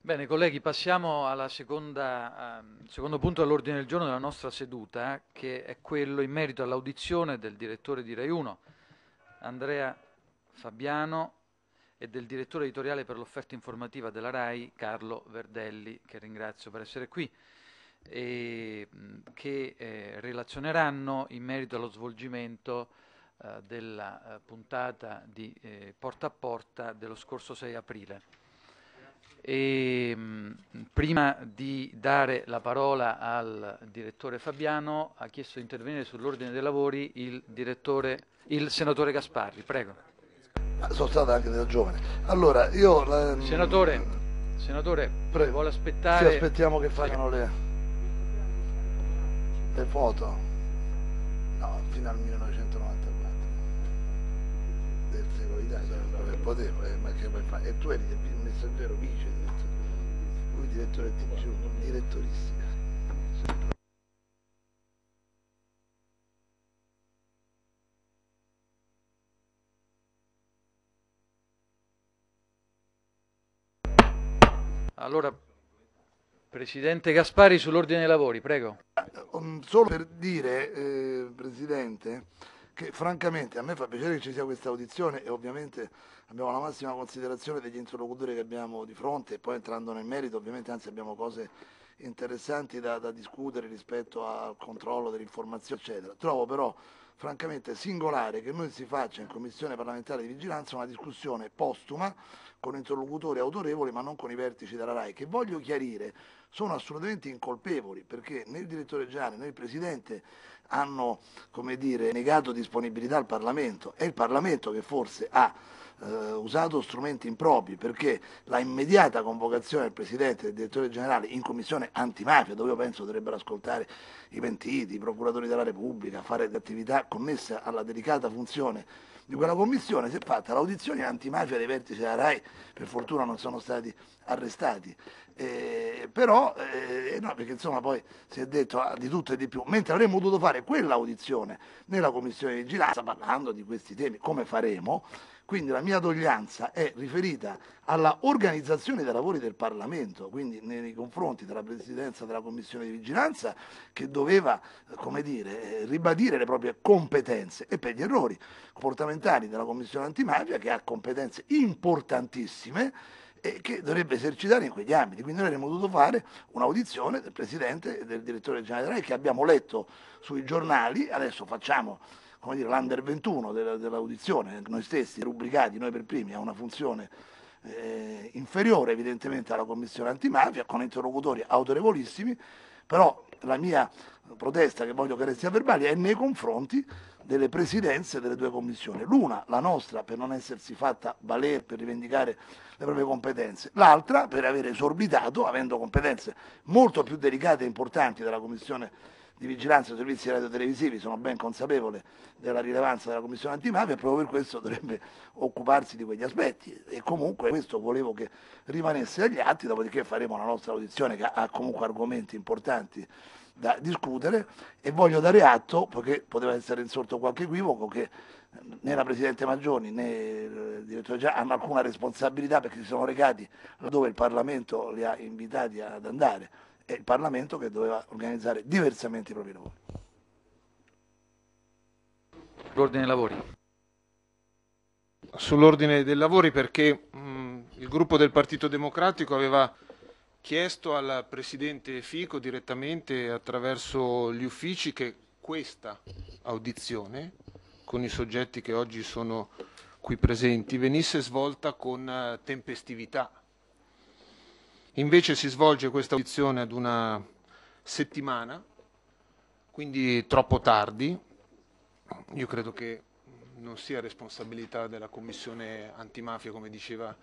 Bene, colleghi, passiamo al ehm, secondo punto all'ordine del giorno della nostra seduta, che è quello in merito all'audizione del direttore di Rai 1, Andrea Fabiano, e del direttore editoriale per l'offerta informativa della RAI, Carlo Verdelli, che ringrazio per essere qui, e che eh, relazioneranno in merito allo svolgimento eh, della eh, puntata di eh, Porta a Porta dello scorso 6 aprile. E, ehm, prima di dare la parola al direttore Fabiano, ha chiesto di intervenire sull'ordine dei lavori il, il senatore Gasparri. Prego. Ah, sono stato anche da giovane. Allora, io, la... Mm, senatore, senatore Prego. vuole aspettare... Sì, aspettiamo che facciano le... le foto. No, fino al 1990 del treno d'Italia per poterlo, eh, ma che vuoi fare? E tu eri il messaggero vice, lui direttore TG, direttorissimo. Allora, Presidente Gaspari, sull'ordine dei lavori, prego. Ah, um, solo per dire, eh, Presidente, che francamente a me fa piacere che ci sia questa audizione e ovviamente abbiamo la massima considerazione degli interlocutori che abbiamo di fronte e poi entrando nel merito ovviamente anzi abbiamo cose interessanti da, da discutere rispetto al controllo dell'informazione eccetera. Trovo però francamente singolare che noi si faccia in Commissione parlamentare di vigilanza una discussione postuma con interlocutori autorevoli ma non con i vertici della RAI, che voglio chiarire sono assolutamente incolpevoli perché né il direttore Gianni né il Presidente hanno dire, negato disponibilità al Parlamento, è il Parlamento che forse ha eh, usato strumenti impropri perché la immediata convocazione del Presidente e del Direttore Generale in Commissione antimafia, dove io penso dovrebbero ascoltare i pentiti, i procuratori della Repubblica, fare attività connesse alla delicata funzione di quella commissione, si è fatta l'audizione antimafia dei vertici della RAI, per fortuna non sono stati arrestati, eh, però, eh, eh, no, perché insomma poi si è detto ah, di tutto e di più, mentre avremmo dovuto fare quell'audizione nella commissione di vigilanza parlando di questi temi, come faremo, quindi la mia doglianza è riferita alla organizzazione dei lavori del Parlamento, quindi nei confronti della Presidenza della Commissione di Vigilanza che doveva, eh, come dire, eh, ribadire le proprie competenze e per gli errori comportamentali della Commissione antimafia che ha competenze importantissime e che dovrebbe esercitare in quegli ambiti. Quindi noi avremmo dovuto fare un'audizione del Presidente e del Direttore Generale che abbiamo letto sui giornali, adesso facciamo come dire, l'under 21 della, dell'audizione, noi stessi, rubricati, noi per primi, ha una funzione eh, inferiore evidentemente alla Commissione antimafia, con interlocutori autorevolissimi, però la mia protesta che voglio che resti a verbale è nei confronti delle presidenze delle due commissioni. L'una, la nostra, per non essersi fatta valere, per rivendicare le proprie competenze, l'altra per aver esorbitato, avendo competenze molto più delicate e importanti della Commissione di vigilanza dei servizi radiotelevisivi sono ben consapevole della rilevanza della Commissione antimafia e proprio per questo dovrebbe occuparsi di quegli aspetti e comunque questo volevo che rimanesse agli atti, dopodiché faremo la nostra audizione che ha comunque argomenti importanti da discutere e voglio dare atto, perché poteva essere insorto qualche equivoco, che né la Presidente Maggioni né il direttore Già hanno alcuna responsabilità perché si sono recati laddove il Parlamento li ha invitati ad andare e il Parlamento che doveva organizzare diversamente i propri lavori. L'ordine dei lavori. Sull'ordine dei lavori perché mh, il gruppo del Partito Democratico aveva chiesto al Presidente Fico direttamente attraverso gli uffici che questa audizione con i soggetti che oggi sono qui presenti venisse svolta con eh, tempestività Invece si svolge questa audizione ad una settimana, quindi troppo tardi. Io credo che non sia responsabilità della Commissione antimafia, come diceva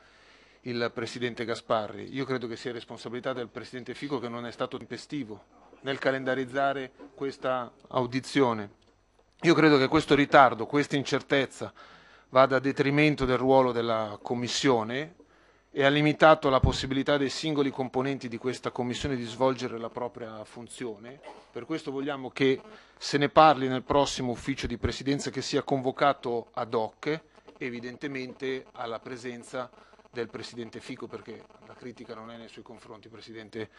il Presidente Gasparri. Io credo che sia responsabilità del Presidente Fico che non è stato tempestivo nel calendarizzare questa audizione. Io credo che questo ritardo, questa incertezza vada a detrimento del ruolo della Commissione e ha limitato la possibilità dei singoli componenti di questa commissione di svolgere la propria funzione. Per questo vogliamo che se ne parli nel prossimo ufficio di presidenza che sia convocato ad hoc, evidentemente alla presenza del Presidente Fico, perché la critica non è nei suoi confronti, Presidente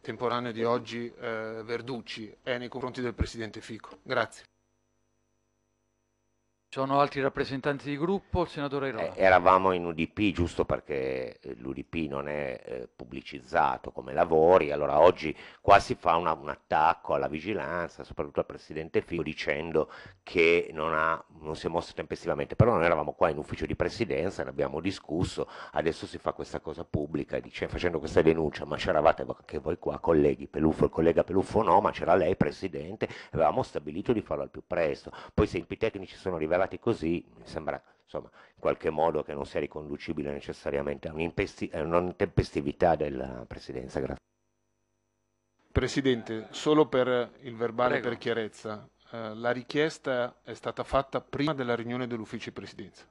temporaneo di oggi eh, Verducci, è nei confronti del Presidente Fico. Grazie. Sono altri rappresentanti di gruppo, il senatore Rola. Eh, eravamo in UDP giusto perché eh, l'UDP non è eh, pubblicizzato come lavori, allora oggi qua si fa una, un attacco alla vigilanza, soprattutto al presidente Fico, dicendo che non, ha, non si è mosso tempestivamente, però noi eravamo qua in ufficio di presidenza, ne abbiamo discusso, adesso si fa questa cosa pubblica dice, facendo questa denuncia, ma c'eravate anche voi qua colleghi, Peluffo, il collega Peluffo no, ma c'era lei presidente, avevamo stabilito di farlo al più presto, poi se i tecnici sono rivelati arrivati così, mi sembra insomma, in qualche modo che non sia riconducibile necessariamente a un'intempestività della Presidenza. Grazie. Presidente, solo per il verbale Prego. per chiarezza, eh, la richiesta è stata fatta prima della riunione dell'ufficio di presidenza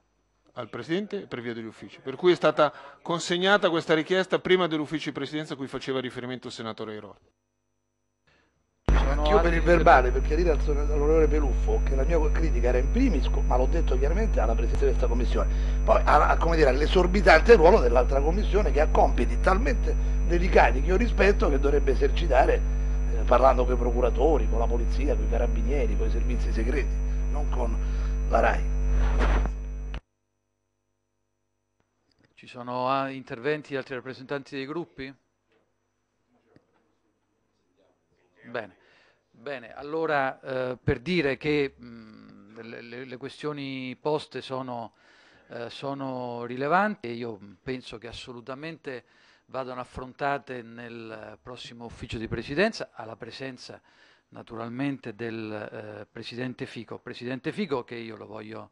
al Presidente e per via degli uffici, per cui è stata consegnata questa richiesta prima dell'ufficio di presidenza a cui faceva riferimento il Senatore Airoli. Anch'io per il verbale, per chiarire all'onorevole Peluffo che la mia critica era in primis, ma l'ho detto chiaramente, alla presidenza di questa commissione, poi all'esorbitante ruolo dell'altra commissione che ha compiti talmente delicati che io rispetto che dovrebbe esercitare eh, parlando con i procuratori, con la polizia, con i carabinieri, con i servizi segreti, non con la RAI. Ci sono ah, interventi di altri rappresentanti dei gruppi? Bene, allora eh, per dire che mh, le, le, questioni poste sono, eh, sono rilevanti e io penso che assolutamente vadano affrontate nel prossimo ufficio di presidenza, alla presenza naturalmente del eh, Presidente Fico. Presidente Fico che io lo voglio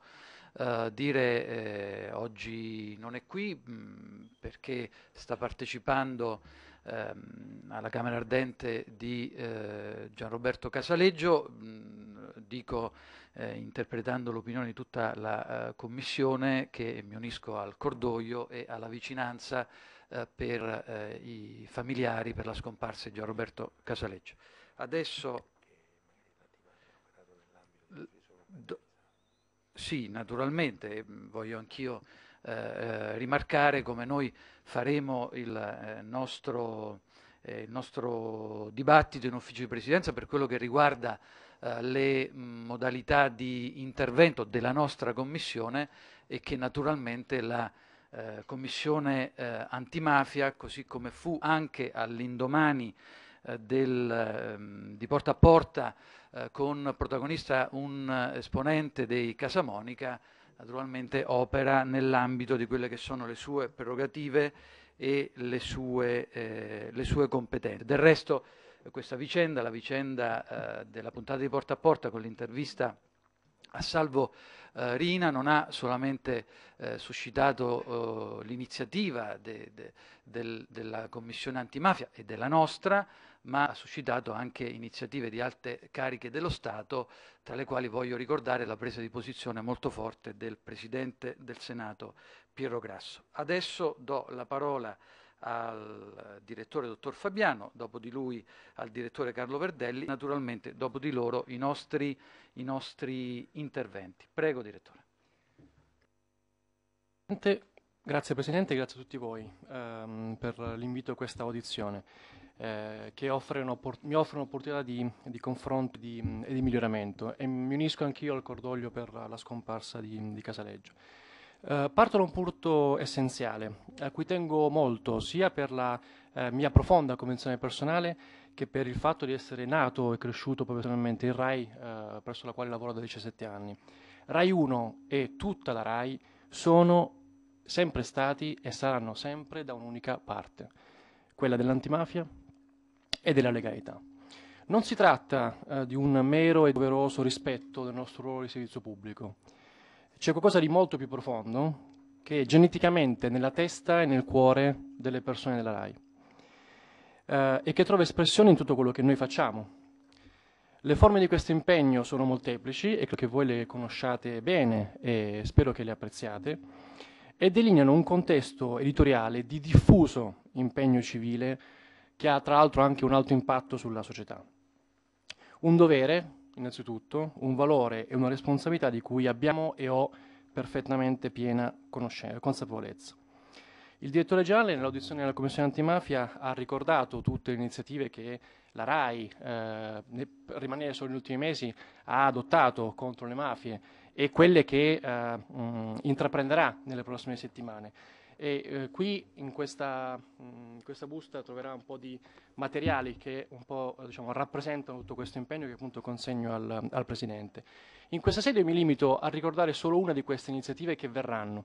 eh, dire eh, oggi non è qui mh, perché sta partecipando ehm, alla Camera Ardente di eh, Gianroberto Casaleggio, mh, dico eh, interpretando l'opinione di tutta la uh, Commissione che mi unisco al cordoglio e alla vicinanza uh, per uh, i familiari per la scomparsa di Gianroberto Casaleggio. Adesso... sì, naturalmente, voglio anch'io eh, eh, rimarcare come noi faremo il eh, nostro, eh, il, nostro, dibattito in ufficio di presidenza per quello che riguarda le modalità di intervento della nostra Commissione e che naturalmente la eh, Commissione eh, antimafia, così come fu anche all'indomani eh, ehm, di porta a porta con protagonista un esponente dei Casamonica, naturalmente opera nell'ambito di quelle che sono le sue prerogative e le sue, eh, le sue competenze. Del resto questa vicenda, la vicenda eh, della puntata di porta a porta con l'intervista a Salvo eh, Rina non ha solamente eh, suscitato oh, l'iniziativa de, de, del, della Commissione antimafia e della nostra, ma ha suscitato anche iniziative di alte cariche dello Stato, tra le quali voglio ricordare la presa di posizione molto forte del Presidente del Senato Piero Grasso. Adesso do la parola al direttore dottor Fabiano, dopo di lui al direttore Carlo Verdelli, naturalmente dopo di loro i nostri, i nostri interventi. Prego direttore. Grazie Presidente, grazie a tutti voi ehm, per l'invito a questa audizione eh, che offre mi offre un'opportunità di, di, confronto e di, di miglioramento e mi unisco anch'io al cordoglio per la scomparsa di, di Casaleggio. Eh, parto da un punto essenziale a cui tengo molto sia per la eh, mia profonda convinzione personale che per il fatto di essere nato e cresciuto professionalmente in RAI eh, presso la quale lavoro da 17 anni. RAI 1 e tutta la RAI sono sempre stati e saranno sempre da un'unica parte, quella dell'antimafia e della legalità. Non si tratta eh, di un mero e doveroso rispetto del nostro ruolo di servizio pubblico. C'è qualcosa di molto più profondo che è geneticamente nella testa e nel cuore delle persone della RAI eh, e che trova espressione in tutto quello che noi facciamo. Le forme di questo impegno sono molteplici e credo che voi le conosciate bene e spero che le apprezziate e delineano un contesto editoriale di diffuso impegno civile che ha tra l'altro anche un alto impatto sulla società. Un dovere, innanzitutto, un valore e una responsabilità di cui abbiamo e ho perfettamente piena consapevolezza. Il direttore generale nell'audizione della Commissione antimafia ha ricordato tutte le iniziative che la RAI, eh, rimanere solo negli ultimi mesi, ha adottato contro le mafie e quelle che mh, eh, mm, intraprenderà nelle prossime settimane. E, eh, qui in questa, mh, mm, questa, busta troverà un po' di materiali che un po' diciamo, rappresentano tutto questo impegno che appunto consegno al, al, Presidente. In questa sede mi limito a ricordare solo una di queste iniziative che verranno,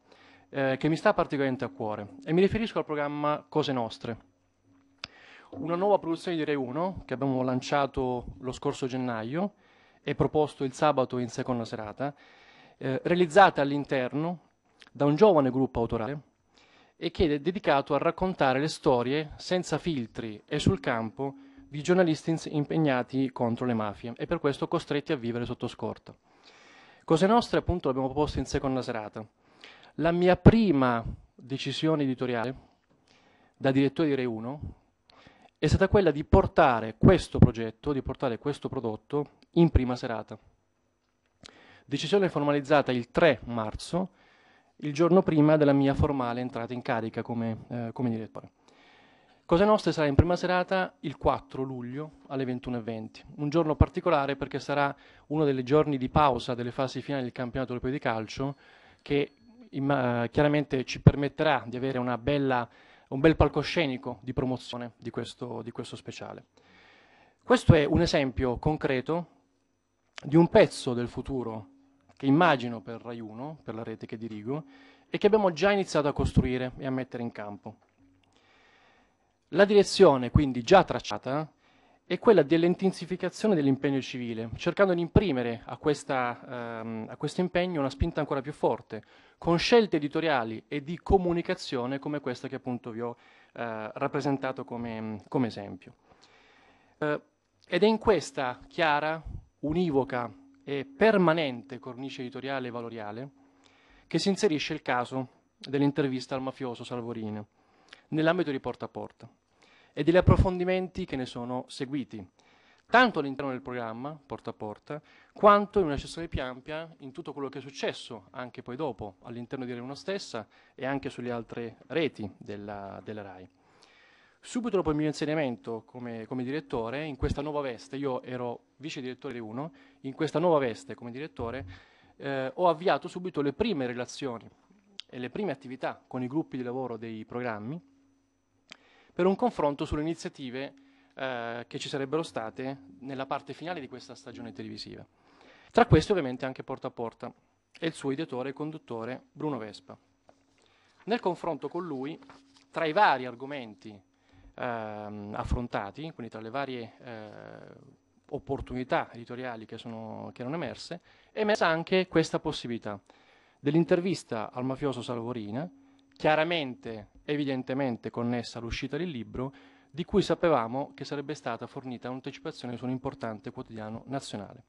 eh, che mi sta particolarmente a cuore, e mi riferisco al programma Cose Nostre. Una nuova produzione di Re 1 che abbiamo lanciato lo scorso gennaio e proposto il sabato in seconda serata, eh, realizzata all'interno da un giovane gruppo autorale e che è dedicato a raccontare le storie senza filtri e sul campo di giornalisti impegnati contro le mafie e per questo costretti a vivere sotto scorta. Cose Nostre appunto l'abbiamo proposto in seconda serata. La mia prima decisione editoriale da direttore di Re 1 è stata quella di portare questo progetto, di portare questo prodotto in prima serata. Decisione formalizzata il 3 marzo, il giorno prima della mia formale entrata in carica come, eh, come direttore. Cosa Nostra sarà in prima serata il 4 luglio alle 21.20, un giorno particolare perché sarà uno dei giorni di pausa delle fasi finali del campionato europeo di calcio che in, chiaramente ci permetterà di avere bella, un bel palcoscenico di promozione di questo, di questo speciale. Questo è un esempio concreto di un pezzo del futuro che immagino per Rai 1, per la rete che dirigo, e che abbiamo già iniziato a costruire e a mettere in campo. La direzione, quindi già tracciata, è quella dell'intensificazione dell'impegno civile, cercando di imprimere a, questa, ehm, a, questo impegno una spinta ancora più forte, con scelte editoriali e di comunicazione come questa che appunto vi ho eh, rappresentato come, come esempio. Eh, ed è in questa chiara, univoca e permanente cornice editoriale e valoriale che si inserisce il caso dell'intervista al mafioso Salvorino nell'ambito di Porta a Porta e degli approfondimenti che ne sono seguiti, tanto all'interno del programma Porta a Porta, quanto in una sessione più ampia in tutto quello che è successo anche poi dopo all'interno di Rai 1 stessa e anche sulle altre reti della, della Rai. Subito dopo il mio insegnamento come, come direttore, in questa nuova veste, io ero vice direttore 1, in questa nuova veste come direttore, eh, ho avviato subito le prime relazioni e le prime attività con i gruppi di lavoro dei programmi per un confronto sulle iniziative eh, che ci sarebbero state nella parte finale di questa stagione televisiva. Tra questi ovviamente anche Porta a Porta e il suo ideatore e conduttore Bruno Vespa. Nel confronto con lui, tra i vari argomenti ehm, affrontati, quindi tra le varie eh, opportunità editoriali che, sono, che erano emerse, è emersa anche questa possibilità dell'intervista al mafioso Salvorina, chiaramente, evidentemente connessa all'uscita del libro, di cui sapevamo che sarebbe stata fornita un'anticipazione su un importante quotidiano nazionale.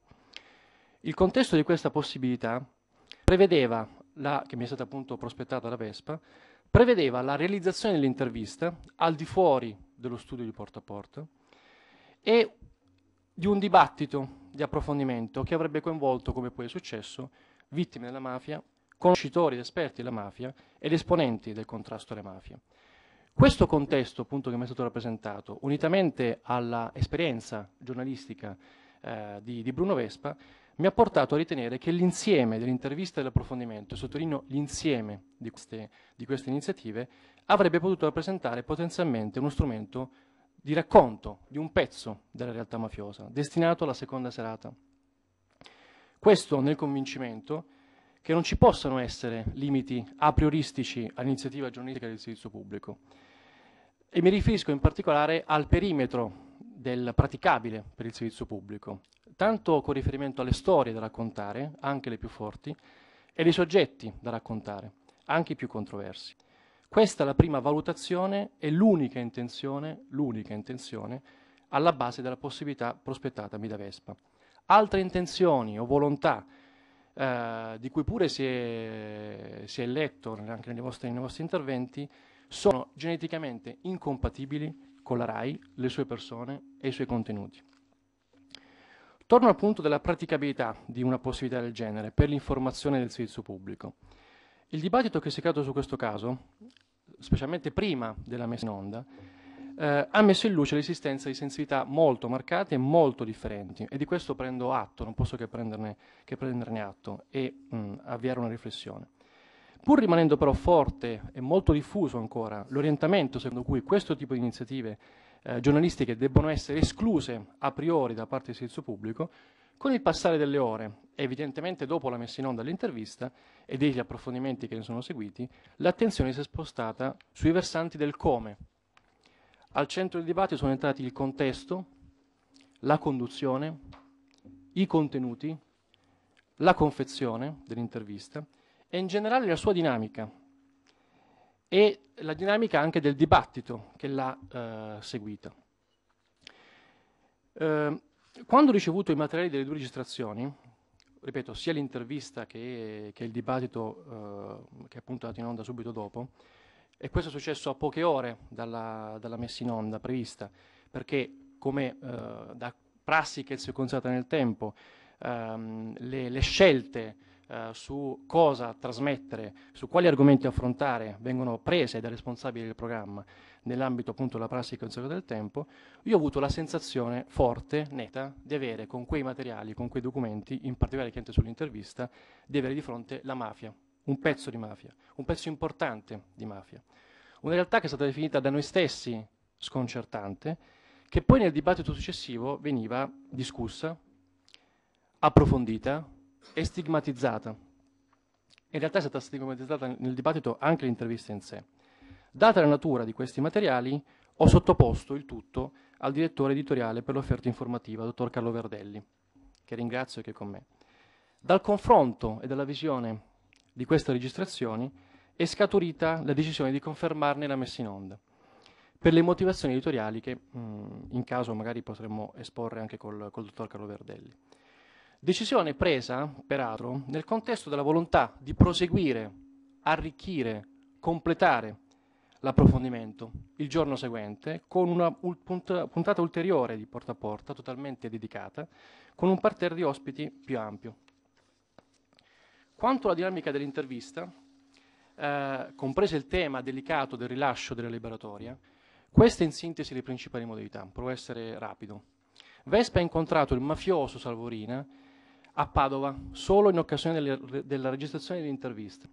Il contesto di questa possibilità prevedeva, la, che mi è stata appunto prospettata da Vespa, prevedeva la realizzazione dell'intervista al di fuori dello studio di porta a porta e di un dibattito di approfondimento che avrebbe coinvolto, come poi è successo, vittime della mafia, conoscitori ed esperti della mafia ed esponenti del contrasto alle mafie. Questo contesto, appunto, che mi è stato rappresentato, unitamente all'esperienza giornalistica eh, di, di Bruno Vespa, mi ha portato a ritenere che l'insieme dell'intervista e dell'approfondimento, e sottolineo l'insieme di queste, di queste iniziative, avrebbe potuto rappresentare potenzialmente uno strumento di racconto di un pezzo della realtà mafiosa, destinato alla seconda serata. Questo nel convincimento che non ci possano essere limiti a prioristici all'iniziativa giornalistica del servizio pubblico. E mi riferisco in particolare al perimetro del praticabile per il servizio pubblico, tanto con riferimento alle storie da raccontare, anche le più forti, e ai soggetti da raccontare, anche i più controversi. Questa è la prima valutazione e l'unica intenzione, l'unica intenzione alla base della possibilità prospettata da Vespa. Altre intenzioni o volontà eh, di cui pure si è, si è letto anche nei vostri, nei vostri interventi sono geneticamente incompatibili con la RAI, le sue persone e i suoi contenuti. Torno al punto della praticabilità di una possibilità del genere per l'informazione del servizio pubblico. Il dibattito che si è creato su questo caso, specialmente prima della messa in onda, eh, ha messo in luce l'esistenza di sensibilità molto marcate e molto differenti e di questo prendo atto, non posso che prenderne, che prenderne atto e mh, mm, avviare una riflessione. Pur rimanendo però forte e molto diffuso ancora l'orientamento secondo cui questo tipo di iniziative eh, giornalistiche debbono essere escluse a priori da parte del servizio pubblico, con il passare delle ore, evidentemente dopo la messa in onda dell'intervista e degli approfondimenti che ne sono seguiti, l'attenzione si è spostata sui versanti del come. Al centro del dibattito sono entrati il contesto, la conduzione, i contenuti, la confezione dell'intervista e in generale la sua dinamica e la dinamica anche del dibattito che l'ha eh, seguita. Eh, quando ho ricevuto i materiali delle due registrazioni, ripeto, sia l'intervista che, che il dibattito eh, che è appunto andato in onda subito dopo, e questo è successo a poche ore dalla, dalla messa in onda prevista, perché come eh, da prassi che si è conservata nel tempo, ehm, le, le, scelte eh, su cosa trasmettere, su quali argomenti affrontare, vengono prese dai responsabili del programma nell'ambito appunto della prassi conservata del tempo, io ho avuto la sensazione forte, netta, di avere con quei materiali, con quei documenti, in particolare chiaramente sull'intervista, di avere di fronte la mafia, un pezzo di mafia, un pezzo importante di mafia. Una realtà che è stata definita da noi stessi sconcertante, che poi nel dibattito successivo veniva discussa, approfondita e stigmatizzata. In realtà è stata stigmatizzata nel dibattito anche l'intervista in sé. Data la natura di questi materiali, ho sottoposto il tutto al direttore editoriale per l'offerta informativa, dottor Carlo Verdelli, che ringrazio e che è con me. Dal confronto e dalla visione di queste registrazioni è scaturita la decisione di confermarne la messa in onda, per le motivazioni editoriali che mh, mm, in caso magari potremmo esporre anche col, col dottor Carlo Verdelli. Decisione presa, peraltro, nel contesto della volontà di proseguire, arricchire, completare l'approfondimento il giorno seguente con una puntata ulteriore di porta a porta totalmente dedicata con un parterre di ospiti più ampio. Quanto alla dinamica dell'intervista, eh, compreso il tema delicato del rilascio della liberatoria, queste in sintesi le principali modalità, provo a essere rapido. Vespa ha incontrato il mafioso Salvorina a Padova solo in occasione della registrazione dell'intervista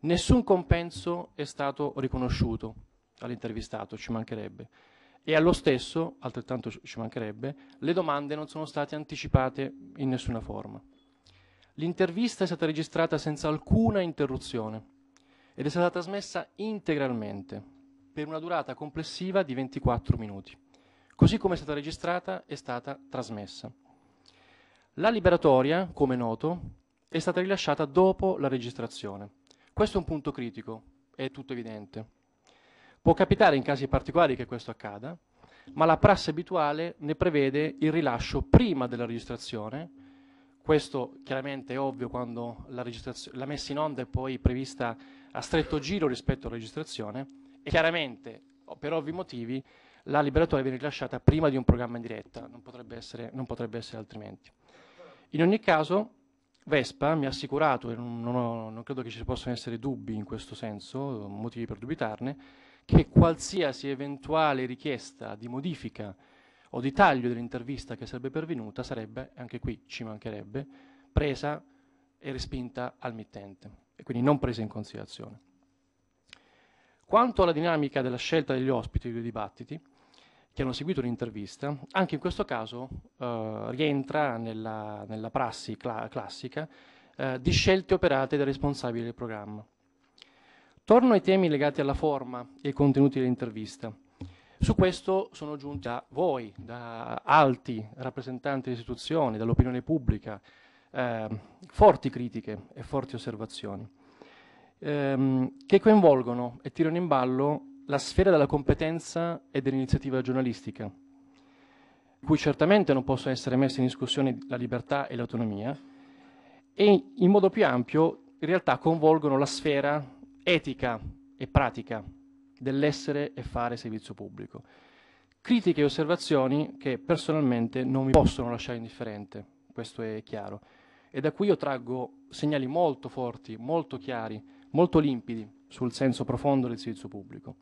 Nessun compenso è stato riconosciuto all'intervistato, ci mancherebbe. E allo stesso, altrettanto ci mancherebbe, le domande non sono state anticipate in nessuna forma. L'intervista è stata registrata senza alcuna interruzione ed è stata trasmessa integralmente per una durata complessiva di 24 minuti. Così come è stata registrata è stata trasmessa. La liberatoria, come noto, è stata rilasciata dopo la registrazione questo è un punto critico, è tutto evidente. Può capitare in casi particolari che questo accada, ma la prassi abituale ne prevede il rilascio prima della registrazione. Questo chiaramente è ovvio quando la, la messa in onda è poi prevista a stretto giro rispetto alla registrazione e chiaramente, per ovvi motivi, la liberatoria viene rilasciata prima di un programma in diretta, non potrebbe essere, non potrebbe essere altrimenti. In ogni caso, Vespa mi ha assicurato, e non, ho, non credo che ci possano essere dubbi in questo senso, motivi per dubitarne, che qualsiasi eventuale richiesta di modifica o di taglio dell'intervista che sarebbe pervenuta sarebbe, anche qui ci mancherebbe, presa e respinta al mittente e quindi non presa in considerazione. Quanto alla dinamica della scelta degli ospiti dei dibattiti, che hanno seguito l'intervista, anche in questo caso eh, rientra nella, nella prassi cla classica eh, di scelte operate dai responsabili del programma. Torno ai temi legati alla forma e ai contenuti dell'intervista. Su questo sono giunti da voi, da alti rappresentanti delle istituzioni, dall'opinione pubblica, eh, forti critiche e forti osservazioni ehm, che coinvolgono e tirano in ballo la sfera della competenza e dell'iniziativa giornalistica, cui certamente non possono essere messe in discussione la libertà e l'autonomia, e in modo più ampio in realtà coinvolgono la sfera etica e pratica dell'essere e fare servizio pubblico. Critiche e osservazioni che personalmente non mi possono lasciare indifferente, questo è chiaro. E da cui io traggo segnali molto forti, molto chiari, molto limpidi sul senso profondo del servizio pubblico.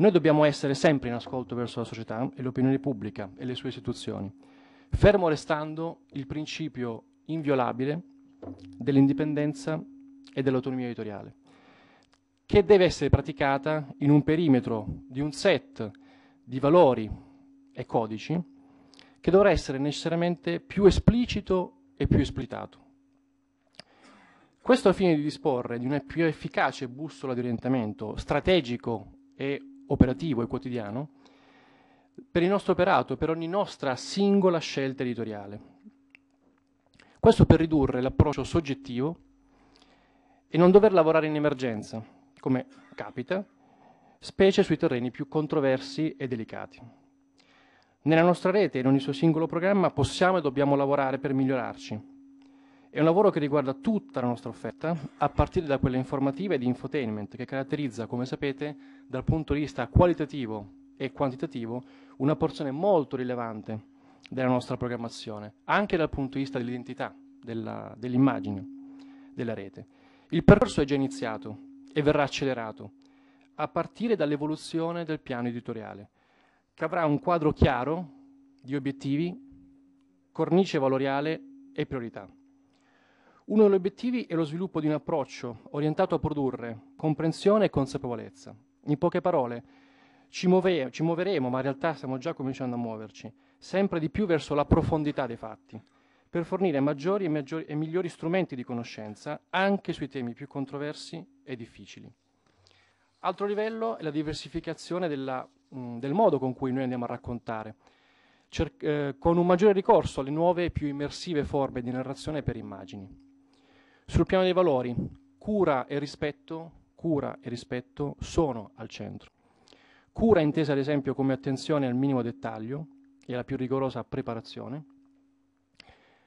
Noi dobbiamo essere sempre in ascolto verso la società e l'opinione pubblica e le sue istituzioni, fermo restando il principio inviolabile dell'indipendenza e dell'autonomia editoriale, che deve essere praticata in un perimetro di un set di valori e codici che dovrà essere necessariamente più esplicito e più esplitato. Questo al fine di disporre di una più efficace bussola di orientamento strategico e operativo e quotidiano per il nostro operato, per ogni nostra singola scelta editoriale. Questo per ridurre l'approccio soggettivo e non dover lavorare in emergenza, come capita, specie sui terreni più controversi e delicati. Nella nostra rete in ogni suo singolo programma possiamo e dobbiamo lavorare per migliorarci, è un lavoro che riguarda tutta la nostra offerta, a partire da quella informativa e di infotainment che caratterizza, come sapete, dal punto di vista qualitativo e quantitativo, una porzione molto rilevante della nostra programmazione, anche dal punto di vista dell'identità, dell'immagine della rete. Il percorso è già iniziato e verrà accelerato a partire dall'evoluzione del piano editoriale, che avrà un quadro chiaro di obiettivi, cornice valoriale e priorità. Uno degli obiettivi è lo sviluppo di un approccio orientato a produrre comprensione e consapevolezza. In poche parole, ci, muove, ci muoveremo, ma in realtà stiamo già cominciando a muoverci, sempre di più verso la profondità dei fatti, per fornire maggiori e, maggiori e migliori strumenti di conoscenza anche sui temi più controversi e difficili. Altro livello è la diversificazione della, mh, del modo con cui noi andiamo a raccontare, eh, con un maggiore ricorso alle nuove e più immersive forme di narrazione per immagini. Sul piano dei valori, cura e rispetto, cura e rispetto sono al centro. Cura intesa ad esempio come attenzione al minimo dettaglio e alla più rigorosa preparazione.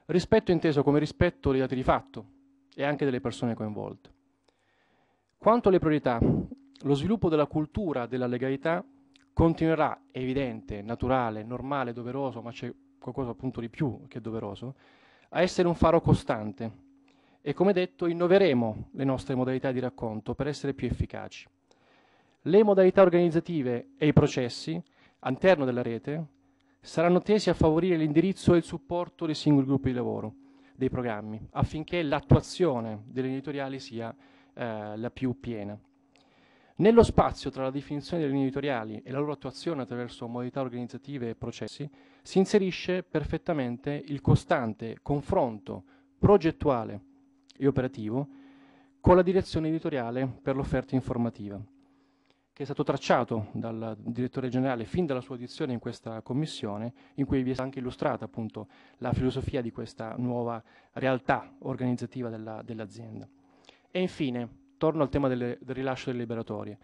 Rispetto inteso come rispetto dei dati di fatto e anche delle persone coinvolte. Quanto alle priorità, lo sviluppo della cultura della legalità continuerà, evidente, naturale, normale, doveroso, ma c'è qualcosa appunto di più che doveroso, a essere un faro costante e come detto innoveremo le nostre modalità di racconto per essere più efficaci. Le modalità organizzative e i processi all'interno della rete saranno tesi a favorire l'indirizzo e il supporto dei singoli gruppi di lavoro, dei programmi, affinché l'attuazione delle linee editoriali sia eh, la più piena. Nello spazio tra la definizione delle linee editoriali e la loro attuazione attraverso modalità organizzative e processi si inserisce perfettamente il costante confronto progettuale e operativo con la direzione editoriale per l'offerta informativa, che è stato tracciato dal direttore generale fin dalla sua edizione in questa commissione, in cui vi è anche illustrata appunto la filosofia di questa nuova realtà organizzativa della, dell'azienda. E infine, torno al tema delle, del rilascio delle liberatorie.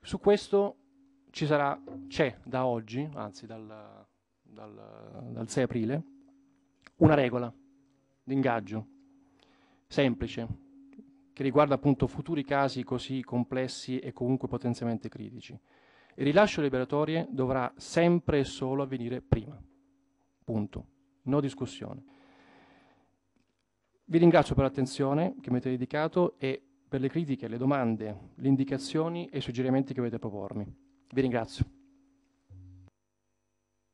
Su questo ci sarà, c'è da oggi, anzi dal, dal, dal 6 aprile, una regola di ingaggio semplice, che riguarda appunto futuri casi così complessi e comunque potenzialmente critici. Il rilascio delle liberatorie dovrà sempre e solo avvenire prima. Punto. No discussione. Vi ringrazio per l'attenzione che mi avete dedicato e per le critiche, le domande, le indicazioni e i suggerimenti che avete a propormi. Vi ringrazio.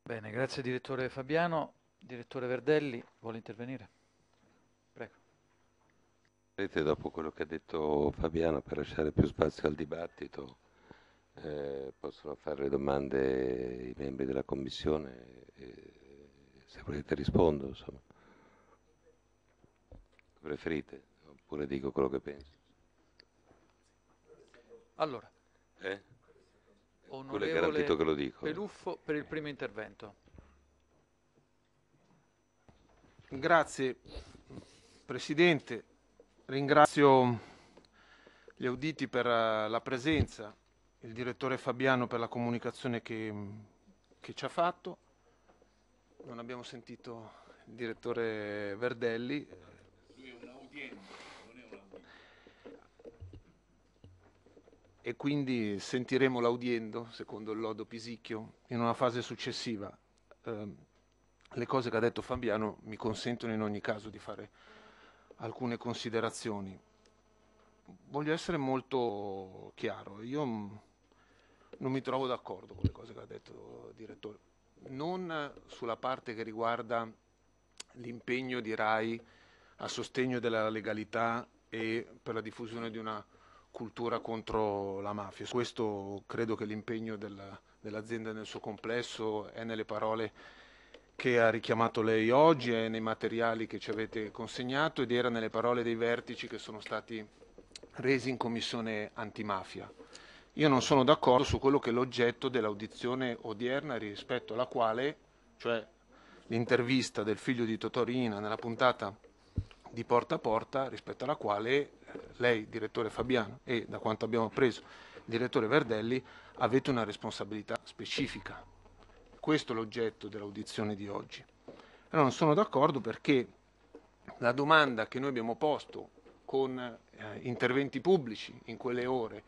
Bene, grazie direttore Fabiano. Direttore Verdelli, vuole intervenire? Dopo quello che ha detto Fabiano, per lasciare più spazio al dibattito, eh, possono fare le domande i membri della Commissione, eh, se volete rispondo, insomma. Preferite, oppure dico quello che penso. Allora, eh? quello garantito che lo dico. Peluffo per il primo intervento. Grazie Presidente. Ringrazio gli auditi per eh, la presenza, il direttore Fabiano per la comunicazione che, che ci ha fatto. Non abbiamo sentito il direttore Verdelli. Lui è un audiente, non è un audiente. E quindi sentiremo l'audiendo, secondo il lodo Pisicchio, in una fase successiva. Eh, le cose che ha detto Fabiano mi consentono in ogni caso di fare alcune considerazioni. Voglio essere molto chiaro, io mm, non mi trovo d'accordo con le cose che ha detto il direttore, non sulla parte che riguarda l'impegno di RAI a sostegno della legalità e per la diffusione di una cultura contro la mafia. Su questo credo che l'impegno dell'azienda dell nel suo complesso è nelle parole che ha richiamato lei oggi è nei materiali che ci avete consegnato ed era nelle parole dei vertici che sono stati resi in commissione antimafia. Io non sono d'accordo su quello che è l'oggetto dell'audizione odierna rispetto alla quale, cioè l'intervista del figlio di Totorina nella puntata di Porta a Porta, rispetto alla quale eh, lei, direttore Fabiano, e da quanto abbiamo appreso, direttore Verdelli, avete una responsabilità specifica questo è l'oggetto dell'audizione di oggi. Allora non sono d'accordo perché la domanda che noi abbiamo posto con eh, interventi pubblici in quelle ore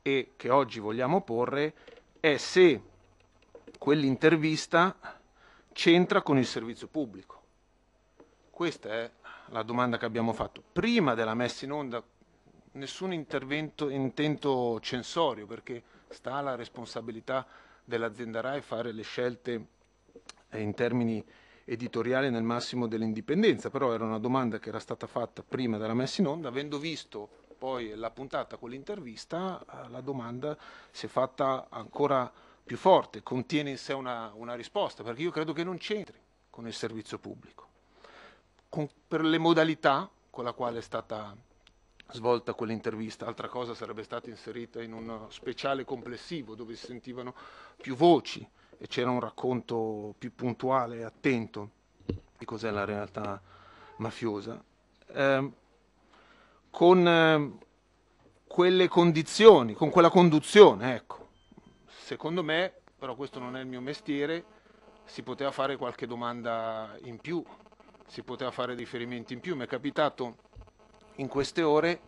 e che oggi vogliamo porre è se quell'intervista c'entra con il servizio pubblico. Questa è la domanda che abbiamo fatto. Prima della messa in onda nessun intervento intento censorio perché sta alla responsabilità dell'azienda RAI fare le scelte eh, in termini editoriali nel massimo dell'indipendenza, però era una domanda che era stata fatta prima della messa in onda, avendo visto poi la puntata con l'intervista, eh, la domanda si è fatta ancora più forte, contiene in sé una, una risposta, perché io credo che non c'entri con il servizio pubblico, con, per le modalità con la quale è stata svolta quell'intervista. Altra cosa sarebbe stata inserita in uno speciale complessivo dove si sentivano più voci e c'era un racconto più puntuale e attento di cos'è la realtà mafiosa. Eh, con eh, quelle condizioni, con quella conduzione, ecco. Secondo me, però questo non è il mio mestiere, si poteva fare qualche domanda in più, si poteva fare riferimenti in più. Mi è capitato in queste ore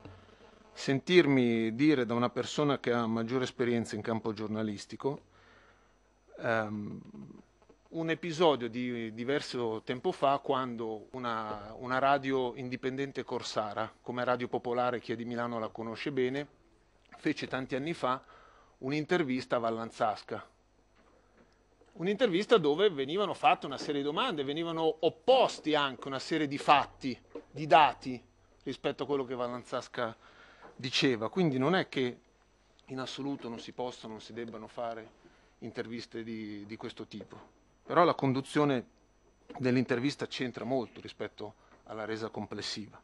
sentirmi dire da una persona che ha maggiore esperienza in campo giornalistico um, un episodio di diverso tempo fa quando una, una, radio indipendente corsara, come Radio Popolare, chi è di Milano la conosce bene, fece tanti anni fa un'intervista a Vallanzasca. Un'intervista dove venivano fatte una serie di domande, venivano opposti anche una serie di fatti, di dati, rispetto a quello che Valanzasca diceva. Quindi non è che in assoluto non si possano, non si debbano fare interviste di, di questo tipo. Però la conduzione dell'intervista c'entra molto rispetto alla resa complessiva.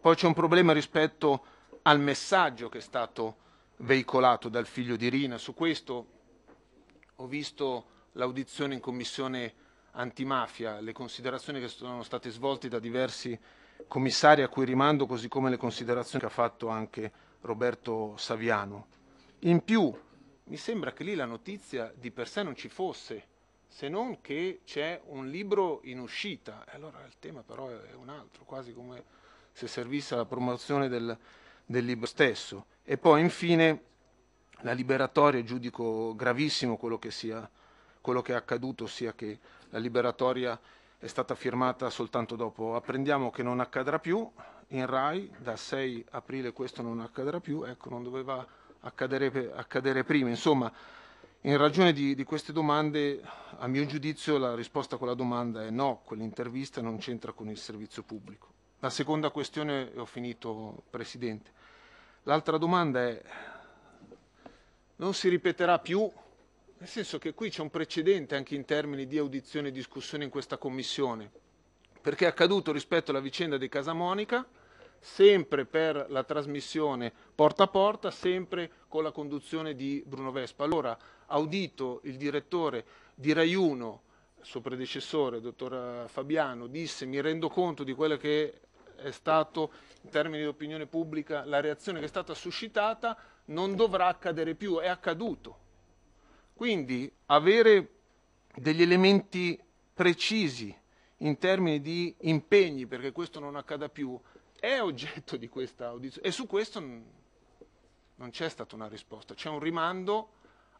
Poi c'è un problema rispetto al messaggio che è stato veicolato dal figlio di Rina. Su questo ho visto l'audizione in commissione antimafia, le considerazioni che sono state svolte da diversi commissari a cui rimando, così come le considerazioni che ha fatto anche Roberto Saviano. In più, mi sembra che lì la notizia di per sé non ci fosse, se non che c'è un libro in uscita. E allora il tema però è un altro, quasi come se servisse alla promozione del, del libro stesso. E poi infine la liberatoria giudico gravissimo quello che, sia, quello che è accaduto, sia che la liberatoria è stata firmata soltanto dopo. Apprendiamo che non accadrà più in RAI, da 6 aprile questo non accadrà più, ecco, non doveva accadere, accadere prima. Insomma, in ragione di, di, queste domande, a mio giudizio, la risposta a quella domanda è no, quell'intervista non c'entra con il servizio pubblico. La seconda questione, e ho finito, Presidente. L'altra domanda è, non si ripeterà più nel senso che qui c'è un precedente anche in termini di audizione e discussione in questa commissione, perché è accaduto rispetto alla vicenda di Casa Monica, sempre per la trasmissione porta a porta, sempre con la conduzione di Bruno Vespa. Allora, audito il direttore di Rai 1, suo predecessore, dottor Fabiano, disse mi rendo conto di quella che è stato in termini di opinione pubblica la reazione che è stata suscitata, non dovrà accadere più, è accaduto. Quindi avere degli elementi precisi in termini di impegni perché questo non accada più è oggetto di questa audizione e su questo non c'è stata una risposta, c'è un rimando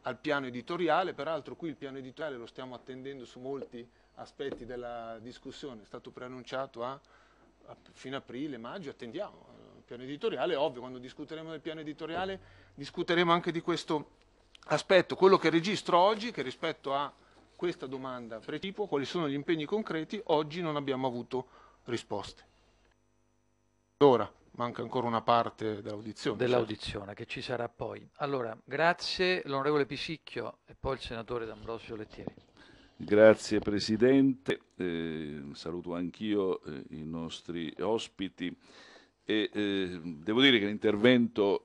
al piano editoriale, peraltro qui il piano editoriale lo stiamo attendendo su molti aspetti della discussione, è stato preannunciato a, a fino aprile, maggio, attendiamo eh, il piano editoriale, ovvio quando discuteremo del piano editoriale discuteremo anche di questo aspetto quello che registro oggi, che rispetto a questa domanda precipo, quali sono gli impegni concreti, oggi non abbiamo avuto risposte. Allora, manca ancora una parte dell'audizione. Certo. Dell'audizione, certo. che ci sarà poi. Allora, grazie l'onorevole Pisicchio e poi il senatore D'Ambrosio Lettieri. Grazie Presidente, eh, saluto anch'io eh, i nostri ospiti e eh, devo dire che l'intervento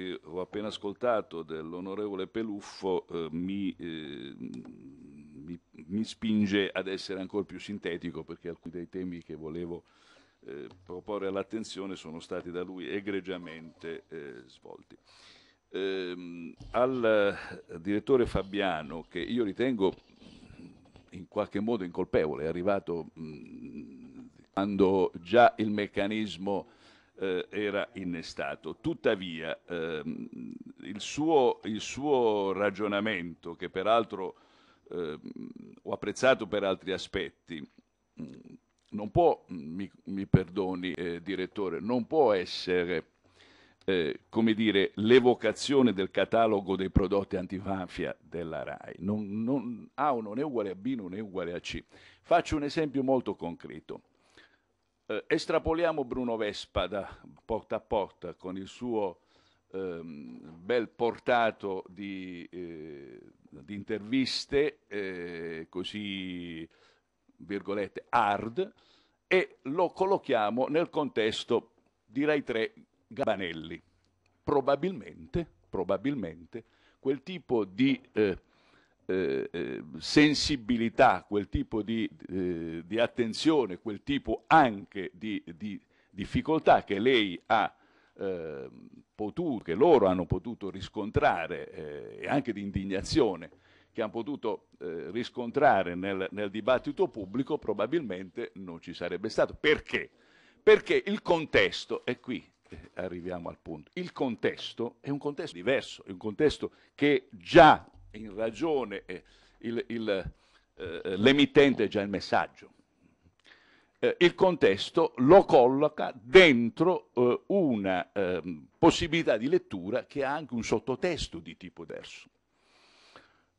che ho appena ascoltato dell'onorevole Peluffo eh, mi, eh, mi, mi, spinge ad essere ancora più sintetico perché alcuni dei temi che volevo eh, proporre all'attenzione sono stati da lui egregiamente eh, svolti. Ehm, al eh, direttore Fabiano, che io ritengo in qualche modo incolpevole, è arrivato mh, mm, quando già il meccanismo eh, era innestato. Tuttavia ehm, il, suo, il, suo, ragionamento, che peraltro ehm, ho apprezzato per altri aspetti, mm, non può, mi, mi perdoni eh, direttore, non può essere eh, come dire, l'evocazione del catalogo dei prodotti antimafia della RAI. Non, non, A non è uguale a B, non è uguale a C. Faccio un esempio molto concreto. Eh, estrapoliamo Bruno Vespa da porta a porta con il suo ehm, bel portato di, eh, di interviste eh, così virgolette hard e lo collochiamo nel contesto di Rai 3 Gabanelli. Probabilmente, probabilmente quel tipo di eh, eh, eh, sensibilità, quel tipo di, eh, di, attenzione, quel tipo anche di, di difficoltà che lei ha eh, potuto, che loro hanno potuto riscontrare e anche di indignazione che hanno potuto riscontrare nel, nel dibattito pubblico, probabilmente non ci sarebbe stato. Perché? Perché il contesto e qui, arriviamo al punto. Il contesto è un contesto diverso, è un contesto che già in ragione eh, eh, l'emittente eh, già il messaggio. Eh, il contesto lo colloca dentro eh, una ehm, possibilità di lettura che ha anche un sottotesto di tipo diverso.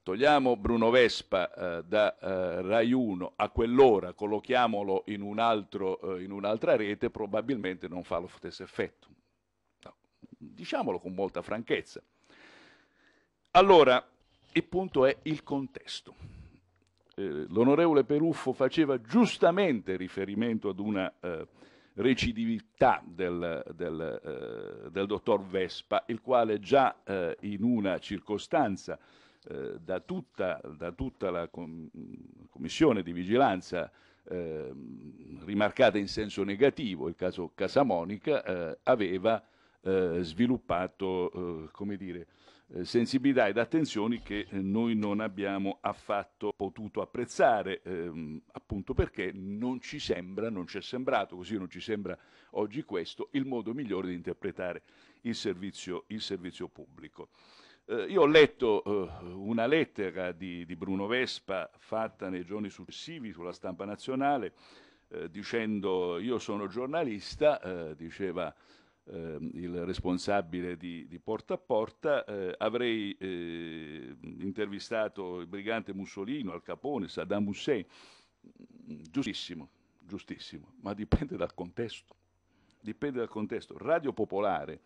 Togliamo Bruno Vespa eh, da Rai 1 a quell'ora, collochiamolo in, un altro, in un'altra rete, probabilmente non fa lo stesso effetto. No. Diciamolo con molta franchezza. Allora, il punto è il contesto. Eh, l'onorevole Peruffo faceva giustamente riferimento ad una eh, recidività del, del, eh, del, dottor Vespa, il quale già eh, in una circostanza eh, da tutta, da, tutta, la com- commissione di vigilanza eh, rimarcata in senso negativo, il caso Casamonica, aveva sviluppato, come dire, eh, sensibilità ed attenzioni che eh, noi non abbiamo affatto potuto apprezzare, ehm, appunto perché non ci sembra, non ci è sembrato così, non ci sembra oggi questo, il modo migliore di interpretare il servizio, il servizio pubblico. Eh, io ho letto eh, una lettera di, di, Bruno Vespa fatta nei giorni successivi sulla stampa nazionale eh, dicendo io sono giornalista, eh, diceva Ehm, il responsabile di, di, Porta a Porta, eh, avrei eh, intervistato il brigante Mussolino, Al Capone, Saddam Hussein. Giustissimo, giustissimo, ma dipende dal contesto. Dipende dal contesto. Radio Popolare,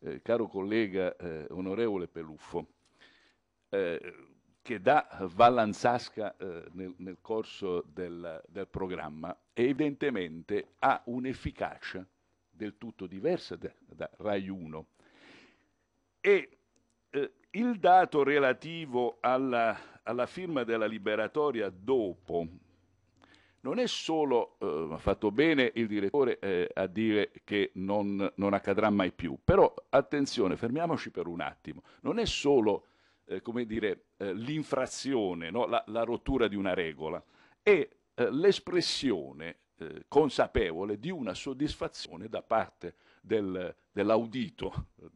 eh, caro collega eh, onorevole Peluffo, eh, che da Vallanzasca eh, nel, nel, corso del, del programma, evidentemente ha un'efficacia del tutto diversa da, da Rai 1. E eh, il dato relativo alla, alla, firma della liberatoria dopo non è solo, ha eh, fatto bene il direttore eh, a dire che non, non, accadrà mai più, però attenzione, fermiamoci per un attimo, non è solo eh, come dire, eh, l'infrazione, no? la, la, rottura di una regola, è eh, l'espressione eh, consapevole di una soddisfazione da parte del, dell'audito, eh,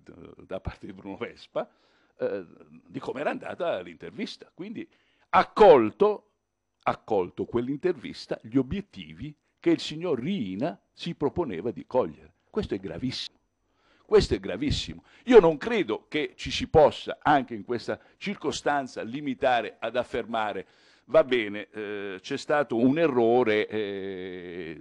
da parte di Bruno Vespa, eh, di come era andata l'intervista. Quindi accolto, accolto quell'intervista gli obiettivi che il signor Rina si proponeva di cogliere. Questo è gravissimo. Questo è gravissimo. Io non credo che ci si possa, anche in questa circostanza, limitare ad affermare va bene, eh, c'è stato un errore, eh,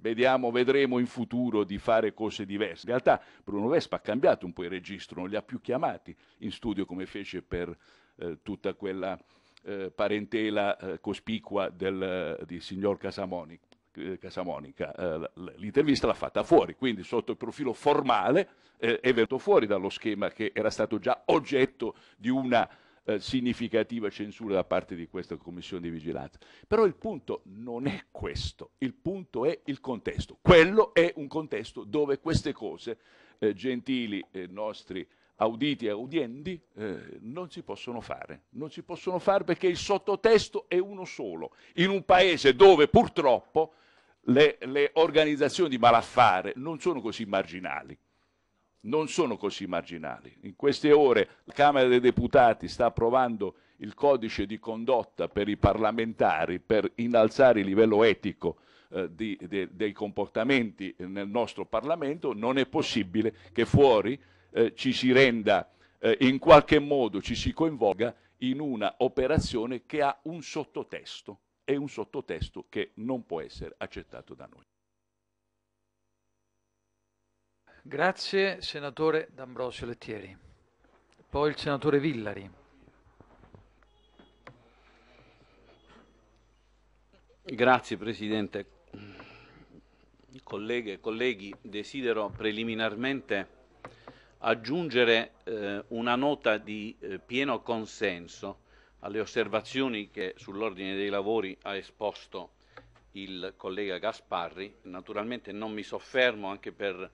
vediamo, vedremo in futuro di fare cose diverse. In realtà Bruno Vespa ha cambiato un po' il registro, non li ha più chiamati in studio come fece per eh, tutta quella eh, parentela eh, cospicua del, eh, di signor Casamoni, eh, Casamonica. Eh, l'intervista l'ha fatta fuori, quindi sotto il profilo formale è venuto fuori dallo schema che era stato già oggetto di una eh, significativa censura da parte di questa commissione di vigilanza. Però il punto non è questo, il punto è il contesto. Quello è un contesto dove queste cose, eh, gentili eh, nostri auditi e audiendi, eh, non si possono fare. Non si possono fare perché il sottotesto è uno solo. In un paese dove purtroppo le, le organizzazioni di malaffare non sono così marginali non sono così marginali. In queste ore la Camera dei Deputati sta approvando il codice di condotta per i parlamentari per innalzare il livello etico eh, di, de, dei comportamenti nel nostro Parlamento, non è possibile che fuori eh, ci si renda eh, in qualche modo, ci si coinvolga in una operazione che ha un sottotesto, e un sottotesto che non può essere accettato da noi. Grazie senatore D'Ambrosio Lettieri. Poi il senatore Villari. Grazie Presidente. Colleghe e colleghi, desidero preliminarmente aggiungere eh, una nota di eh, pieno consenso alle osservazioni che sull'ordine dei lavori ha esposto il collega Gasparri. Naturalmente non mi soffermo anche per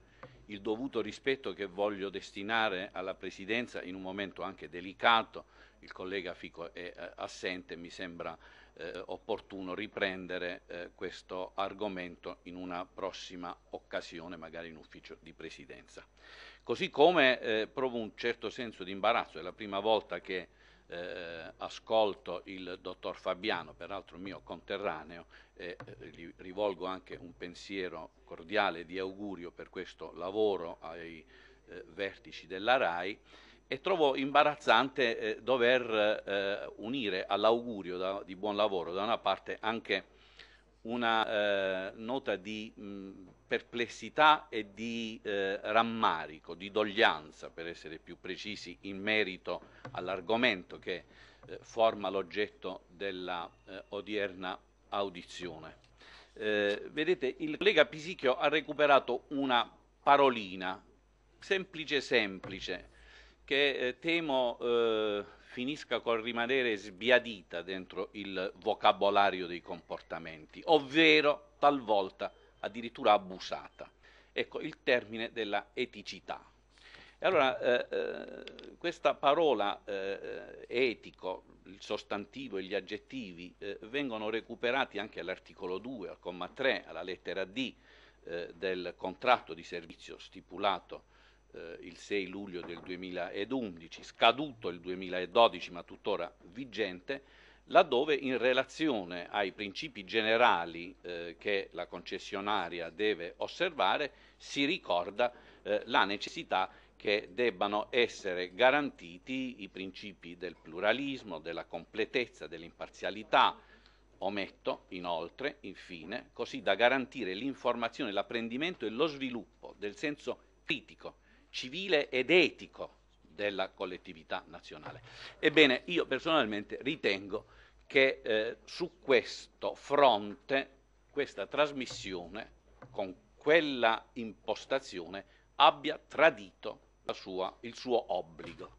il dovuto rispetto che voglio destinare alla Presidenza in un momento anche delicato, il collega Fico è eh, assente, mi sembra eh, opportuno riprendere eh, questo argomento in una prossima occasione, magari in ufficio di Presidenza. Così come eh, provo un certo senso di imbarazzo, è la prima volta che eh, ascolto il dottor Fabiano, peraltro mio conterraneo, e eh, rivolgo anche un pensiero cordiale di augurio per questo lavoro ai eh, vertici della RAI e trovo imbarazzante eh, dover eh, unire all'augurio di buon lavoro da una parte anche una eh, nota di mh, perplessità e di eh, rammarico, di doglianza per essere più precisi in merito all'argomento che forma l'oggetto della odierna audizione. Eh, vedete, il collega Pisicchio ha recuperato una parolina semplice semplice che eh, temo eh, finisca col rimanere sbiadita dentro il vocabolario dei comportamenti, ovvero talvolta addirittura abusata. Ecco il termine della eticità. E allora eh, eh questa parola eh, eh, etico il sostantivo e gli aggettivi eh, vengono recuperati anche all'articolo 2, al comma 3, alla lettera D eh, del contratto di servizio stipulato eh, il 6 luglio del 2011, scaduto il 2012 ma tuttora vigente, laddove in relazione ai principi generali eh, che la concessionaria deve osservare si ricorda eh, la necessità di che debbano essere garantiti i principi del pluralismo, della completezza, dell'imparzialità. Ometto, inoltre, infine, così da garantire l'informazione, l'apprendimento e lo sviluppo del senso critico, civile ed etico della collettività nazionale. Ebbene, io personalmente ritengo che eh, su questo fronte questa trasmissione con quella impostazione abbia tradito sua, il suo obbligo.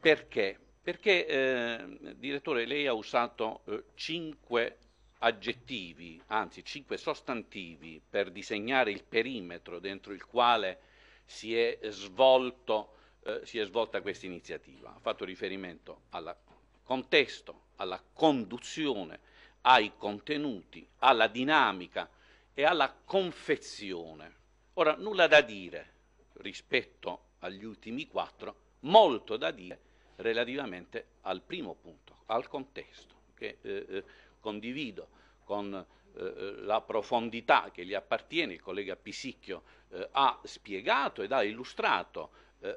Perché? Perché, eh, direttore, lei ha usato eh, cinque aggettivi, anzi cinque sostantivi per disegnare il perimetro dentro il quale si è, svolto, eh, si è svolta questa iniziativa. Ha fatto riferimento al contesto, alla conduzione, ai contenuti, alla dinamica e alla confezione. Ora, nulla da dire rispetto agli ultimi quattro, molto da dire relativamente al primo punto, al contesto, che eh, eh condivido con eh, eh, la profondità che gli appartiene, il collega Pisicchio eh, ha spiegato ed ha illustrato eh,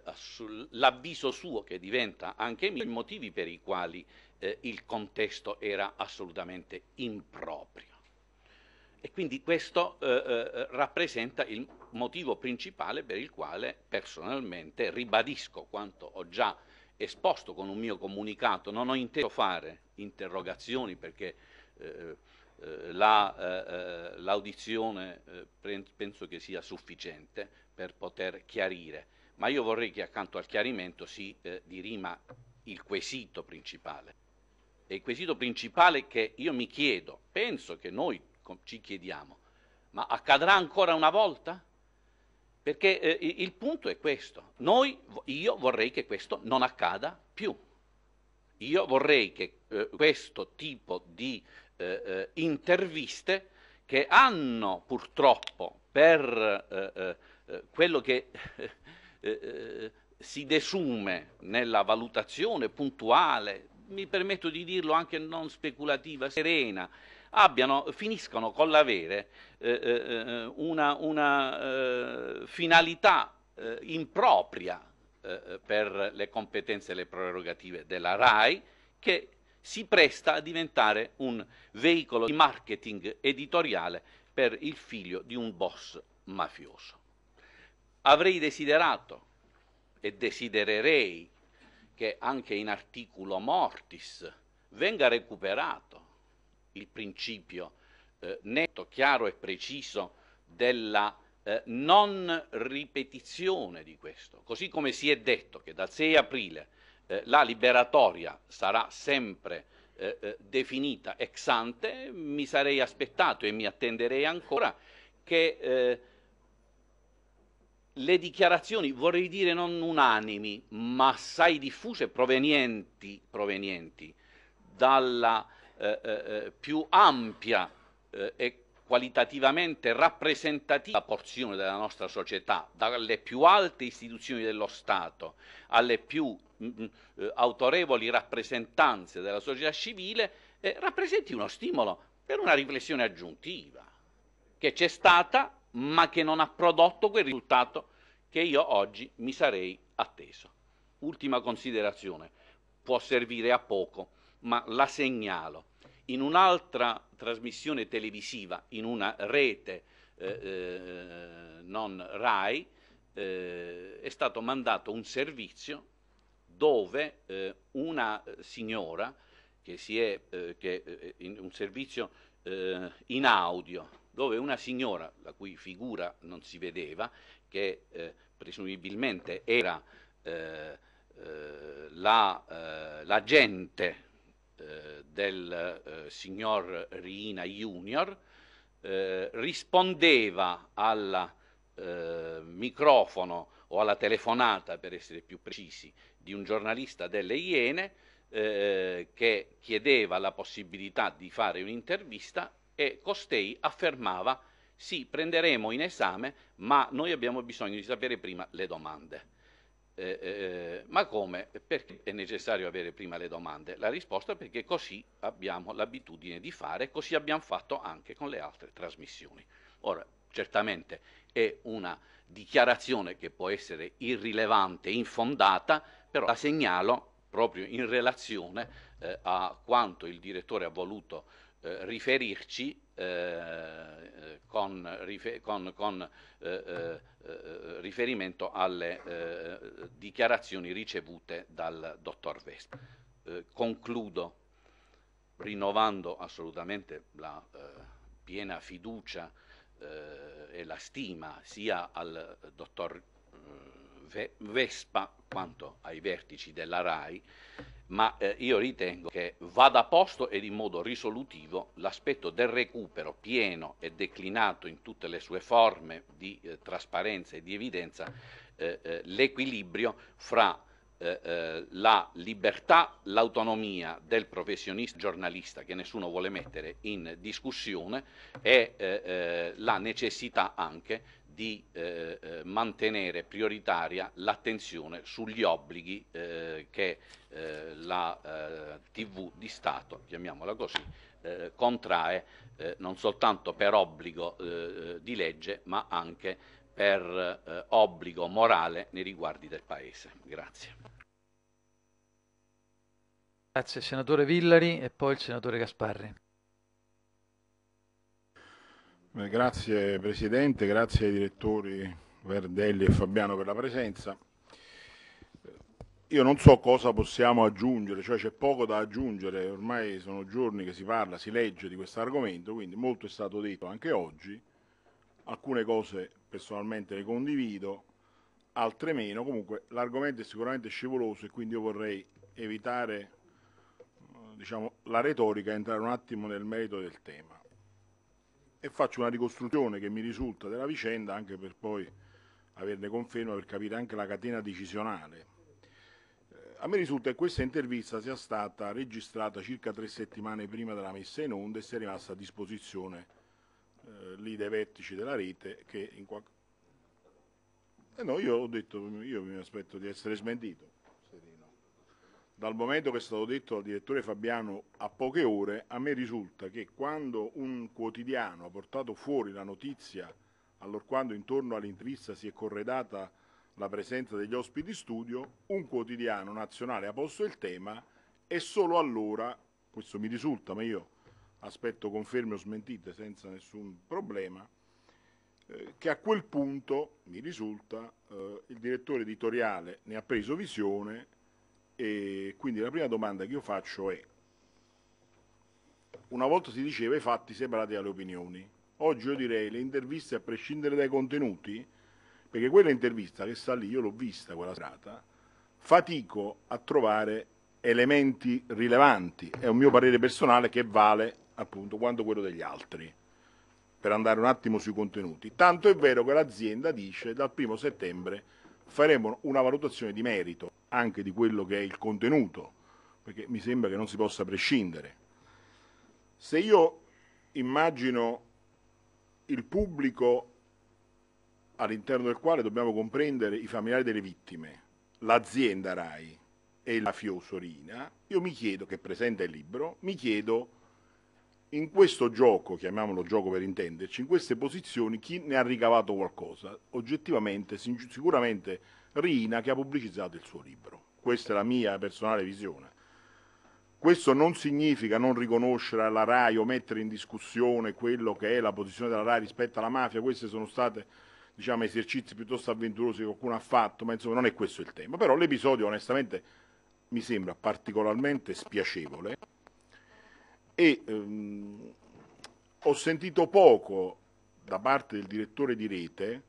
l'avviso suo che diventa anche mio, i motivi per i quali il contesto era assolutamente improprio. E quindi questo eh, eh, eh, rappresenta il motivo principale per il quale personalmente ribadisco quanto ho già esposto con un mio comunicato. Non ho inteso fare interrogazioni perché eh, eh, l'audizione la, eh, eh penso che sia sufficiente per poter chiarire, ma io vorrei che accanto al chiarimento si dirima il quesito principale. E il quesito principale che io mi chiedo, penso che noi ci chiediamo, ma accadrà ancora una volta? Perché eh, il punto è questo, Noi, io vorrei che questo non accada più, io vorrei che eh, questo tipo di eh, eh interviste che hanno purtroppo per eh, eh, quello che si desume nella valutazione puntuale, mi permetto di dirlo anche non speculativa, serena, abbiano, finiscano con l'avere eh, eh, eh una, una eh, finalità eh, impropria per le competenze e le prerogative della RAI che si presta a diventare un veicolo di marketing editoriale per il figlio di un boss mafioso. Avrei desiderato e desidererei che anche in articolo mortis venga recuperato il principio eh, netto, chiaro e preciso della eh, non ripetizione di questo. Così come si è detto che dal 6 aprile eh, la liberatoria sarà sempre eh, eh, definita ex ante, mi sarei aspettato e mi attenderei ancora che eh, le dichiarazioni, vorrei dire non unanimi, ma assai diffuse, provenienti, provenienti dalla eh, eh, eh, più ampia eh, e qualitativamente rappresentativa porzione della nostra società, dalle più alte istituzioni dello Stato alle più mh, mm, mm, autorevoli rappresentanze della società civile, rappresenti uno stimolo per una riflessione aggiuntiva che c'è stata ma che non ha prodotto quel risultato che io oggi mi sarei atteso. Ultima considerazione, può servire a poco ma la segnalo. In un'altra trasmissione televisiva, in una rete eh, eh non RAI, eh, è stato mandato un servizio dove eh, una signora, che si è, che, in un servizio in audio, dove una signora, la cui figura non si vedeva, che eh, presumibilmente era eh, eh, la, l'agente eh, del eh, signor Riina Junior eh, rispondeva al eh, microfono o alla telefonata, per essere più precisi, di un giornalista delle Iene che chiedeva la possibilità di fare un'intervista e costei affermava sì, prenderemo in esame, ma noi abbiamo bisogno di sapere prima le domande. Eh, eh, ma come? Perché è necessario avere prima le domande? La risposta è perché così abbiamo l'abitudine di fare, così abbiamo fatto anche con le altre trasmissioni. Ora, certamente è una dichiarazione che può essere irrilevante, infondata, però la segnalo proprio in relazione eh, a quanto il direttore ha voluto eh, riferirci eh, con, con, con eh, eh, riferimento alle eh, dichiarazioni ricevute dal dottor Vespa. Eh, concludo rinnovando assolutamente la eh, piena fiducia e la stima sia al dottor mm, Vespa quanto ai vertici della RAI ma eh, io ritengo che vada posto ed in modo risolutivo l'aspetto del recupero pieno e declinato in tutte le sue forme di eh, trasparenza e di evidenza, eh, eh l'equilibrio fra eh, eh, la libertà, l'autonomia del professionista giornalista che nessuno vuole mettere in discussione e la necessità anche di eh, eh, mantenere prioritaria l'attenzione sugli obblighi eh, che eh, la eh, TV di Stato, chiamiamola così, eh, contrae non soltanto per obbligo di legge ma anche per obbligo morale nei riguardi del Paese. Grazie. Grazie senatore Villari e poi il senatore Gasparri. Eh, grazie Presidente, grazie ai direttori Verdelli e Fabiano per la presenza. Io non so cosa possiamo aggiungere, cioè c'è poco da aggiungere, ormai sono giorni che si parla, si legge di questo argomento, quindi molto è stato detto anche oggi, alcune cose personalmente le condivido, altre meno, comunque l'argomento è sicuramente scivoloso e quindi io vorrei evitare eh, diciamo, la retorica e entrare un attimo nel merito del tema e faccio una ricostruzione che mi risulta della vicenda anche per poi averne conferma per capire anche la catena decisionale. Eh, a me risulta che questa intervista sia stata registrata circa tre settimane prima della messa in onda e sia rimasta a disposizione eh, lì dei vertici della rete che in qualche... Eh no, io ho detto, io mi aspetto di essere smentito. Dal momento che è stato detto dal direttore Fabiano a poche ore, a me risulta che quando un quotidiano ha portato fuori la notizia, allorquando intorno all'intrissa si è corredata la presenza degli ospiti studio, un quotidiano nazionale ha posto il tema e solo allora, questo mi risulta, ma io aspetto conferme o smentite senza nessun problema, eh, che a quel punto, mi risulta, eh, il direttore editoriale ne ha preso visione e quindi la prima domanda che io faccio è, una volta si diceva i fatti separati dalle opinioni, oggi io direi le interviste a prescindere dai contenuti, perché quella intervista che sta lì, io l'ho vista quella serata, fatico a trovare elementi rilevanti, è un mio parere personale che vale appunto quanto quello degli altri, per andare un attimo sui contenuti. Tanto è vero che l'azienda dice dal primo settembre faremo una valutazione di merito anche di quello che è il contenuto, perché mi sembra che non si possa prescindere. Se io immagino il pubblico all'interno del quale dobbiamo comprendere i familiari delle vittime, l'azienda RAI e la Fiosorina, io mi chiedo, che presenta il libro, mi chiedo in questo gioco, chiamiamolo gioco per intenderci, in queste posizioni chi ne ha ricavato qualcosa? Oggettivamente, sicuramente Rina che ha pubblicizzato il suo libro. Questa è la mia personale visione. Questo non significa non riconoscere alla RAI o mettere in discussione quello che è la posizione della RAI rispetto alla mafia, questi sono stati diciamo, esercizi piuttosto avventurosi che qualcuno ha fatto, ma insomma non è questo il tema. Però l'episodio onestamente mi sembra particolarmente spiacevole e ehm, ho sentito poco da parte del direttore di rete,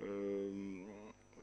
ehm,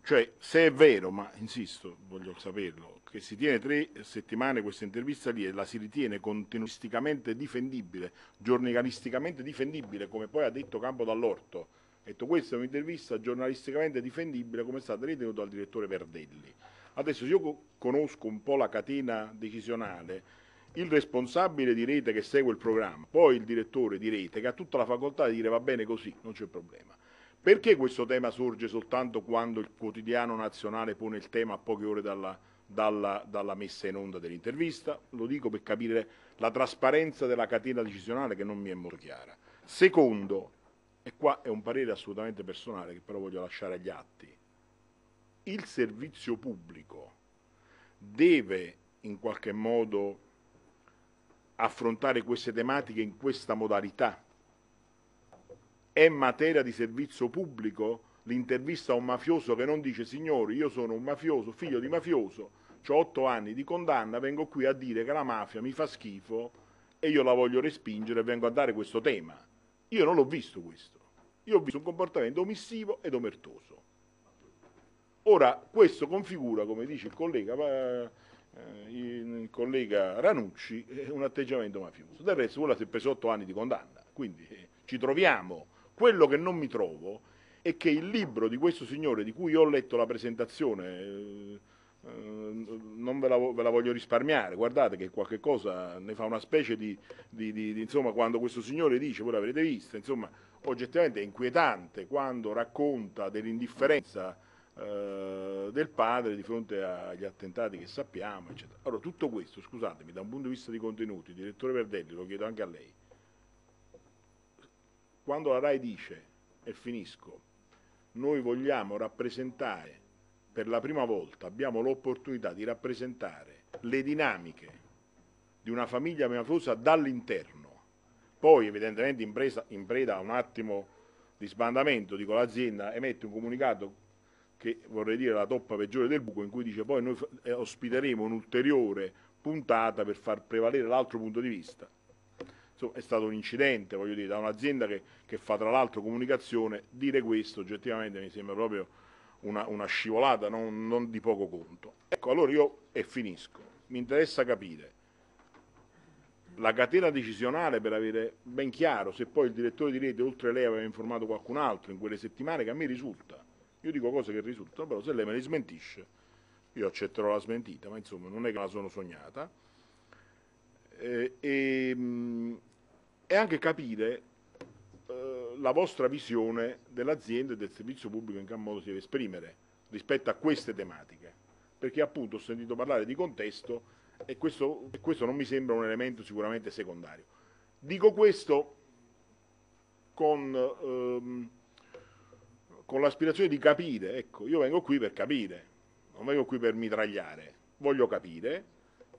cioè se è vero, ma insisto, voglio saperlo, che si tiene tre settimane questa intervista lì e la si ritiene contenutisticamente difendibile, giornalisticamente difendibile, come poi ha detto Campo dall'Orto, ha detto questa è un'intervista giornalisticamente difendibile come è stata ritenuta dal direttore Verdelli. Adesso io conosco un po' la catena decisionale, il responsabile di rete che segue il programma, poi il direttore di rete che ha tutta la facoltà di dire va bene così, non c'è problema. Perché questo tema sorge soltanto quando il quotidiano nazionale pone il tema a poche ore dalla, dalla, dalla messa in onda dell'intervista? Lo dico per capire la trasparenza della catena decisionale che non mi è molto chiara. Secondo, e qua è un parere assolutamente personale che però voglio lasciare agli atti, il servizio pubblico deve in qualche modo affrontare queste tematiche in questa modalità? È materia di servizio pubblico l'intervista a un mafioso che non dice signori io sono un mafioso, figlio di mafioso, ho otto anni di condanna, vengo qui a dire che la mafia mi fa schifo e io la voglio respingere e vengo a dare questo tema. Io non l'ho visto questo, io ho visto un comportamento omissivo ed omertoso. Ora questo configura, come dice il collega eh, eh, il collega Ranucci eh, un atteggiamento mafioso. Del resto quello preso otto anni di condanna, quindi eh, ci troviamo. Quello che non mi trovo è che il libro di questo signore di cui ho letto la presentazione, non ve la, ve la, voglio risparmiare, guardate che qualche cosa ne fa una specie di, di, di, di insomma, quando questo signore dice, voi l'avrete vista, insomma, oggettivamente è inquietante quando racconta dell'indifferenza eh, del padre di fronte agli attentati che sappiamo, eccetera. Allora, tutto questo, scusatemi, da un punto di vista di contenuti, direttore Verdelli, lo chiedo anche a lei, quando la RAI dice, e finisco, noi vogliamo rappresentare per la prima volta abbiamo l'opportunità di rappresentare le dinamiche di una famiglia mafiosa dall'interno, poi evidentemente in, presa, in preda a un attimo di sbandamento, dico l'azienda emette un comunicato che vorrei dire la toppa peggiore del buco, in cui dice poi noi eh, ospiteremo un'ulteriore puntata per far prevalere l'altro punto di vista. Insomma, è stato un incidente, voglio dire, da un'azienda che, che, fa tra l'altro comunicazione, dire questo oggettivamente mi sembra proprio una, una scivolata, non, non di poco conto. Ecco, allora io e finisco. Mi interessa capire la catena decisionale per avere ben chiaro se poi il direttore di rete oltre a lei aveva informato qualcun altro in quelle settimane che a me risulta. Io dico cose che risultano, però se lei me le smentisce, io accetterò la smentita, ma insomma non è che la sono sognata. E, e, e mm, anche capire eh, la vostra visione dell'azienda e del servizio pubblico in che modo si deve esprimere rispetto a queste tematiche, perché appunto ho sentito parlare di contesto e questo, e questo non mi sembra un elemento sicuramente secondario. Dico questo con... Ehm, con l'aspirazione di capire, ecco, io vengo qui per capire, non vengo qui per mitragliare, voglio capire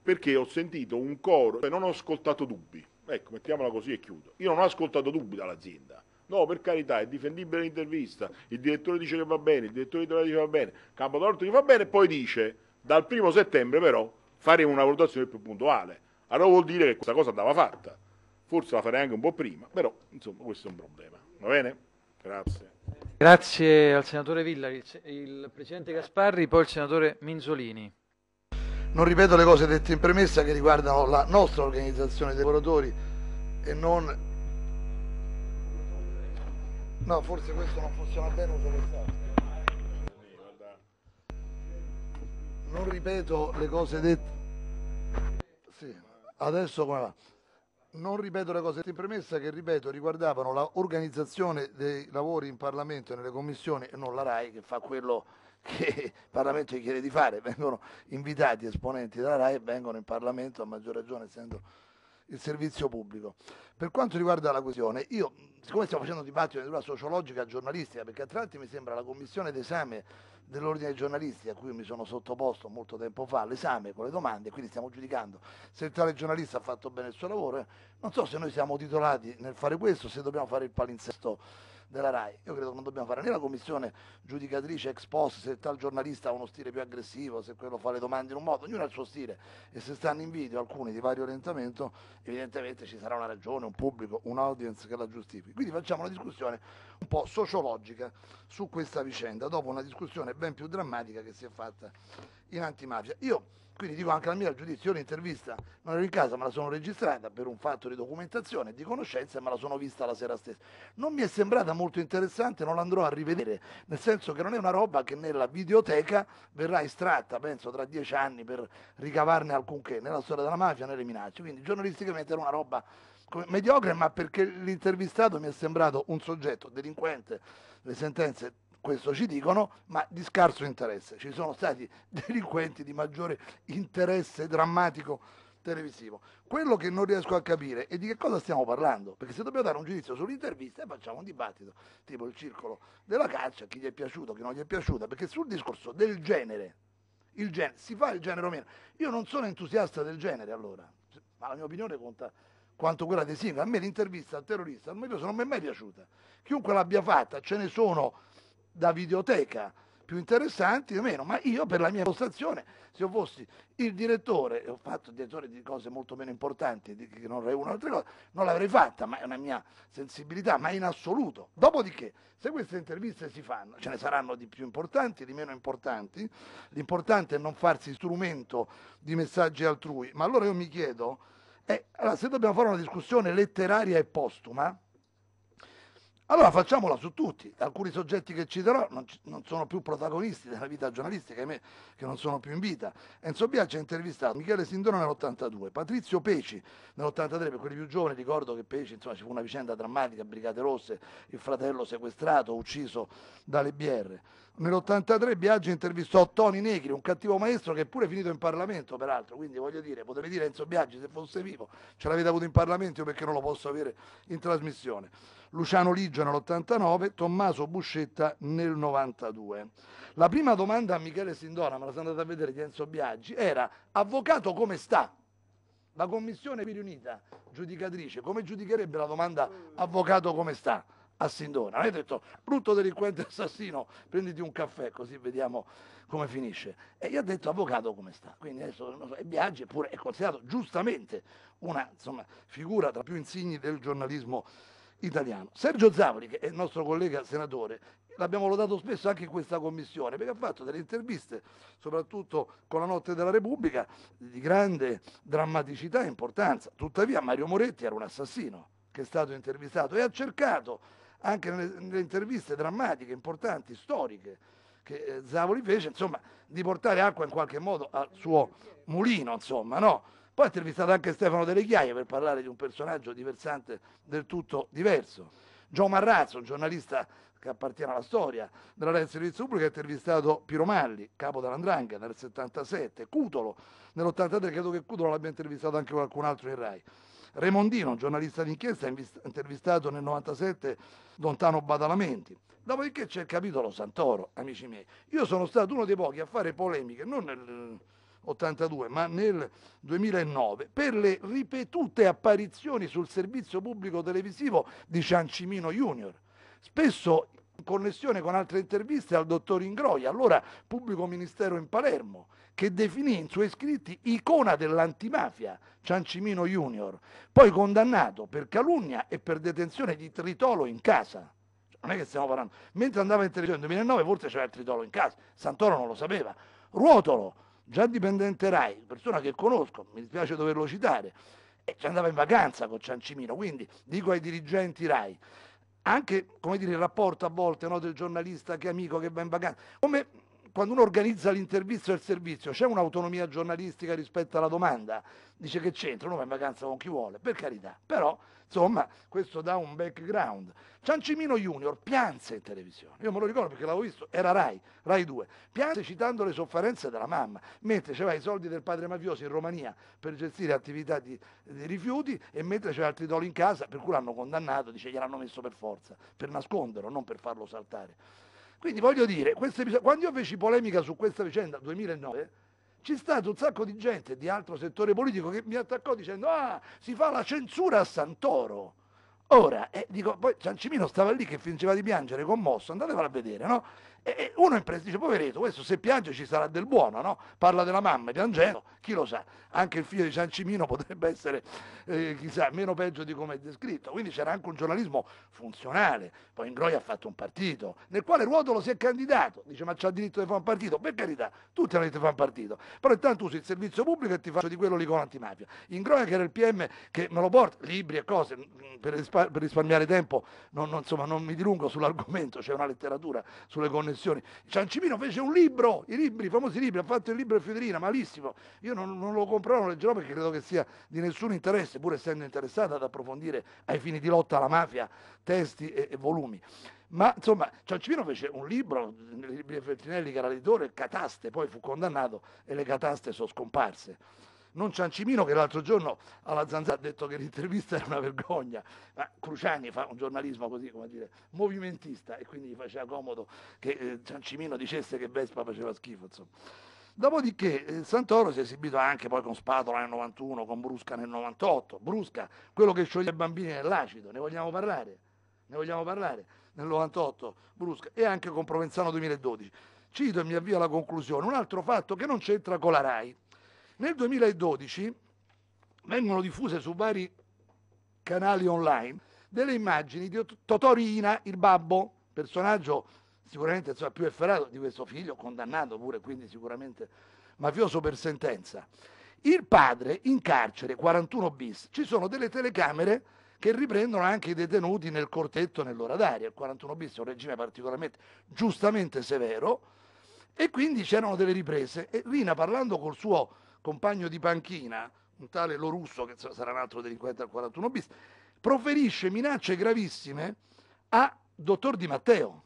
perché ho sentito un coro e cioè non ho ascoltato dubbi. Ecco, mettiamola così e chiudo. Io non ho ascoltato dubbi dall'azienda. No, per carità, è difendibile l'intervista, il direttore dice che va bene, il direttore editoriale dice che va bene, il capo d'orto dice che va bene, e poi dice, dal primo settembre però faremo una valutazione più puntuale. Allora vuol dire che questa cosa andava fatta, forse la farei anche un po' prima, però insomma questo è un problema. Va bene? Grazie. Grazie al senatore Villari, il presidente Gasparri, poi il senatore Minzolini. Non ripeto le cose dette in premessa che riguardano la nostra organizzazione dei lavoratori e non... No, forse questo non funziona bene come Non ripeto le cose dette... Sì, adesso come va? non ripeto le cose in premessa che, ripeto, riguardavano l'organizzazione dei lavori in Parlamento e nelle commissioni e non la RAI che fa quello che il Parlamento gli chiede di fare. Vengono invitati esponenti della RAI e vengono in Parlamento, a maggior ragione essendo il servizio pubblico. Per quanto riguarda la questione, io, siccome stiamo facendo un dibattito di natura sociologica e giornalistica, perché tra l'altro mi sembra la commissione d'esame dell'ordine dei giornalisti a cui mi sono sottoposto molto tempo fa l'esame con le domande, quindi stiamo giudicando se il tale giornalista ha fatto bene il suo lavoro. Non so se noi siamo titolati nel fare questo, se dobbiamo fare il palinsesto della RAI. Io credo che non dobbiamo fare né la commissione giudicatrice ex post se tal giornalista ha uno stile più aggressivo, se quello fa le domande in un modo, ognuno ha il suo stile e se stanno in video alcuni di vario orientamento evidentemente ci sarà una ragione, un pubblico, un audience che la giustifichi. Quindi facciamo una discussione un po' sociologica su questa vicenda, dopo una discussione ben più drammatica che si è fatta in antimafia. Io quindi dico anche la mia giudizio, l'intervista non ero in casa ma la sono registrata per un fatto di documentazione e di conoscenza ma la sono vista la sera stessa. Non mi è sembrata molto interessante, non l'andrò a rivedere, nel senso che non è una roba che nella videoteca verrà estratta, penso, tra dieci anni per ricavarne alcunché, nella storia della mafia, nelle minacce. Quindi giornalisticamente era una roba mediocre, ma perché l'intervistato mi è sembrato un soggetto delinquente, le sentenze questo ci dicono, ma di scarso interesse. Ci sono stati delinquenti di maggiore interesse drammatico televisivo. Quello che non riesco a capire è di che cosa stiamo parlando, perché se dobbiamo dare un giudizio sull'intervista facciamo un dibattito, tipo il circolo della caccia, chi gli è piaciuto, chi non gli è piaciuta, perché sul discorso del genere, il genere si fa il genere o meno. Io non sono entusiasta del genere allora, ma la mia opinione conta quanto quella dei singoli. A me l'intervista al terrorista non mi è mai piaciuta. Chiunque l'abbia fatta, ce ne sono da videoteca più interessanti o meno, ma io per la mia postazione, se io fossi il direttore, e ho fatto direttore di cose molto meno importanti, di, che non reúno altre cose, non l'avrei fatta, ma è una mia sensibilità, ma in assoluto. Dopodiché, se queste interviste si fanno, ce ne saranno di più importanti, di meno importanti, l'importante è non farsi strumento di messaggi altrui, ma allora io mi chiedo, eh, allora, se dobbiamo fare una discussione letteraria e postuma, allora facciamola su tutti. Alcuni soggetti che citerò non, non sono più protagonisti della vita giornalistica, ahimè, che non sono più in vita. Enzo Biaggi ha intervistato Michele Sindona nell'82, Patrizio Peci nell'83, per quelli più giovani ricordo che Peci, insomma, ci fu una vicenda drammatica, Brigate Rosse, il fratello sequestrato, ucciso dalle BR. Nell'83 Biaggi intervistò Toni Negri, un cattivo maestro che è pure finito in Parlamento, peraltro. Quindi voglio dire, potrei dire Enzo Biaggi se fosse vivo, ce l'avete avuto in Parlamento, io perché non lo posso avere in trasmissione. Luciano Ligio nell'89, Tommaso Buscetta nel 92. La prima domanda a Michele Sindona, me la sono andata a vedere di Enzo Biaggi, era avvocato come sta? La commissione riunita giudicatrice come giudicherebbe la domanda avvocato come sta? a Sindona. Hai detto, brutto delinquente assassino, prenditi un caffè così vediamo come finisce. E gli ha detto, avvocato come sta. Quindi adesso non so, e Biagi pure è considerato giustamente una insomma, figura tra più insigni del giornalismo italiano. Sergio Zavoli, che è il nostro collega senatore, l'abbiamo lodato spesso anche in questa commissione, perché ha fatto delle interviste, soprattutto con la Notte della Repubblica, di grande drammaticità e importanza. Tuttavia Mario Moretti era un assassino che è stato intervistato e ha cercato, anche nelle, nelle interviste drammatiche, importanti, storiche, che eh, Zavoli fece, insomma, di portare acqua in qualche modo al suo mulino, insomma, no? Poi ha intervistato anche Stefano Delle Chiaie per parlare di un personaggio di versante del tutto diverso. Gio Marrazzo, un giornalista che appartiene alla storia della Resi di Pubblica, ha intervistato Piro Malli, capo dell'Andrangheta nel 77, Cutolo nell'83, credo che Cutolo l'abbia intervistato anche qualcun altro in Rai. Remondino, giornalista d'inchiesta, ha intervistato nel 97 Lontano Badalamenti. Dopodiché c'è il capitolo Santoro, amici miei. Io sono stato uno dei pochi a fare polemiche, non nel 82, ma nel 2009, per le ripetute apparizioni sul servizio pubblico televisivo di Ciancimino Junior. Spesso in connessione con altre interviste al dottor Ingroia, allora pubblico ministero in Palermo, che definì in suoi scritti icona dell'antimafia Ciancimino Junior, poi condannato per calunnia e per detenzione di tritolo in casa. Cioè, non è che stiamo parlando. Mentre andava in televisione nel 2009 forse c'era il tritolo in casa, Santoro non lo sapeva. Ruotolo, già dipendente RAI, persona che conosco, mi dispiace doverlo citare, e ci andava in vacanza con Ciancimino, quindi dico ai dirigenti RAI, anche come dire, il rapporto a volte no, del giornalista che è amico che va in vacanza, come quando uno organizza l'intervista e il servizio c'è un'autonomia giornalistica rispetto alla domanda? Dice che c'entra, uno va in vacanza con chi vuole, per carità. Però, insomma, questo dà un background. Ciancimino Junior pianse in televisione, io me lo ricordo perché l'avevo visto, era Rai, Rai 2, pianse citando le sofferenze della mamma, mentre c'era i soldi del padre mafioso in Romania per gestire attività di, di rifiuti e mentre c'era altri tritolo in casa, per cui l'hanno condannato, dice gliel'hanno messo per forza, per nasconderlo, non per farlo saltare. Quindi voglio dire, quando io feci polemica su questa vicenda 2009, c'è stato un sacco di gente di altro settore politico che mi attaccò dicendo ah, si fa la censura a Santoro. Ora, eh, dico, poi Ciancimino stava lì che fingeva di piangere, commosso, andatevela a vedere, no? E uno in presa dice, poveretto, questo se piange ci sarà del buono, no? Parla della mamma piangendo, chi lo sa, anche il figlio di Ciancimino potrebbe essere, eh, chissà, meno peggio di come è descritto. Quindi c'era anche un giornalismo funzionale, poi Ingroia ha fatto un partito, nel quale Ruotolo si è candidato, dice ma c'ha diritto di fare un partito, per carità, tutti hanno diritto di fare un partito, però intanto usi il servizio pubblico e ti faccio di quello lì con antimafia. Ingroia che era il PM che me lo porta, libri e cose, mm, mm, per, risparmiare tempo, non, non, insomma, non mi dilungo sull'argomento, c'è una letteratura sulle connessioni connessioni. Ciancimino fece un libro, i libri, i famosi libri, ha fatto il libro di Fiorina, malissimo. Io non, non lo comprerò, non leggerò perché credo che sia di nessun interesse, pur essendo interessata ad approfondire ai fini di lotta alla mafia testi e, e volumi. Ma insomma, Ciancimino fece un libro, il libro di Fettinelli, che era l'editore, Cataste, poi fu condannato e le cataste sono scomparse non Ciancimino che l'altro giorno alla Zanzara ha detto che l'intervista era una vergogna, ma Cruciani fa un giornalismo così, come dire, movimentista e quindi gli faceva comodo che eh, Ciancimino dicesse che Vespa faceva schifo, insomma. Dopodiché eh, Santoro si è esibito anche poi con Spatola nel 91, con Brusca nel 98. Brusca, quello che scioglie i bambini nell'acido, ne vogliamo parlare? Ne vogliamo parlare? Nel 98, Brusca. E anche con Provenzano 2012. Cito e mi avvio alla conclusione un altro fatto che non c'entra con la RAI. Nel 2012 vengono diffuse su vari canali online delle immagini di Totò Totorina, il babbo, personaggio sicuramente insomma, più efferato di questo figlio, condannato pure, quindi sicuramente mafioso per sentenza. Il padre in carcere, 41 bis, ci sono delle telecamere che riprendono anche i detenuti nel cortetto nell'ora d'aria. Il 41 bis è un regime particolarmente giustamente severo e quindi c'erano delle riprese. E Rina parlando col suo compagno di panchina, un tale Lorusso, che sarà un altro delinquente al 41 bis, proferisce minacce gravissime a dottor Di Matteo.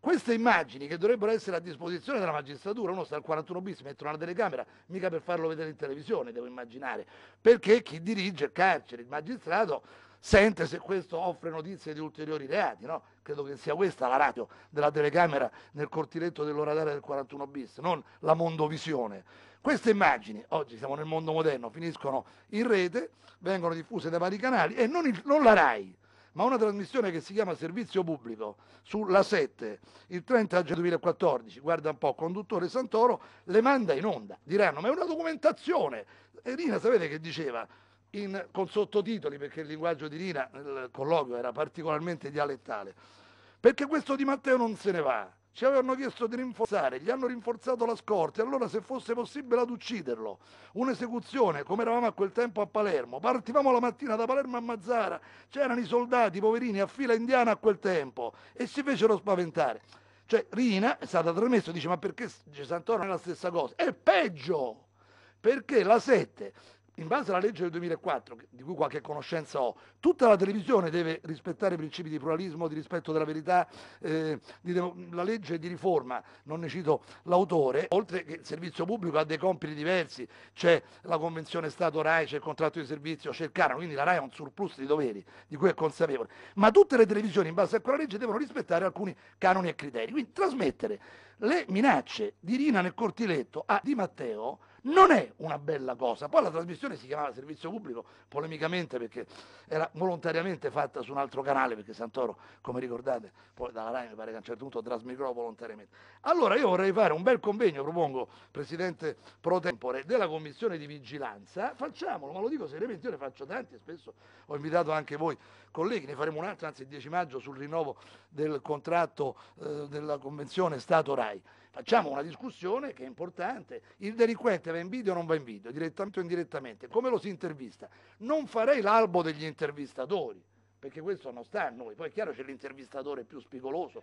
Queste immagini che dovrebbero essere a disposizione della magistratura, uno sta al 41 bis, mette una telecamera, mica per farlo vedere in televisione, devo immaginare, perché chi dirige il carcere, il magistrato, sente se questo offre notizie di ulteriori reati. No? Credo che sia questa la radio della telecamera nel cortiletto dell'orataria del 41 bis, non la mondovisione. Queste immagini, oggi siamo nel mondo moderno, finiscono in rete, vengono diffuse dai vari canali e non, il, non la RAI, ma una trasmissione che si chiama Servizio Pubblico sulla 7 il 30 gennaio 2014, guarda un po', conduttore Santoro le manda in onda. Diranno, ma è una documentazione. Irina sapete che diceva? in, con sottotitoli perché il linguaggio di Rina nel colloquio era particolarmente dialettale. Perché questo Di Matteo non se ne va. Ci avevano chiesto di rinforzare, gli hanno rinforzato la scorta e allora se fosse possibile ad ucciderlo. Un'esecuzione, come eravamo a quel tempo a Palermo. Partivamo la mattina da Palermo a Mazzara, c'erano i soldati, poverini, a fila indiana a quel tempo e si fecero spaventare. Cioè Rina è stata trasmessa, dice ma perché Gesantoro non è la stessa cosa? È peggio! Perché la 7 in base alla legge del 2004, di cui qualche conoscenza ho, tutta la televisione deve rispettare i principi di pluralismo, di rispetto della verità, eh, di la legge di riforma, non ne cito l'autore, oltre che il servizio pubblico ha dei compiti diversi, c'è la convenzione Stato-RAI, c'è il contratto di servizio, c'è il canone, quindi la RAI ha un surplus di doveri di cui è consapevole, ma tutte le televisioni in base a quella legge devono rispettare alcuni canoni e criteri, quindi trasmettere le minacce di Rina nel cortiletto a Di Matteo non è una bella cosa. Poi la trasmissione si chiamava Servizio Pubblico, polemicamente perché era volontariamente fatta su un altro canale, perché Santoro, come ricordate, poi dalla RAI mi pare che a un certo punto trasmigrò volontariamente. Allora io vorrei fare un bel convegno, propongo, Presidente pro tempore, della Commissione di Vigilanza. Facciamolo, ma lo dico seriamente, io ne faccio tanti e spesso ho invitato anche voi colleghi, ne faremo un altro, anzi il 10 maggio sul rinnovo del contratto eh, della Convenzione Stato-RAI. Facciamo una discussione che è importante. Il delinquente va in video o non va in video, direttamente o indirettamente? Come lo si intervista? Non farei l'albo degli intervistatori, perché questo non sta a noi. Poi è chiaro c'è l'intervistatore più spigoloso,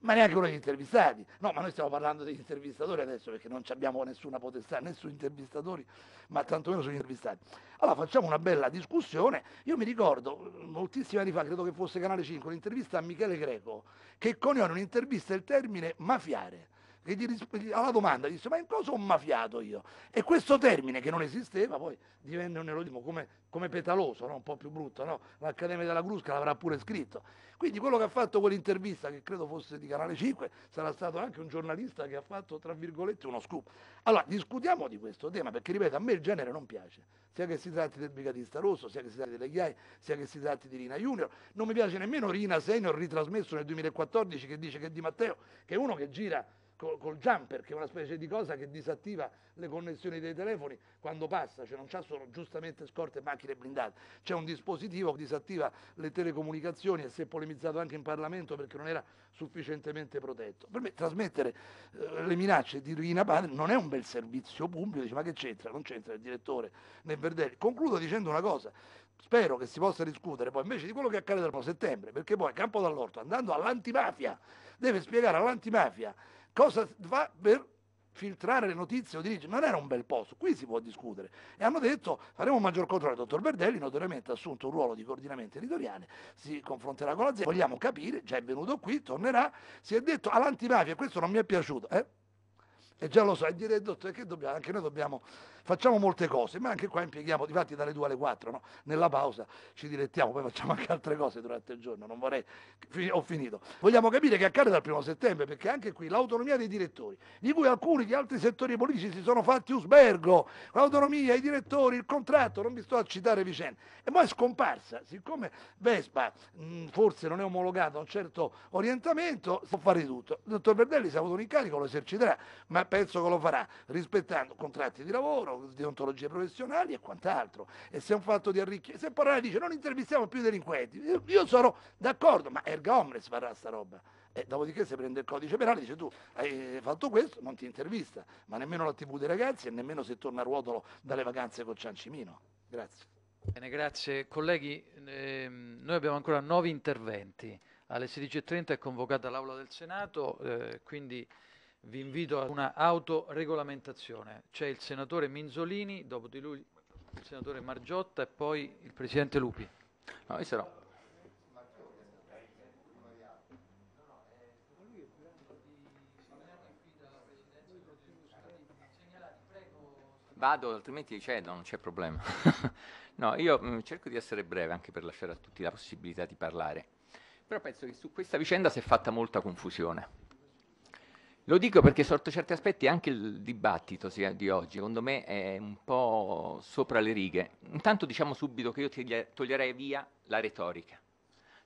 ma neanche uno degli intervistati. No, ma noi stiamo parlando degli intervistatori adesso perché non abbiamo nessuna potestà nessun su intervistatori, ma tantomeno sugli intervistati. Allora facciamo una bella discussione. Io mi ricordo moltissimi anni fa, credo che fosse Canale 5, un'intervista a Michele Greco, che coniò in un'intervista il termine mafiare che gli risp- alla domanda gli disse ma in cosa ho mafiato io? E questo termine che non esisteva poi divenne un erodismo come, come petaloso, no? un po' più brutto, no? l'Accademia della Crusca l'avrà pure scritto. Quindi quello che ha fatto quell'intervista, che credo fosse di Canale 5, sarà stato anche un giornalista che ha fatto, tra virgolette, uno scoop. Allora, discutiamo di questo tema, perché ripeto, a me il genere non piace, sia che si tratti del brigadista rosso, sia che si tratti delle ghiaie, sia che si tratti di Rina Junior. Non mi piace nemmeno Rina Senior ritrasmesso nel 2014 che dice che è Di Matteo, che è uno che gira col, col jumper, che è una specie di cosa che disattiva le connessioni dei telefoni quando passa, cioè non c'ha solo giustamente scorte e macchine blindate, c'è un dispositivo che disattiva le telecomunicazioni e si è polemizzato anche in Parlamento perché non era sufficientemente protetto. Per me trasmettere eh, le minacce di Rina Padre non è un bel servizio pubblico, dice ma che c'entra? Non c'entra il direttore né Verdelli. Concludo dicendo una cosa, spero che si possa discutere poi invece di quello che accade dal 1 settembre, perché poi Campo dall'Orto andando all'antimafia deve spiegare all'antimafia cosa fa per filtrare le notizie o dirigere. Non era un bel posto, qui si può discutere. E hanno detto faremo un maggior controllo. Il dottor Berdelli notoriamente ha assunto un ruolo di coordinamento editoriale, si confronterà con l'azienda, vogliamo capire, già è venuto qui, tornerà, si è detto all'antimafia, questo non mi è piaciuto. Eh? E già lo so, e dire dottore che dobbiamo, anche noi dobbiamo Facciamo molte cose, ma anche qua impieghiamo, difatti dalle 2 alle 4, no? nella pausa ci direttiamo, poi facciamo anche altre cose durante il giorno, non vorrei, ho finito. Vogliamo capire che accade dal primo settembre, perché anche qui l'autonomia dei direttori, di cui alcuni di altri settori politici si sono fatti usbergo, l'autonomia, i direttori, il contratto, non vi sto a citare vicende, e poi è scomparsa, siccome Vespa mh, forse non è omologato a un certo orientamento, può fare di tutto. Il dottor Verdelli si è avuto un incarico, lo eserciterà, ma penso che lo farà rispettando contratti di lavoro, di ontologie professionali e quant'altro. E se è un fatto di arricchire, se Parrani dice non intervistiamo più i delinquenti, io, io sono d'accordo, ma erga omnes farà sta roba. E dopodiché se prende il codice penale dice tu hai fatto questo, non ti intervista, ma nemmeno la tv dei ragazzi e nemmeno se torna a ruotolo dalle vacanze con Ciancimino. Grazie. Bene, grazie. Colleghi, ehm, noi abbiamo ancora nove interventi. Alle 16.30 è convocata l'Aula del Senato, eh, quindi vi invito a una autoregolamentazione. C'è il senatore Minzolini, dopo di lui il senatore Margiotta e poi il presidente Lupi. No, io sarò. Vado, altrimenti cedo, non c'è problema. no, io mm, cerco di essere breve anche per lasciare a tutti la possibilità di parlare. Però penso che su questa vicenda si è fatta molta confusione lo dico perché sotto certi aspetti anche il dibattito di oggi, secondo me, è un po' sopra le righe. Intanto diciamo subito che io toglierei via la retorica.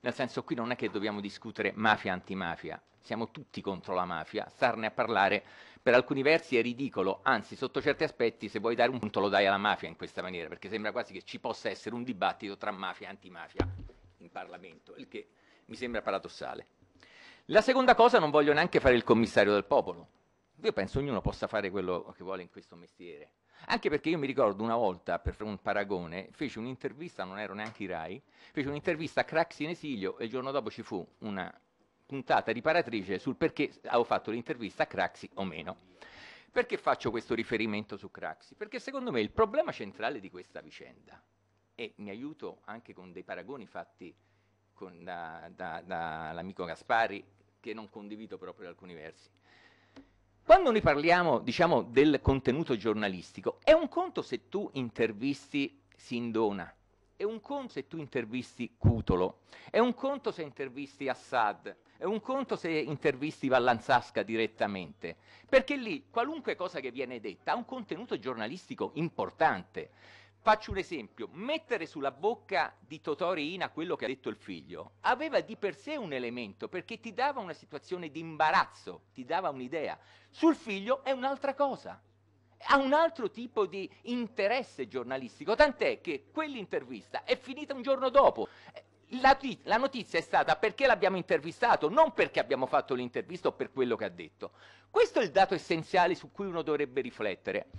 Nel senso qui non è che dobbiamo discutere mafia-antimafia, siamo tutti contro la mafia, starne a parlare per alcuni versi è ridicolo, anzi sotto certi aspetti se vuoi dare un punto lo dai alla mafia in questa maniera, perché sembra quasi che ci possa essere un dibattito tra mafia e antimafia in Parlamento, il che mi sembra paradossale. La seconda cosa, non voglio neanche fare il commissario del popolo. Io penso ognuno possa fare quello che vuole in questo mestiere. Anche perché io mi ricordo una volta, per fare un paragone, feci un'intervista, non ero neanche i RAI, feci un'intervista a Craxi in esilio e il giorno dopo ci fu una puntata riparatrice sul perché avevo fatto l'intervista a Craxi o meno. Perché faccio questo riferimento su Craxi? Perché secondo me il problema centrale di questa vicenda, e mi aiuto anche con dei paragoni fatti dall'amico da, da Gaspari, che non condivido proprio da alcuni versi. Quando noi parliamo, diciamo, del contenuto giornalistico, è un conto se tu intervisti Sindona, è un conto se tu intervisti Cutolo, è un conto se intervisti Assad, è un conto se intervisti Vallanzasca direttamente, perché lì qualunque cosa che viene detta ha un contenuto giornalistico importante. Faccio un esempio, mettere sulla bocca di Totori Ina quello che ha detto il figlio aveva di per sé un elemento perché ti dava una situazione di imbarazzo, ti dava un'idea. Sul figlio è un'altra cosa, ha un altro tipo di interesse giornalistico, tant'è che quell'intervista è finita un giorno dopo la, la, notizia è stata perché l'abbiamo intervistato, non perché abbiamo fatto l'intervista o per quello che ha detto. Questo è il dato essenziale su cui uno dovrebbe riflettere.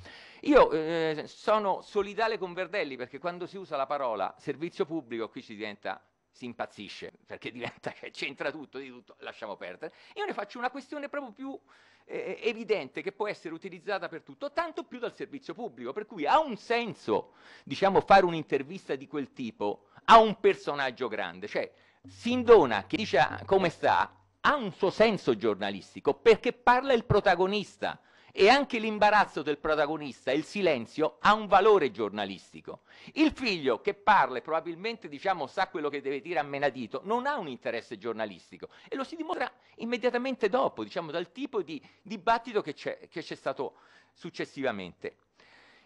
Io eh, sono solidale con Verdelli perché quando si usa la parola servizio pubblico qui ci diventa si impazzisce perché diventa che c'entra tutto di tutto, lasciamo perdere. Io ne faccio una questione proprio più eh, evidente che può essere utilizzata per tutto, tanto più dal servizio pubblico, per cui ha un senso, diciamo, fare un'intervista di quel tipo a un personaggio grande, cioè Sindona che dice ah, come sta ha un suo senso giornalistico perché parla il protagonista e anche l'imbarazzo del protagonista e il silenzio ha un valore giornalistico. Il figlio che parla e probabilmente diciamo, sa quello che deve dire a menadito non ha un interesse giornalistico e lo si dimostra immediatamente dopo, diciamo, dal tipo di dibattito che c'è, che c'è stato successivamente.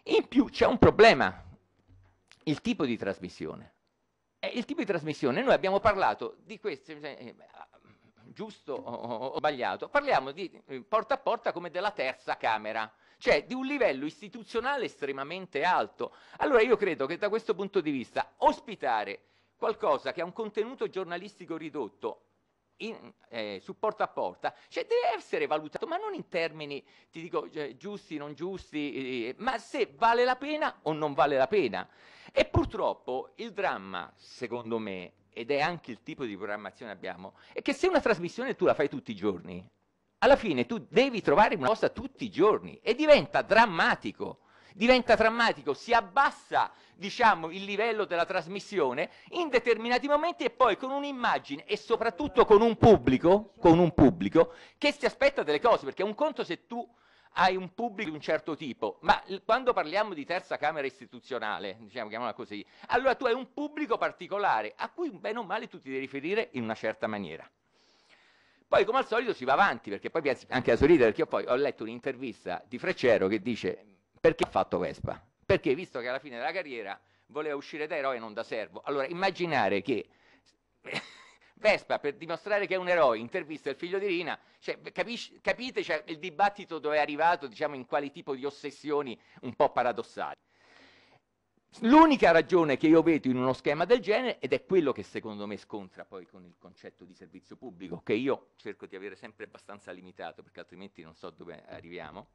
In più c'è un problema, il tipo di trasmissione è eh, il tipo di trasmissione. Noi abbiamo parlato di questo, eh, eh, ah, giusto o, sbagliato, parliamo di porta a porta come della terza Camera, cioè di un livello istituzionale estremamente alto. Allora io credo che da questo punto di vista ospitare qualcosa che ha un contenuto giornalistico ridotto in, eh, su porta a porta, cioè deve essere valutato, ma non in termini, ti dico, cioè, giusti, non giusti, eh, eh, ma se vale la pena o non vale la pena. E purtroppo il dramma, secondo me, ed è anche il tipo di programmazione che abbiamo, è che se una trasmissione tu la fai tutti i giorni, alla fine tu devi trovare una cosa tutti i giorni e diventa drammatico diventa drammatico, si abbassa diciamo, il livello della trasmissione in determinati momenti e poi con un'immagine e soprattutto con un, pubblico, con un pubblico che si aspetta delle cose, perché è un conto se tu hai un pubblico di un certo tipo, ma quando parliamo di terza camera istituzionale, diciamo chiamiamola così, allora tu hai un pubblico particolare a cui bene o male tu ti devi riferire in una certa maniera. Poi come al solito si va avanti, perché poi anche a sorridere, perché io poi ho letto un'intervista di Freccero che dice perché ha fatto Vespa? Perché visto che alla fine della carriera voleva uscire da eroe e non da servo. Allora immaginare che Vespa per dimostrare che è un eroe intervista il figlio di Rina, cioè, capisci, capite cioè, il dibattito dove è arrivato, diciamo in quali tipo di ossessioni un po' paradossali. L'unica ragione che io vedo in uno schema del genere, ed è quello che secondo me scontra poi con il concetto di servizio pubblico, che io cerco di avere sempre abbastanza limitato, perché altrimenti non so dove arriviamo,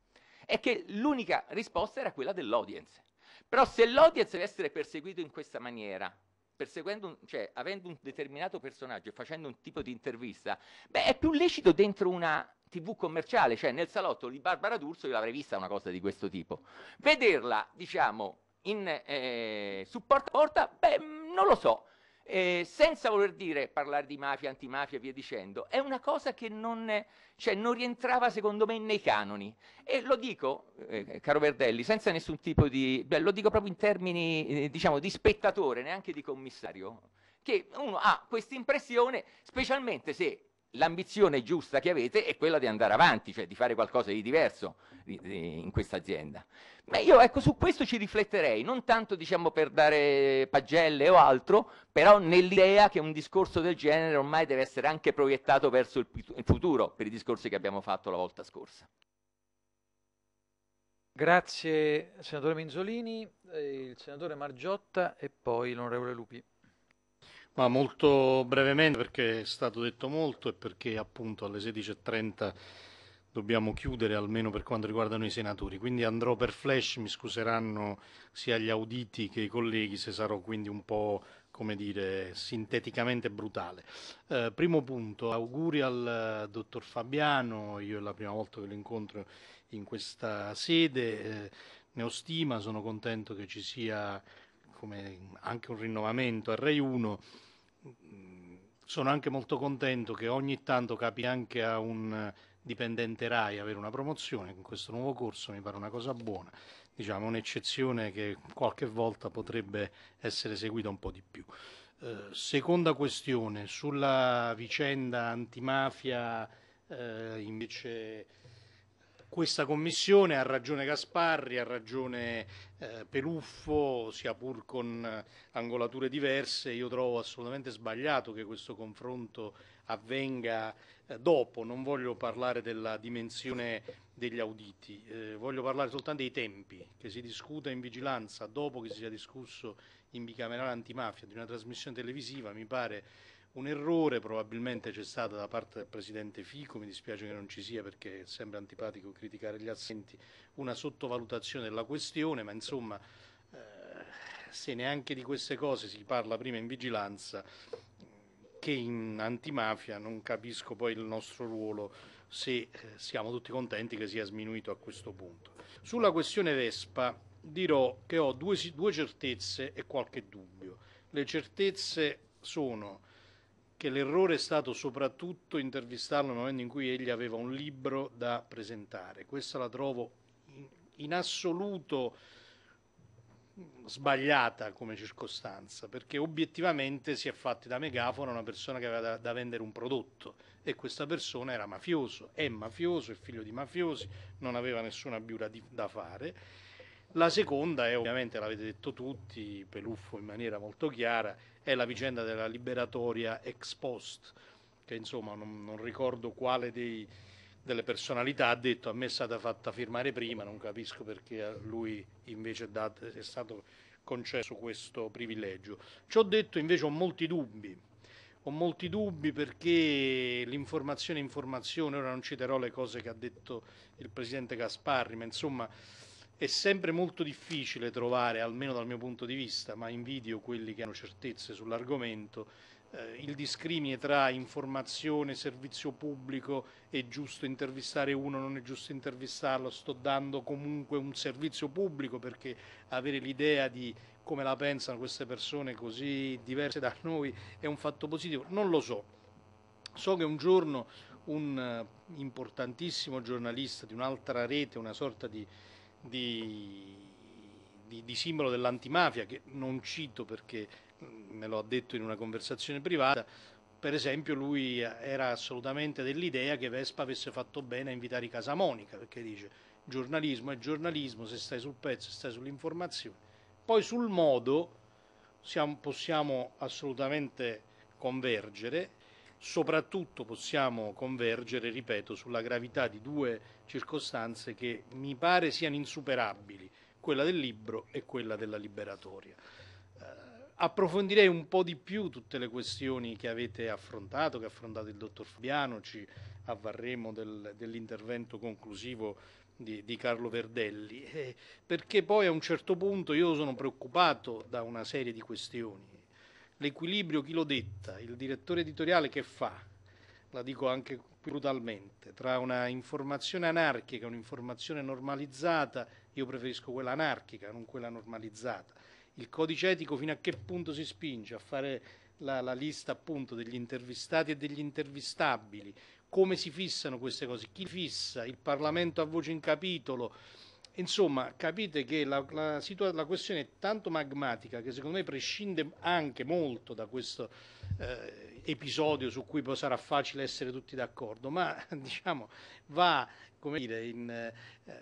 è che l'unica risposta era quella dell'audience. Però se l'audience deve essere perseguito in questa maniera, un, cioè, avendo un determinato personaggio e facendo un tipo di intervista, beh, è più lecito dentro una TV commerciale, cioè nel salotto di Barbara D'Urso io l'avrei vista una cosa di questo tipo. Vederla, diciamo, in, eh, su porta a porta, beh, non lo so eh, senza voler dire parlare di mafia, antimafia e via dicendo, è una cosa che non, cioè, non rientrava secondo me nei canoni. E lo dico, eh, caro Verdelli, senza nessun tipo di... Beh, lo dico proprio in termini, eh, diciamo, di spettatore, neanche di commissario, che uno ha questa impressione, specialmente se l'ambizione giusta che avete è quella di andare avanti, cioè di fare qualcosa di diverso di, di, in questa azienda. Ma io ecco, su questo ci rifletterei, non tanto diciamo, per dare pagelle o altro, però nell'idea che un discorso del genere ormai deve essere anche proiettato verso il, il futuro, per i discorsi che abbiamo fatto la volta scorsa. Grazie senatore Minzolini, eh, il senatore Margiotta e poi l'onorevole Lupi. Ma molto brevemente perché è stato detto molto e perché appunto alle 16.30 dobbiamo chiudere almeno per quanto riguardano i senatori, quindi andrò per flash, mi scuseranno sia gli auditi che i colleghi se sarò quindi un po' come dire, sinteticamente brutale. Eh, primo punto, auguri al eh, dottor Fabiano, io è la prima volta che lo incontro in questa sede, eh, ne ho stima, sono contento che ci sia anche un rinnovamento a Rai 1 Mm, sono anche molto contento che ogni tanto capi anche a un dipendente RAI avere una promozione con questo nuovo corso, mi pare una cosa buona, diciamo un'eccezione che qualche volta potrebbe essere seguita un po' di più. Eh, seconda questione, sulla vicenda antimafia eh, invece questa commissione, ha ragione Gasparri, ha ragione eh, Peluffo, sia pur con eh, angolature diverse, io trovo assolutamente sbagliato che questo confronto avvenga eh, dopo, non voglio parlare della dimensione degli auditi, eh, voglio parlare soltanto dei tempi, che si discuta in vigilanza dopo che si sia discusso in bicamerale antimafia di una trasmissione televisiva mi pare un errore probabilmente c'è stato da parte del Presidente Fico, mi dispiace che non ci sia perché è sempre antipatico criticare gli assenti, una sottovalutazione della questione, ma insomma eh, se neanche di queste cose si parla prima in vigilanza che in antimafia non capisco poi il nostro ruolo se eh, siamo tutti contenti che sia sminuito a questo punto. Sulla questione Vespa dirò che ho due, due certezze e qualche dubbio. Le certezze sono che l'errore è stato soprattutto intervistarlo nel momento in cui egli aveva un libro da presentare. Questa la trovo in, assoluto sbagliata come circostanza, perché obiettivamente si è fatti da megafono una persona che aveva da, da, vendere un prodotto e questa persona era mafioso, è mafioso, è figlio di mafiosi, non aveva nessuna biura di, da fare. La seconda è ovviamente, l'avete detto tutti, Peluffo in maniera molto chiara, è la vicenda della liberatoria ex post, che insomma non, non ricordo quale dei, delle personalità ha detto a me è stata fatta firmare prima, non capisco perché a lui invece è stato concesso questo privilegio. Ciò detto invece ho molti dubbi, ho molti dubbi perché l'informazione è informazione, ora non citerò le cose che ha detto il presidente Gasparri, ma insomma è sempre molto difficile trovare, almeno dal mio punto di vista, ma invidio quelli che hanno certezze sull'argomento, eh, il discrimine tra informazione, servizio pubblico, è giusto intervistare uno, non è giusto intervistarlo, sto dando comunque un servizio pubblico perché avere l'idea di come la pensano queste persone così diverse da noi è un fatto positivo, non lo so. So che un giorno un eh, importantissimo giornalista di un'altra rete, una sorta di di, di, di simbolo dell'antimafia, che non cito perché mm, me lo ha detto in una conversazione privata, per esempio lui era assolutamente dell'idea che Vespa avesse fatto bene a invitare Casa Monica, perché dice giornalismo è giornalismo, se stai sul pezzo, stai sull'informazione. Poi sul modo siamo, possiamo assolutamente convergere, soprattutto possiamo convergere, ripeto, sulla gravità di due circostanze che mi pare siano insuperabili, quella del libro e quella della liberatoria. Eh, approfondirei un po' di più tutte le questioni che avete affrontato, che ha affrontato il dottor Fabiano, ci avvarremo del, dell'intervento conclusivo di, di, Carlo Verdelli, eh, perché poi a un certo punto io sono preoccupato da una serie di questioni l'equilibrio chi lo detta, il direttore editoriale che fa, la dico anche brutalmente, tra una informazione anarchica e un'informazione normalizzata, io preferisco quella anarchica, non quella normalizzata. Il codice etico fino a che punto si spinge a fare la, la lista appunto degli intervistati e degli intervistabili, come si fissano queste cose, chi fissa, il Parlamento a voce in capitolo, Insomma, capite che la, la, la, questione è tanto magmatica che secondo me prescinde anche molto da questo eh, episodio su cui poi sarà facile essere tutti d'accordo, ma diciamo va come dire, in, eh,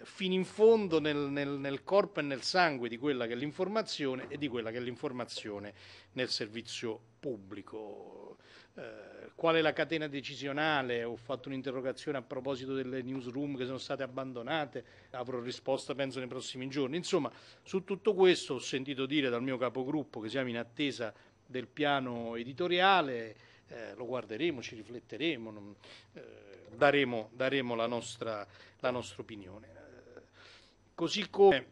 fino in fondo nel, nel, nel, corpo e nel sangue di quella che è l'informazione e di quella che è l'informazione nel servizio pubblico. Eh, qual è la catena decisionale, ho fatto un'interrogazione a proposito delle newsroom che sono state abbandonate, avrò risposta penso nei prossimi giorni. Insomma, su tutto questo ho sentito dire dal mio capogruppo che siamo in attesa del piano editoriale, eh, lo guarderemo, ci rifletteremo, non, eh, daremo, daremo la, nostra, la, nostra, opinione. Eh, così come,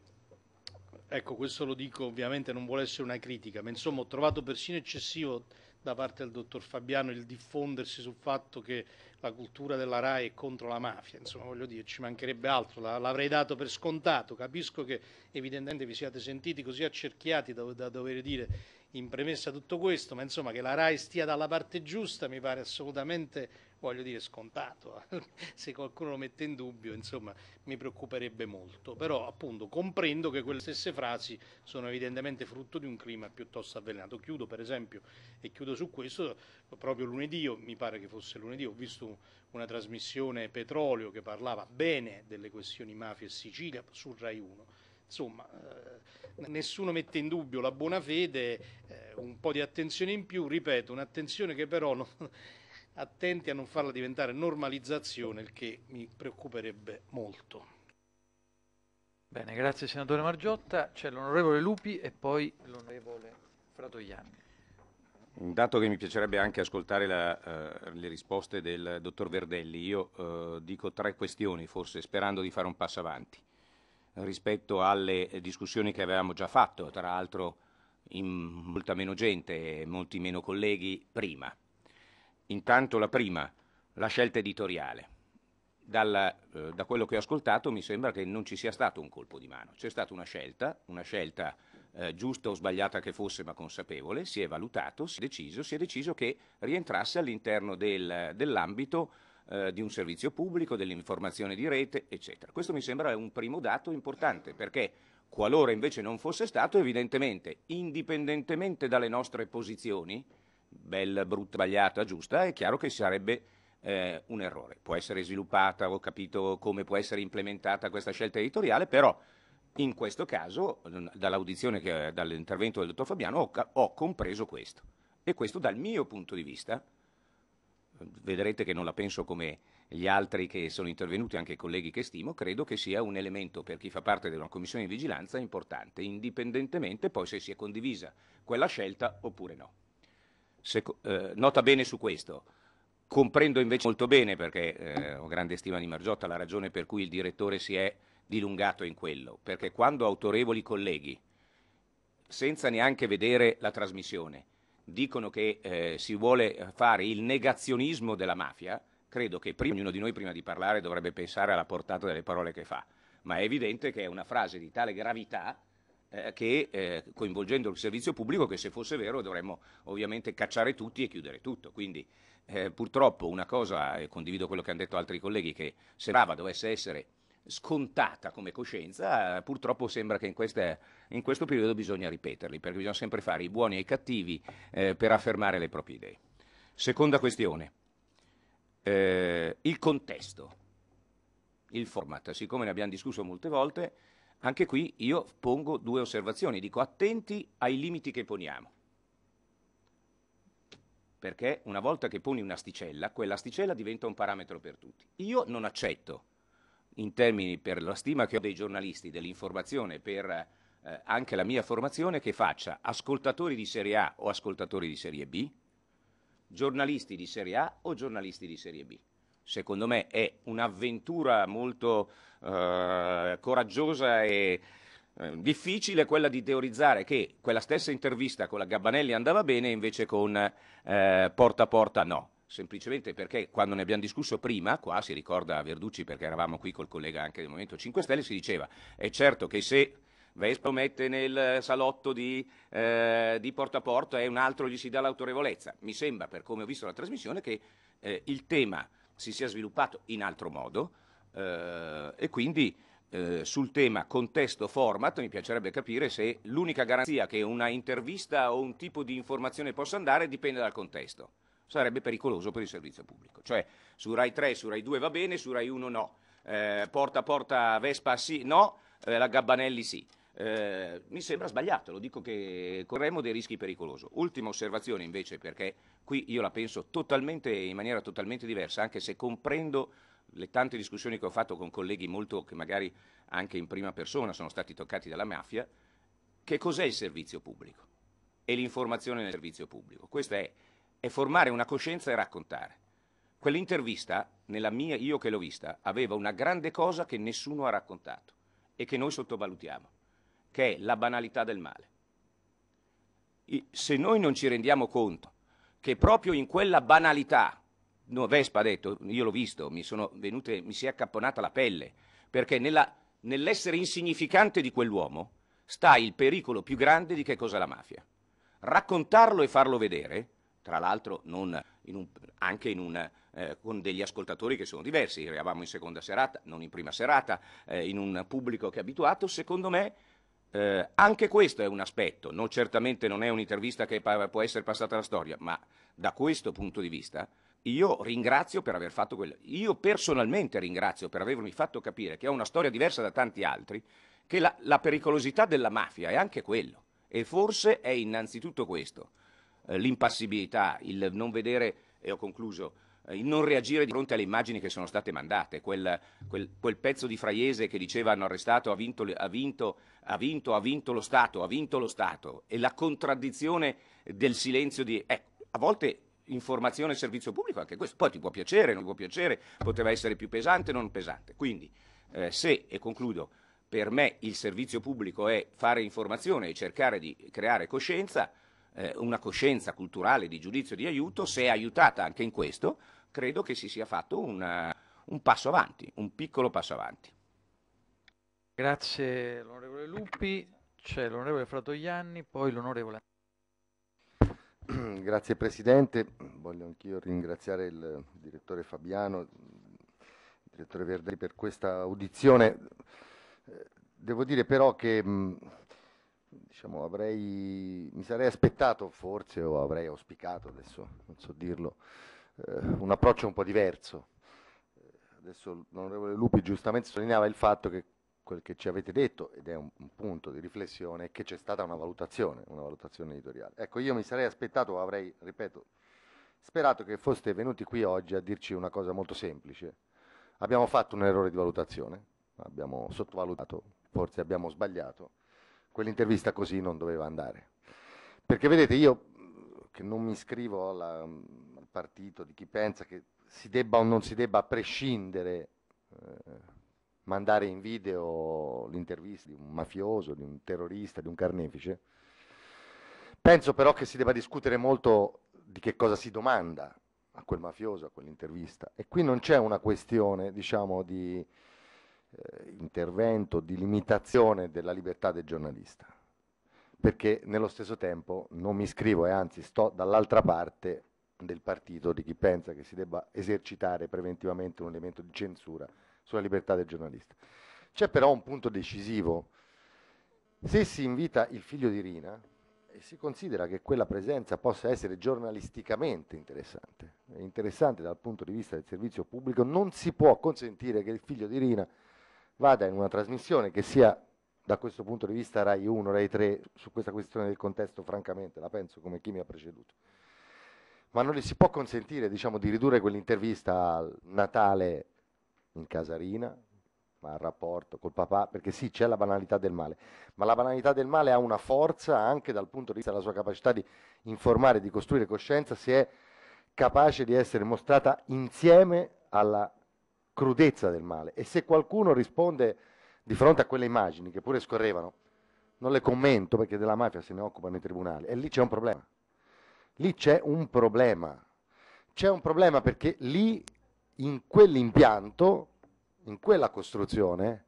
ecco questo lo dico ovviamente non vuole essere una critica, ma insomma ho trovato persino eccessivo da parte del dottor Fabiano il diffondersi sul fatto che la cultura della RAI è contro la mafia, insomma voglio dire, ci mancherebbe altro, l'avrei dato per scontato, capisco che evidentemente vi siate sentiti così accerchiati da, da dover dire in premessa tutto questo, ma insomma che la RAI stia dalla parte giusta mi pare assolutamente, voglio dire, scontato. Eh. Se qualcuno lo mette in dubbio, insomma, mi preoccuperebbe molto. Però appunto comprendo che quelle stesse frasi sono evidentemente frutto di un clima piuttosto avvelenato. Chiudo per esempio, e chiudo su questo, proprio lunedì, mi pare che fosse lunedì, ho visto una trasmissione Petrolio che parlava bene delle questioni mafia e Sicilia su RAI 1 insomma, eh, nessuno mette in dubbio la buona fede, eh, un po' di attenzione in più, ripeto, un'attenzione che però non, attenti a non farla diventare normalizzazione, il che mi preoccuperebbe molto. Bene, grazie senatore Margiotta. C'è l'onorevole Lupi e poi l'onorevole Fratoiani. Un dato che mi piacerebbe anche ascoltare la, uh, le risposte del dottor Verdelli. Io uh, dico tre questioni, forse sperando di fare un passo avanti rispetto alle discussioni che avevamo già fatto, tra l'altro in molta meno gente e molti meno colleghi prima. Intanto la prima, la scelta editoriale. Dalla, eh, da quello che ho ascoltato mi sembra che non ci sia stato un colpo di mano, c'è stata una scelta, una scelta eh, giusta o sbagliata che fosse ma consapevole, si è valutato, si è deciso, si è deciso che rientrasse all'interno del, dell'ambito eh, di un servizio pubblico, dell'informazione di rete, eccetera. Questo mi sembra un primo dato importante perché qualora invece non fosse stato, evidentemente, indipendentemente dalle nostre posizioni, bella, brutta, sbagliata, giusta, è chiaro che sarebbe eh, un errore. Può essere sviluppata, ho capito come può essere implementata questa scelta editoriale, però in questo caso, dall'audizione, dall'intervento del dottor Fabiano, ho, ho compreso questo. E questo dal mio punto di vista vedrete che non la penso come gli altri che sono intervenuti, anche i colleghi che stimo, credo che sia un elemento per chi fa parte di una commissione di vigilanza importante, indipendentemente poi se si è condivisa quella scelta oppure no. Se, eh, nota bene su questo. Comprendo invece molto bene, perché eh, ho grande stima di Margiotta, la ragione per cui il direttore si è dilungato in quello, perché quando autorevoli colleghi, senza neanche vedere la trasmissione, dicono che eh, si vuole eh, fare il negazionismo della mafia, credo che prima, ognuno di noi prima di parlare dovrebbe pensare alla portata delle parole che fa, ma è evidente che è una frase di tale gravità eh, che eh, coinvolgendo il servizio pubblico che se fosse vero dovremmo ovviamente cacciare tutti e chiudere tutto. Quindi eh, purtroppo una cosa, e condivido quello che hanno detto altri colleghi, che sembrava dovesse essere scontata come coscienza, purtroppo sembra che in, queste, in, questo periodo bisogna ripeterli, perché bisogna sempre fare i buoni e i cattivi eh, per affermare le proprie idee. Seconda questione, eh, il contesto, il format, siccome ne abbiamo discusso molte volte, anche qui io pongo due osservazioni, dico attenti ai limiti che poniamo perché una volta che poni un'asticella, quell'asticella diventa un parametro per tutti. Io non accetto in termini per la stima che ho dei giornalisti, dell'informazione, per eh, anche la mia formazione, che faccia ascoltatori di serie A o ascoltatori di serie B, giornalisti di serie A o giornalisti di serie B. Secondo me è un'avventura molto eh, coraggiosa e eh, difficile quella di teorizzare che quella stessa intervista con la Gabbanelli andava bene, invece con eh, Porta a Porta no semplicemente perché quando ne abbiamo discusso prima, qua si ricorda Verducci perché eravamo qui col collega anche del Movimento 5 Stelle, si diceva è certo che se Vespa mette nel salotto di, eh, di, porta a porta e un altro gli si dà l'autorevolezza. Mi sembra, per come ho visto la trasmissione, che eh, il tema si sia sviluppato in altro modo eh, e quindi eh, sul tema contesto-format mi piacerebbe capire se l'unica garanzia che una intervista o un tipo di informazione possa andare dipende dal contesto sarebbe pericoloso per il servizio pubblico. Cioè su Rai 3, su Rai 2 va bene, su Rai 1 no. Eh, porta a porta Vespa sì, no, eh, la Gabbanelli sì. Eh, mi sembra sbagliato, lo dico che corremo dei rischi pericolosi. Ultima osservazione invece, perché qui io la penso totalmente, in maniera totalmente diversa, anche se comprendo le tante discussioni che ho fatto con colleghi molto che magari anche in prima persona sono stati toccati dalla mafia, che cos'è il servizio pubblico e l'informazione nel servizio pubblico. Questa è è formare una coscienza e raccontare. Quell'intervista, nella mia io che l'ho vista, aveva una grande cosa che nessuno ha raccontato e che noi sottovalutiamo, che è la banalità del male. E se noi non ci rendiamo conto che proprio in quella banalità, no, Vespa ha detto, io l'ho visto, mi, sono venute, mi si è accapponata la pelle, perché nella, nell'essere insignificante di quell'uomo sta il pericolo più grande di che cosa è la mafia. Raccontarlo e farlo vedere tra l'altro anche in un, eh, con degli ascoltatori che sono diversi, eravamo in seconda serata, non in prima serata, eh, in un pubblico che è abituato, secondo me eh, anche questo è un aspetto, no, certamente non è un'intervista che pa- può essere passata alla storia, ma da questo punto di vista io ringrazio per aver fatto quello, io personalmente ringrazio per avermi fatto capire che è una storia diversa da tanti altri, che la, la pericolosità della mafia è anche quello e forse è innanzitutto questo. Eh, l'impassibilità, il non vedere, e ho concluso, eh, il non reagire di fronte alle immagini che sono state mandate, quel, quel, quel pezzo di Fraiese che diceva hanno arrestato, ha vinto, ha vinto, ha vinto, ha vinto lo Stato, ha vinto lo Stato, e la contraddizione del silenzio di... Ecco, a volte informazione e servizio pubblico, anche questo. Poi ti può piacere, non ti può piacere, poteva essere più pesante, non pesante. Quindi, eh, se, e concludo, per me il servizio pubblico è fare informazione e cercare di creare coscienza, eh, una coscienza culturale di giudizio di aiuto, se è aiutata anche in questo, credo che si sia fatto una, un passo avanti, un piccolo passo avanti. Grazie l'onorevole Lupi, c'è l'onorevole Fratoianni, poi l'onorevole... Grazie Presidente, voglio anch'io ringraziare il direttore Fabiano, il direttore Verdi per questa audizione. Eh, devo dire però che mh, diciamo, avrei, mi sarei aspettato forse o avrei auspicato, adesso non so dirlo, eh, un approccio un po' diverso. Adesso l'onorevole Lupi giustamente sottolineava il fatto che quel che ci avete detto, ed è un, un punto di riflessione, è che c'è stata una valutazione, una valutazione editoriale. Ecco, io mi sarei aspettato, avrei, ripeto, sperato che foste venuti qui oggi a dirci una cosa molto semplice. Abbiamo fatto un errore di valutazione, abbiamo sottovalutato, forse abbiamo sbagliato quell'intervista così non doveva andare. Perché vedete, io che non mi iscrivo alla, al partito di chi pensa che si debba o non si debba a prescindere eh, mandare in video l'intervista di un mafioso, di un terrorista, di un carnefice, penso però che si debba discutere molto di che cosa si domanda a quel mafioso, a quell'intervista. E qui non c'è una questione, diciamo, di eh, intervento di limitazione della libertà del giornalista, perché nello stesso tempo non mi iscrivo e anzi sto dall'altra parte del partito di chi pensa che si debba esercitare preventivamente un elemento di censura sulla libertà del giornalista. C'è però un punto decisivo. Se si invita il figlio di Rina, e si considera che quella presenza possa essere giornalisticamente interessante, interessante dal punto di vista del servizio pubblico, non si può consentire che il figlio di Rina vada in una trasmissione che sia da questo punto di vista Rai 1, Rai 3, su questa questione del contesto francamente la penso come chi mi ha preceduto. Ma non gli si può consentire diciamo, di ridurre quell'intervista al Natale in casarina, ma al rapporto col papà, perché sì, c'è la banalità del male, ma la banalità del male ha una forza anche dal punto di vista della sua capacità di informare, di costruire coscienza, se è capace di essere mostrata insieme alla crudezza del male. E se qualcuno risponde di fronte a quelle immagini, che pure scorrevano, non le commento perché della mafia se ne occupano i tribunali, e lì c'è un problema. Lì c'è un problema. C'è un problema perché lì, in quell'impianto, in quella costruzione,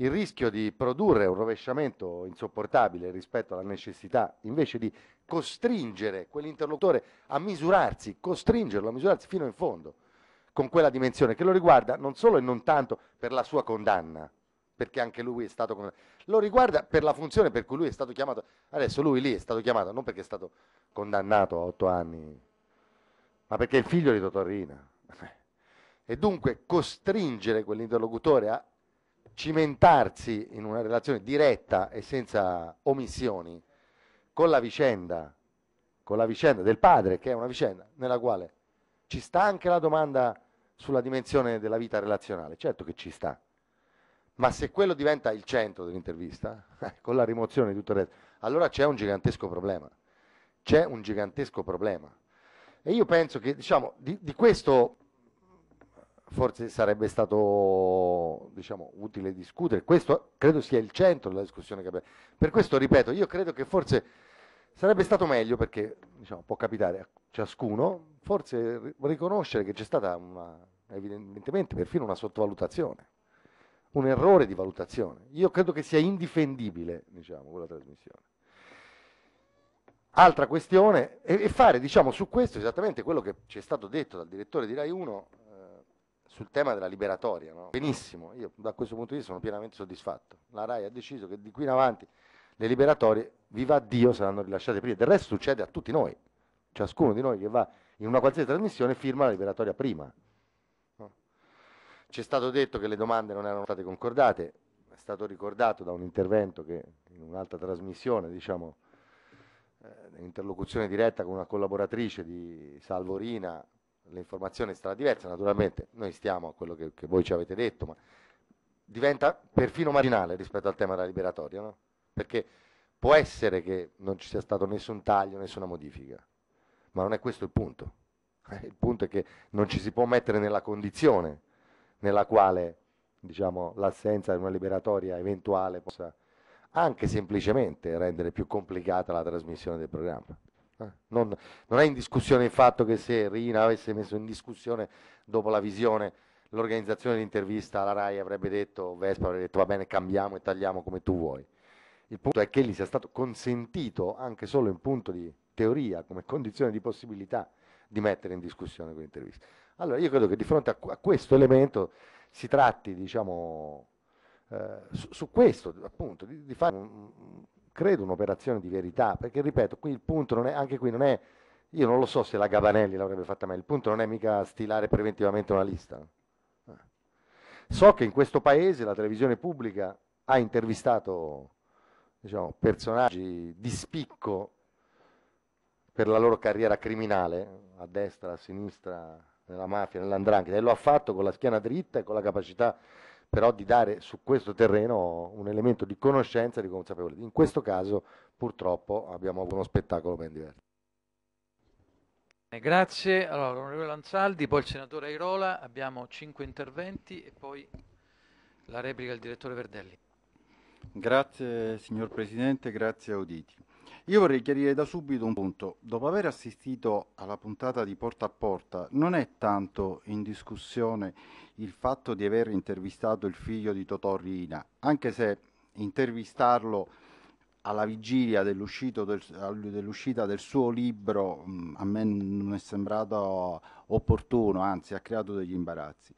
il rischio di produrre un rovesciamento insopportabile rispetto alla necessità invece di costringere quell'interlocutore a misurarsi, costringerlo a misurarsi fino in fondo con quella dimensione che lo riguarda non solo e non tanto per la sua condanna, perché anche lui è stato condannato, lo riguarda per la funzione per cui lui è stato chiamato, adesso lui lì è stato chiamato, non perché è stato condannato a otto anni, ma perché è il figlio di Totorrina. E dunque costringere quell'interlocutore a cimentarsi in una relazione diretta e senza omissioni con la vicenda, con la vicenda del padre, che è una vicenda nella quale ci sta anche la domanda sulla dimensione della vita relazionale, certo che ci sta, ma se quello diventa il centro dell'intervista, eh, con la rimozione di tutto il resto, allora c'è un gigantesco problema, c'è un gigantesco problema. E io penso che, diciamo, di, di questo forse sarebbe stato diciamo, utile discutere. Questo credo sia il centro della discussione che abbiamo. Per questo ripeto, io credo che forse Sarebbe stato meglio perché diciamo, può capitare a ciascuno, forse riconoscere che c'è stata una, evidentemente perfino una sottovalutazione, un errore di valutazione. Io credo che sia indifendibile diciamo, quella trasmissione. Altra questione, e, fare diciamo, su questo esattamente quello che ci è stato detto dal direttore di Rai 1 eh, sul tema della liberatoria. No? Benissimo, io da questo punto di vista sono pienamente soddisfatto. La Rai ha deciso che di qui in avanti le liberatorie viva Dio, saranno rilasciate prima. Del resto succede a tutti noi. Ciascuno di noi che va in una qualsiasi trasmissione firma la liberatoria prima. Ci è stato detto che le domande non erano state concordate, è stato ricordato da un intervento che in un'altra trasmissione, diciamo, eh, in interlocuzione diretta con una collaboratrice di Salvorina, l'informazione sarà diversa, naturalmente noi stiamo a quello che, che voi ci avete detto, ma diventa perfino marginale rispetto al tema della liberatoria, no? perché Può essere che non ci sia stato nessun taglio, nessuna modifica, ma non è questo il punto. Il punto è che non ci si può mettere nella condizione nella quale diciamo, l'assenza di una liberatoria eventuale possa anche semplicemente rendere più complicata la trasmissione del programma. Eh? Non, non, è in discussione il fatto che se Rina avesse messo in discussione dopo la visione l'organizzazione dell'intervista alla RAI avrebbe detto, Vespa avrebbe detto va bene cambiamo e tagliamo come tu vuoi. Il punto è che gli sia stato consentito, anche solo in punto di teoria, come condizione di possibilità, di mettere in discussione quell'intervista. Allora io credo che di fronte a, a questo elemento si tratti, diciamo, eh, su, su, questo appunto, di, di fare, un, credo, un'operazione di verità, perché ripeto, qui il punto non è, anche qui non è, io non lo so se la Gabanelli l'avrebbe fatta meglio, il punto non è mica stilare preventivamente una lista. Eh. So che in questo paese la televisione pubblica ha intervistato diciamo, personaggi di spicco per la loro carriera criminale, a destra, a sinistra, nella mafia, nell'andrangheta, e lo ha fatto con la schiena dritta e con la capacità però di dare su questo terreno un elemento di conoscenza e di consapevolezza. In questo caso purtroppo abbiamo avuto uno spettacolo ben diverso. Eh, grazie, allora l'onorevole Lanzaldi, poi il senatore Airola, abbiamo cinque interventi e poi la replica del direttore Verdelli. Grazie signor Presidente, grazie Auditi. Io vorrei chiarire da subito un punto. Dopo aver assistito alla puntata di Porta a Porta, non è tanto in discussione il fatto di aver intervistato il figlio di Totò Riina, anche se intervistarlo alla vigilia dell'uscita del, dell del, suo libro a me non è sembrato opportuno, anzi ha creato degli imbarazzi.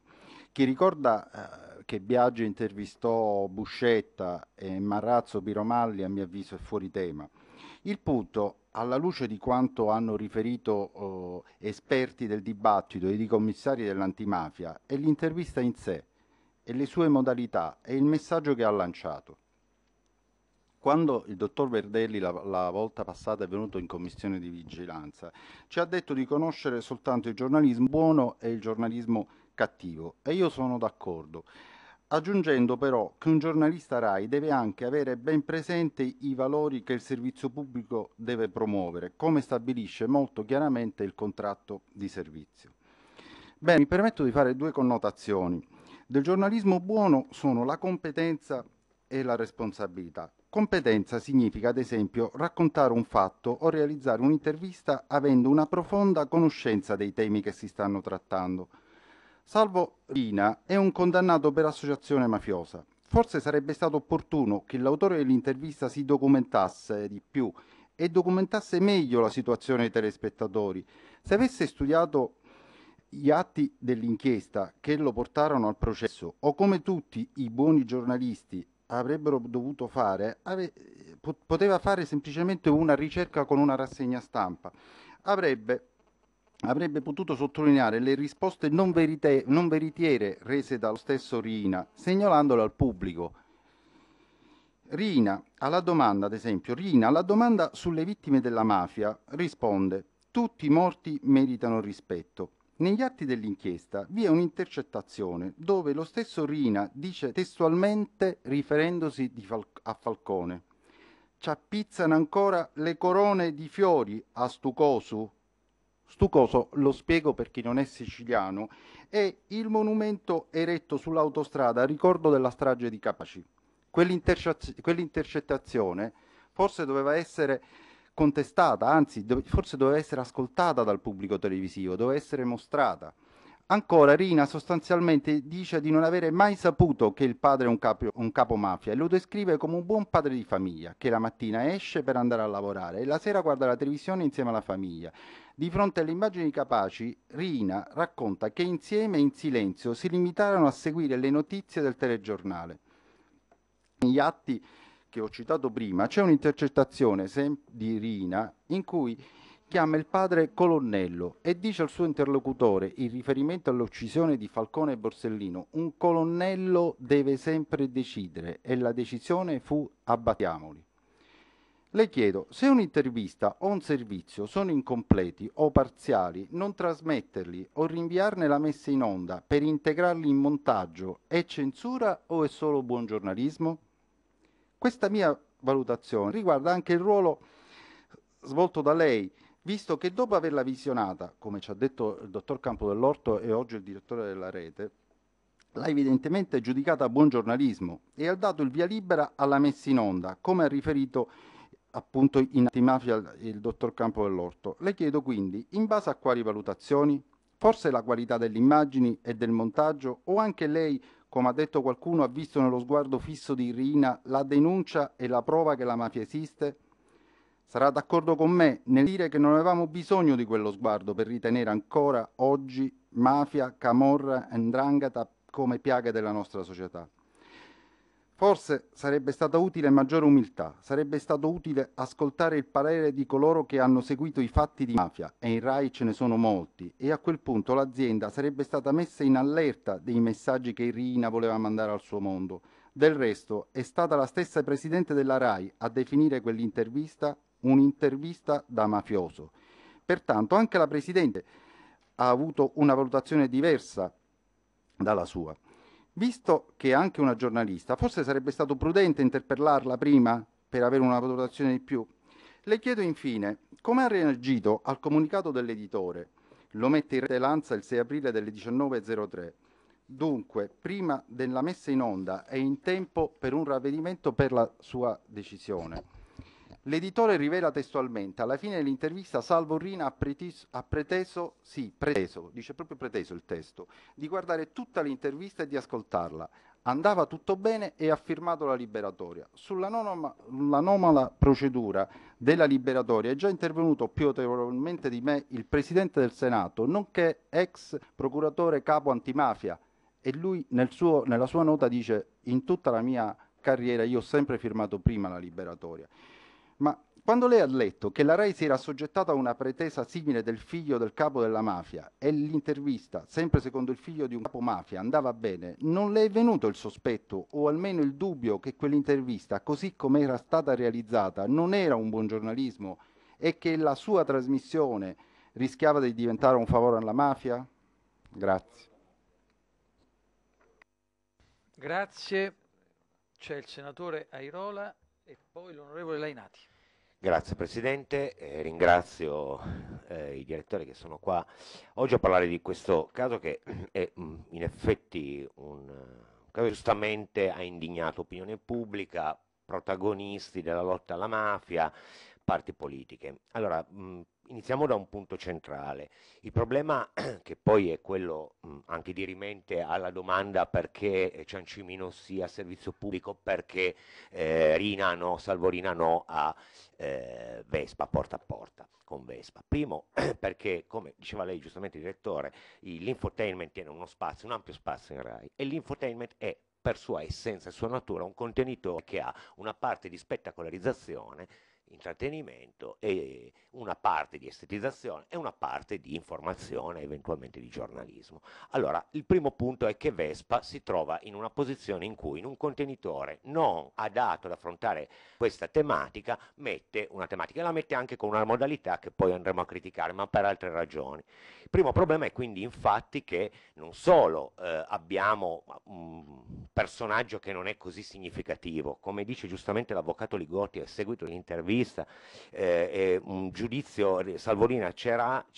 Chi ricorda eh, che Biagio intervistò Buscetta e Marrazzo Piromalli a mio avviso è fuori tema. Il punto, alla luce di quanto hanno riferito eh, esperti del dibattito e di commissari dell'antimafia, è l'intervista in sé e le sue modalità e il messaggio che ha lanciato. Quando il dottor Verdelli la, la volta passata è venuto in commissione di vigilanza, ci ha detto di conoscere soltanto il giornalismo buono e il giornalismo cattivo e io sono d'accordo, aggiungendo però che un giornalista RAI deve anche avere ben presente i valori che il servizio pubblico deve promuovere, come stabilisce molto chiaramente il contratto di servizio. Bene, mi permetto di fare due connotazioni. Del giornalismo buono sono la competenza e la responsabilità. Competenza significa, ad esempio, raccontare un fatto o realizzare un'intervista avendo una profonda conoscenza dei temi che si stanno trattando. Salvo Rina è un condannato per associazione mafiosa. Forse sarebbe stato opportuno che l'autore dell'intervista si documentasse di più e documentasse meglio la situazione dei telespettatori. Se avesse studiato gli atti dell'inchiesta che lo portarono al processo o come tutti i buoni giornalisti avrebbero dovuto fare, ave, poteva fare semplicemente una ricerca con una rassegna stampa. Avrebbe avrebbe potuto sottolineare le risposte non, verite- non veritiere rese dallo stesso Rina, segnalandole al pubblico. Rina, alla domanda, ad esempio, Rina, alla domanda sulle vittime della mafia, risponde tutti i morti meritano rispetto. Negli atti dell'inchiesta vi è un'intercettazione dove lo stesso Rina dice testualmente, riferendosi Fal- a Falcone, ci appizzano ancora le corone di fiori a Stucosu, Stucoso, lo spiego per chi non è siciliano, è il monumento eretto sull'autostrada a ricordo della strage di Capaci. Quell'intercettazione forse doveva essere contestata, anzi forse doveva essere ascoltata dal pubblico televisivo, doveva essere mostrata. Ancora Rina sostanzialmente dice di non avere mai saputo che il padre è un, capo, un capo mafia e lo descrive come un buon padre di famiglia che la mattina esce per andare a lavorare e la sera guarda la televisione insieme alla famiglia. Di fronte alle immagini capaci, Rina racconta che insieme e in silenzio si limitarono a seguire le notizie del telegiornale. Negli atti che ho citato prima c'è un'intercettazione di Rina in cui chiama il padre colonnello e dice al suo interlocutore, in riferimento all'uccisione di Falcone e Borsellino, un colonnello deve sempre decidere e la decisione fu abbattiamoli. Le chiedo se un'intervista o un servizio sono incompleti o parziali, non trasmetterli o rinviarne la messa in onda per integrarli in montaggio è censura o è solo buon giornalismo? Questa mia valutazione riguarda anche il ruolo svolto da lei, visto che dopo averla visionata, come ci ha detto il dottor Campo dell'Orto e oggi il direttore della rete, l'ha evidentemente giudicata buon giornalismo e ha dato il via libera alla messa in onda, come ha riferito il appunto in antimafia il dottor Campo dell'Orto. Le chiedo quindi, in base a quali valutazioni, forse la qualità delle immagini e del montaggio, o anche lei, come ha detto qualcuno, ha visto nello sguardo fisso di Rina la denuncia e la prova che la mafia esiste? Sarà d'accordo con me nel dire che non avevamo bisogno di quello sguardo per ritenere ancora oggi mafia, camorra e ndrangheta come piaghe della nostra società. Forse sarebbe stata utile maggiore umiltà, sarebbe stato utile ascoltare il parere di coloro che hanno seguito i fatti di mafia, e in Rai ce ne sono molti, e a quel punto l'azienda sarebbe stata messa in allerta dei messaggi che Irina voleva mandare al suo mondo. Del resto è stata la stessa presidente della Rai a definire quell'intervista un'intervista da mafioso. Pertanto anche la presidente ha avuto una valutazione diversa dalla sua. Visto che è anche una giornalista, forse sarebbe stato prudente interpellarla prima per avere una valutazione di più. Le chiedo infine come ha reagito al comunicato dell'editore. Lo mette in rete Lanza il 6 aprile delle 19.03. Dunque, prima della messa in onda è in tempo per un ravvedimento per la sua decisione. L'editore rivela testualmente, alla fine dell'intervista Salvo Rina ha, pretis- ha preteso, sì, preteso, dice proprio preteso il testo, di guardare tutta l'intervista e di ascoltarla. Andava tutto bene e ha firmato la liberatoria. Sull'anomala procedura della liberatoria è già intervenuto più autorevolmente di me il Presidente del Senato, nonché ex procuratore capo antimafia, e lui nel suo, nella sua nota dice in tutta la mia carriera io ho sempre firmato prima la liberatoria. Ma quando lei ha letto che la RAI si era assoggettata a una pretesa simile del figlio del capo della mafia e l'intervista, sempre secondo il figlio di un capo mafia, andava bene, non le è venuto il sospetto o almeno il dubbio che quell'intervista, così come era stata realizzata, non era un buon giornalismo e che la sua trasmissione rischiava di diventare un favore alla mafia? Grazie. Grazie. C'è il senatore Airola e poi l'onorevole Lainati. Grazie Presidente, eh, ringrazio eh, i direttori che sono qua oggi a parlare di questo caso che è mm, in effetti un, caso che giustamente ha indignato opinione pubblica, protagonisti della lotta alla mafia, parti politiche. Allora, mh, mm, iniziamo da un punto centrale. Il problema che poi è quello mm, anche di rimente alla domanda perché eh, Ciancimino sia servizio pubblico, perché eh, Rina no, Salvo Rina no a eh, Vespa, porta a porta con Vespa. Primo perché, come diceva lei giustamente direttore, l'infotainment tiene uno spazio, un ampio spazio in RAI e l'infotainment è per sua essenza e sua natura un contenitore che ha una parte di spettacolarizzazione intrattenimento e una parte di estetizzazione e una parte di informazione, eventualmente di giornalismo. Allora, il primo punto è che Vespa si trova in una posizione in cui in un contenitore non adatto ad affrontare questa tematica mette una tematica la mette anche con una modalità che poi andremo a criticare, ma per altre ragioni. Il primo problema è quindi infatti che non solo eh, abbiamo un personaggio che non è così significativo, come dice giustamente l'avvocato Ligotti a seguito dell'intervista vista, eh, un giudizio, Salvorina,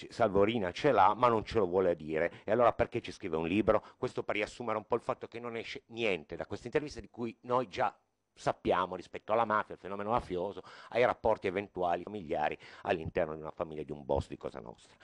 Salvorina ce l'ha ma non ce lo vuole dire. E allora perché ci scrive un libro? Questo per riassumere un po' il fatto che non esce niente da questa intervista di cui noi già sappiamo rispetto alla mafia, al fenomeno mafioso, ai rapporti eventuali familiari all'interno di una famiglia di un boss di Cosa Nostra.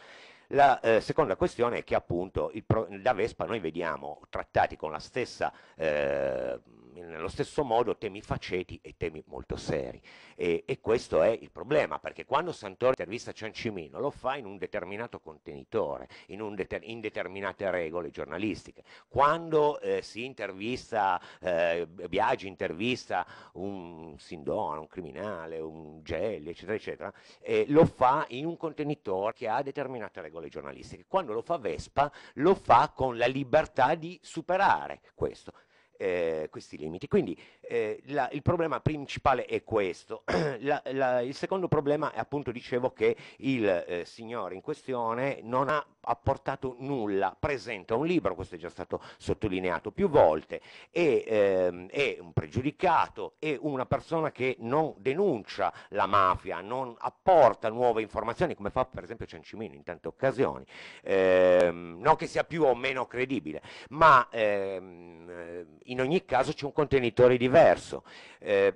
La eh, seconda questione è che appunto pro- da Vespa noi vediamo trattati con la stessa, eh, nello stesso modo temi faceti e temi molto seri e, e questo è il problema perché quando Santoro intervista Ciancimino lo fa in un determinato contenitore, in, deter- in determinate regole giornalistiche. Quando eh, si intervista, eh, Biagi intervista un sindona, un criminale, un gelli, eccetera, eccetera, eh, lo fa in un contenitore che ha determinate regole regole giornalistiche. Quando lo fa Vespa lo fa con la libertà di superare questo, eh, questi limiti. Quindi eh, la, il problema principale è questo. La, la, il secondo problema è appunto dicevo che il eh, signore in questione non ha apportato nulla, presenta un libro, questo è già stato sottolineato più volte, e, ehm, è un pregiudicato, è una persona che non denuncia la mafia, non apporta nuove informazioni come fa per esempio Ciancimino in tante occasioni, ehm, non che sia più o meno credibile, ma ehm, eh, in ogni caso c'è un contenitore diverso perso. Eh,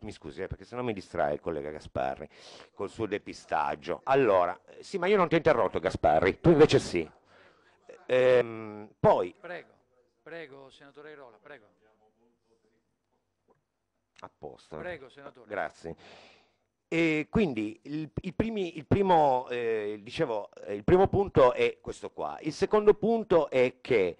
mi scusi, eh, perché sennò mi distrae il collega Gasparri col suo depistaggio. Allora, sì, ma io non ti ho interrotto, Gasparri, tu invece sì. Ehm, poi. Prego, prego, senatore Airola, prego. Apposta. Prego, senatore. Grazie. E quindi il, il, primi, il, primo, eh, dicevo, eh, il primo punto è questo qua. Il secondo punto è che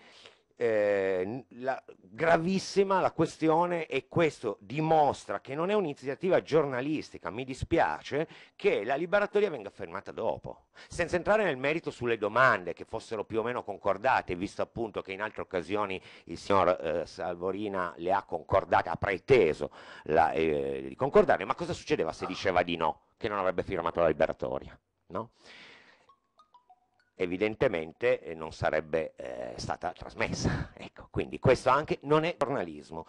eh, la, gravissima la questione e questo dimostra che non è un'iniziativa giornalistica, mi dispiace che la liberatoria venga fermata dopo, senza entrare nel merito sulle domande che fossero più o meno concordate, visto appunto che in altre occasioni il signor eh, Salvorina le ha concordate, ha preteso la, eh, di concordare, ma cosa succedeva se diceva di no, che non avrebbe firmato la liberatoria? No? evidentemente eh, non sarebbe eh, stata trasmessa. Ecco, quindi questo anche non è giornalismo.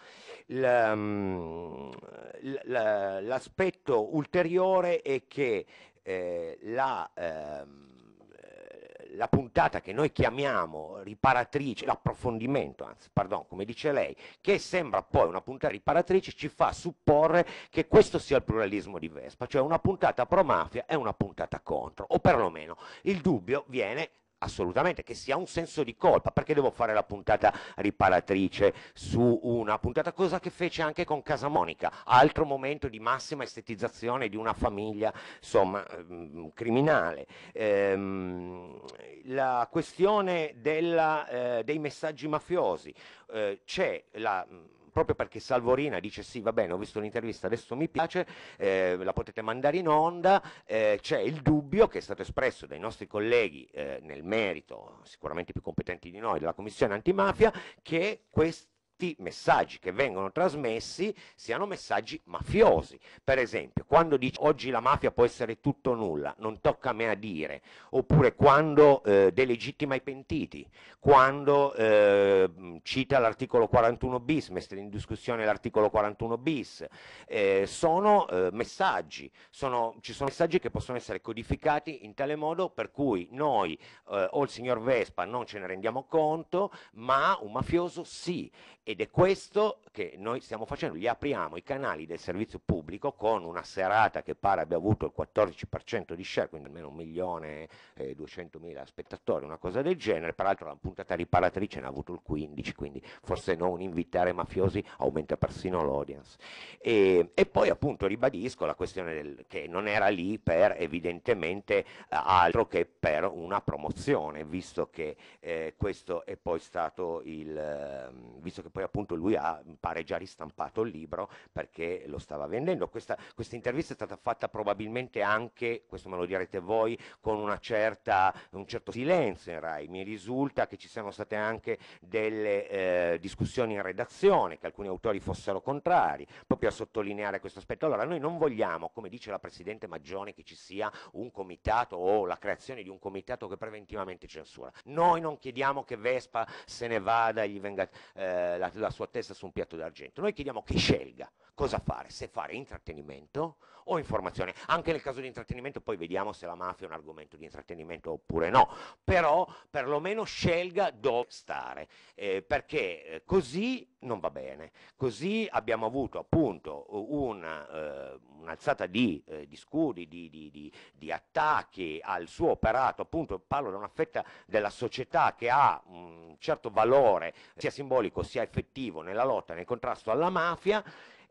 Mm, l'aspetto ulteriore è che eh, la, ehm, la puntata che noi chiamiamo riparatrice, l'approfondimento, anzi, pardon, come dice lei, che sembra poi una puntata riparatrice, ci fa supporre che questo sia il pluralismo di Vespa, cioè una puntata pro mafia e una puntata contro, o perlomeno il dubbio viene assolutamente, che si ha un senso di colpa, perché devo fare la puntata riparatrice su una puntata, cosa che fece anche con Casa Monica, altro momento di massima estetizzazione di una famiglia, insomma, ehm, criminale. Ehm, la questione della, eh, dei messaggi mafiosi, eh, c'è la mm, proprio perché Salvorina dice sì, va bene, ho visto l'intervista, adesso mi piace, eh, la potete mandare in onda, eh, c'è il dubbio che è stato espresso dai nostri colleghi eh, nel merito, sicuramente più competenti di noi, della Commissione antimafia, che questo tutti messaggi che vengono trasmessi siano messaggi mafiosi. Per esempio, quando dice oggi la mafia può essere tutto o nulla, non tocca a me a dire, oppure quando eh, delegittima i pentiti, quando eh, cita l'articolo 41 bis, mette in discussione l'articolo 41 bis, eh, sono eh, messaggi, sono, ci sono messaggi che possono essere codificati in tale modo per cui noi eh, o il signor Vespa non ce ne rendiamo conto, ma un mafioso sì. E ed è questo che noi stiamo facendo, gli apriamo i canali del servizio pubblico con una serata che pare abbia avuto il 14% di share, quindi almeno 1.200.000 eh, spettatori, una cosa del genere, peraltro la puntata riparatrice ne ha avuto il 15, quindi forse non invitare mafiosi aumenta persino l'audience. E, e poi appunto ribadisco la questione del, che non era lì per evidentemente altro che per una promozione, visto che eh, questo è poi stato il, ehm, visto che poi appunto lui ha stampare, già ristampato il libro perché lo stava vendendo. Questa, questa intervista è stata fatta probabilmente anche, questo me lo direte voi, con una certa, un certo silenzio in RAI. Mi risulta che ci siano state anche delle eh, discussioni in redazione, che alcuni autori fossero contrari, proprio a sottolineare questo aspetto. Allora noi non vogliamo, come dice la Presidente Maggione, che ci sia un comitato o la creazione di un comitato che preventivamente censura. Noi non chiediamo che Vespa se ne vada e gli venga eh, la, la sua testa su un piatto piatto d'argento. Noi chiediamo che scelga cosa fare, se fare intrattenimento o informazione. Anche nel caso di intrattenimento poi vediamo se la mafia è un argomento di intrattenimento oppure no, però perlomeno scelga dove stare, eh, perché eh, così non va bene. Così abbiamo avuto appunto una, eh, un'alzata di, eh, di scudi, di, di, di, attacchi al suo operato, appunto parlo da una fetta della società che ha un certo valore sia simbolico sia effettivo nella lotta, nel contrasto alla mafia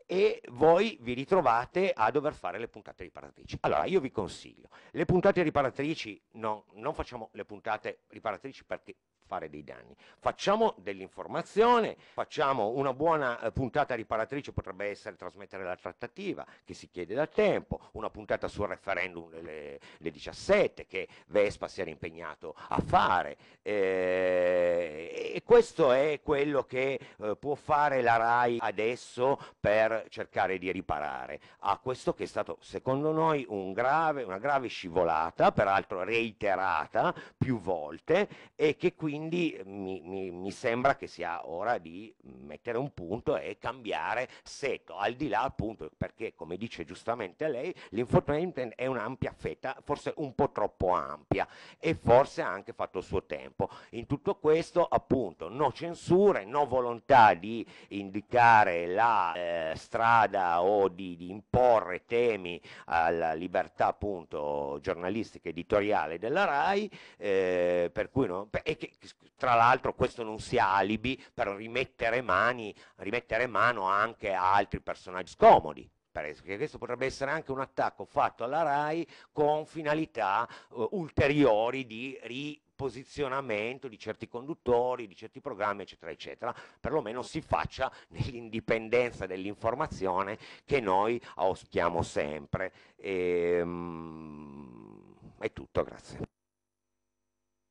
e voi vi ritrovate a dover fare le puntate riparatrici. Allora, io vi consiglio, le puntate riparatrici, no, non facciamo le puntate riparatrici perché fare dei danni. Facciamo dell'informazione, facciamo una buona eh, puntata riparatrice, potrebbe essere trasmettere la trattativa che si chiede da tempo, una puntata sul referendum delle, delle 17 che Vespa si era impegnato a fare. Eh, e questo è quello che eh, può fare la RAI adesso per cercare di riparare a questo che è stato secondo noi un grave, una grave scivolata, peraltro reiterata più volte, e che quindi quindi mi, mi, mi, sembra che sia ora di mettere un punto e cambiare secco, al di là appunto perché come dice giustamente lei l'infortunio è un'ampia fetta, forse un po' troppo ampia e forse ha anche fatto il suo tempo. In tutto questo appunto no censure, no volontà di indicare la eh, strada o di, di imporre temi alla libertà appunto giornalistica editoriale della RAI, eh, per cui no, e che, tra l'altro questo non sia alibi per rimettere, mani, rimettere mano anche a altri personaggi scomodi perché questo potrebbe essere anche un attacco fatto alla RAI con finalità uh, ulteriori di riposizionamento di certi conduttori, di certi programmi, eccetera, eccetera, perlomeno si faccia nell'indipendenza dell'informazione che noi auspichiamo sempre. E, um, è tutto, grazie.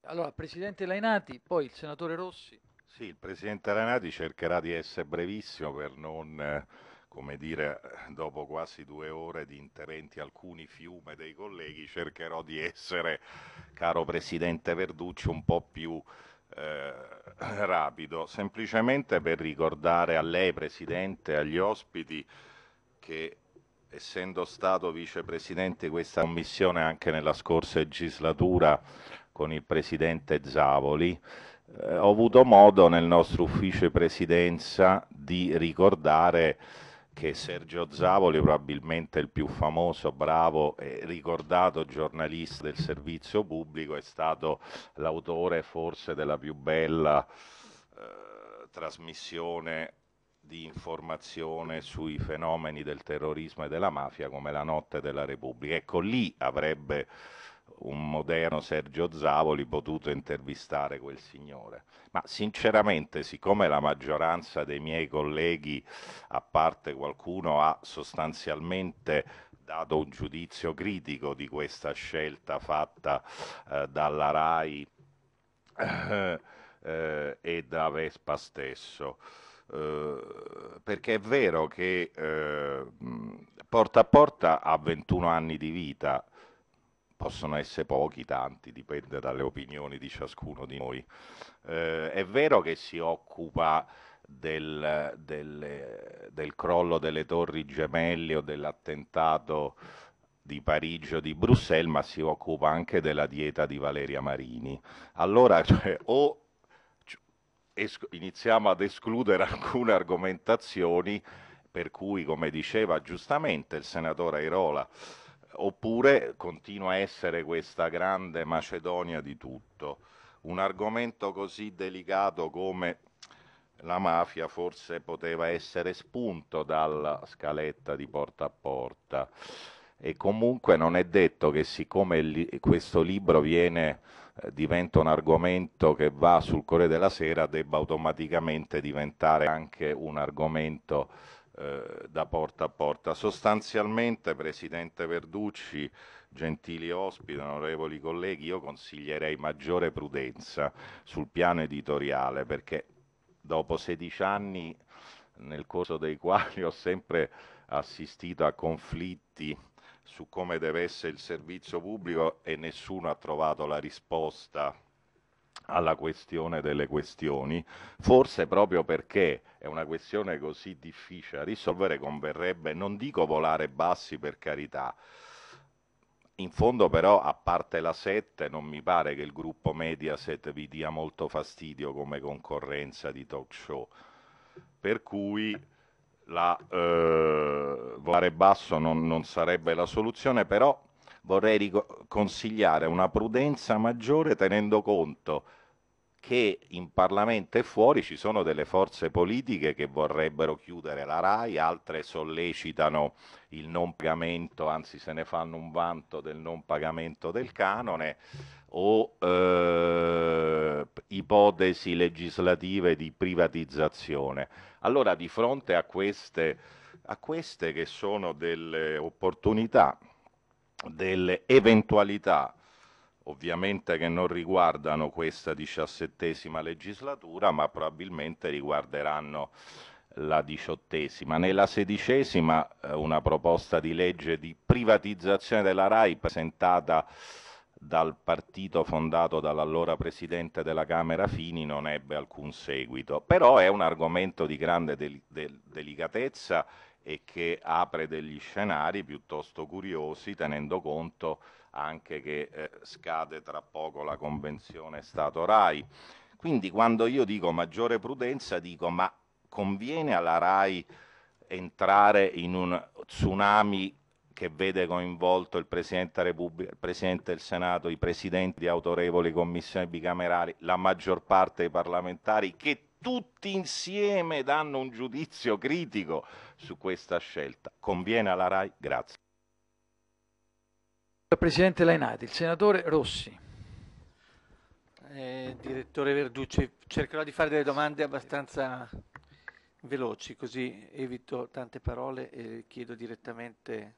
Allora, Presidente Lainati, poi il Senatore Rossi. Sì, il Presidente Lainati cercherà di essere brevissimo per non... come dire, dopo quasi due ore di interventi alcuni fiume dei colleghi, cercherò di essere, caro Presidente Verducci, un po' più eh, rapido, semplicemente per ricordare a lei, Presidente, e agli ospiti, che essendo stato Vicepresidente di questa Commissione anche nella scorsa legislatura, con il presidente Zavoli, eh, ho avuto modo nel nostro ufficio presidenza di ricordare che Sergio Zavoli, probabilmente il più famoso, bravo e ricordato giornalista del servizio pubblico, è stato l'autore forse della più bella eh, trasmissione di informazione sui fenomeni del terrorismo e della mafia come la notte della Repubblica. Ecco, lì avrebbe un moderno Sergio Zavoli potuto intervistare quel signore. Ma sinceramente, siccome la maggioranza dei miei colleghi, a parte qualcuno, ha sostanzialmente dato un giudizio critico di questa scelta fatta eh, dalla RAI eh, eh, e da Vespa stesso. Eh, perché è vero che eh, porta a porta ha 21 anni di vita, possono essere pochi, tanti, dipende dalle opinioni di ciascuno di noi. Eh, è vero che si occupa del, del, del crollo delle torri gemelle o dell'attentato di Parigi o di Bruxelles, ma si occupa anche della dieta di Valeria Marini. Allora, cioè, o iniziamo ad escludere alcune argomentazioni per cui, come diceva giustamente il senatore Airola, oppure continua a essere questa grande Macedonia di tutto. Un argomento così delicato come la mafia forse poteva essere spunto dalla scaletta di porta a porta e comunque non è detto che siccome li questo libro viene, eh, diventa un argomento che va sul Corriere della Sera debba automaticamente diventare anche un argomento eh, da porta a porta. Sostanzialmente, Presidente Verducci, gentili ospiti, onorevoli colleghi, io consiglierei maggiore prudenza sul piano editoriale perché dopo 16 anni nel corso dei quali ho sempre assistito a conflitti su come deve essere il servizio pubblico e nessuno ha trovato la risposta alla questione delle questioni, forse proprio perché è una questione così difficile da risolvere, converrebbe, non dico volare bassi per carità, in fondo però, a parte la 7, non mi pare che il gruppo Mediaset vi dia molto fastidio come concorrenza di talk show. Per cui la, eh, volare basso non, non, sarebbe la soluzione, però vorrei consigliare una prudenza maggiore tenendo conto che in Parlamento e fuori ci sono delle forze politiche che vorrebbero chiudere la RAI, altre sollecitano il non pagamento, anzi se ne fanno un vanto del non pagamento del canone, o eh, ipotesi legislative di privatizzazione. Allora di fronte a queste, a queste che sono delle opportunità, delle eventualità, ovviamente che non riguardano questa diciassettesima legislatura, ma probabilmente riguarderanno la diciottesima. Nella sedicesima eh, una proposta di legge di privatizzazione della RAI presentata dal partito fondato dall'allora presidente della Camera Fini non ebbe alcun seguito, però è un argomento di grande del del delicatezza e che apre degli scenari piuttosto curiosi tenendo conto anche che eh, scade tra poco la convenzione Stato-RAI. Quindi quando io dico maggiore prudenza, dico ma conviene alla RAI entrare in un tsunami che vede coinvolto il Presidente della Repubblica, il Presidente del Senato, i Presidenti di autorevoli commissioni bicamerali, la maggior parte dei parlamentari, che tutti insieme danno un giudizio critico su questa scelta. Conviene alla RAI? Grazie. Presidente Lainati, il senatore Rossi. Eh, direttore Verducci, cercherò di fare delle domande abbastanza veloci, così evito tante parole e chiedo direttamente.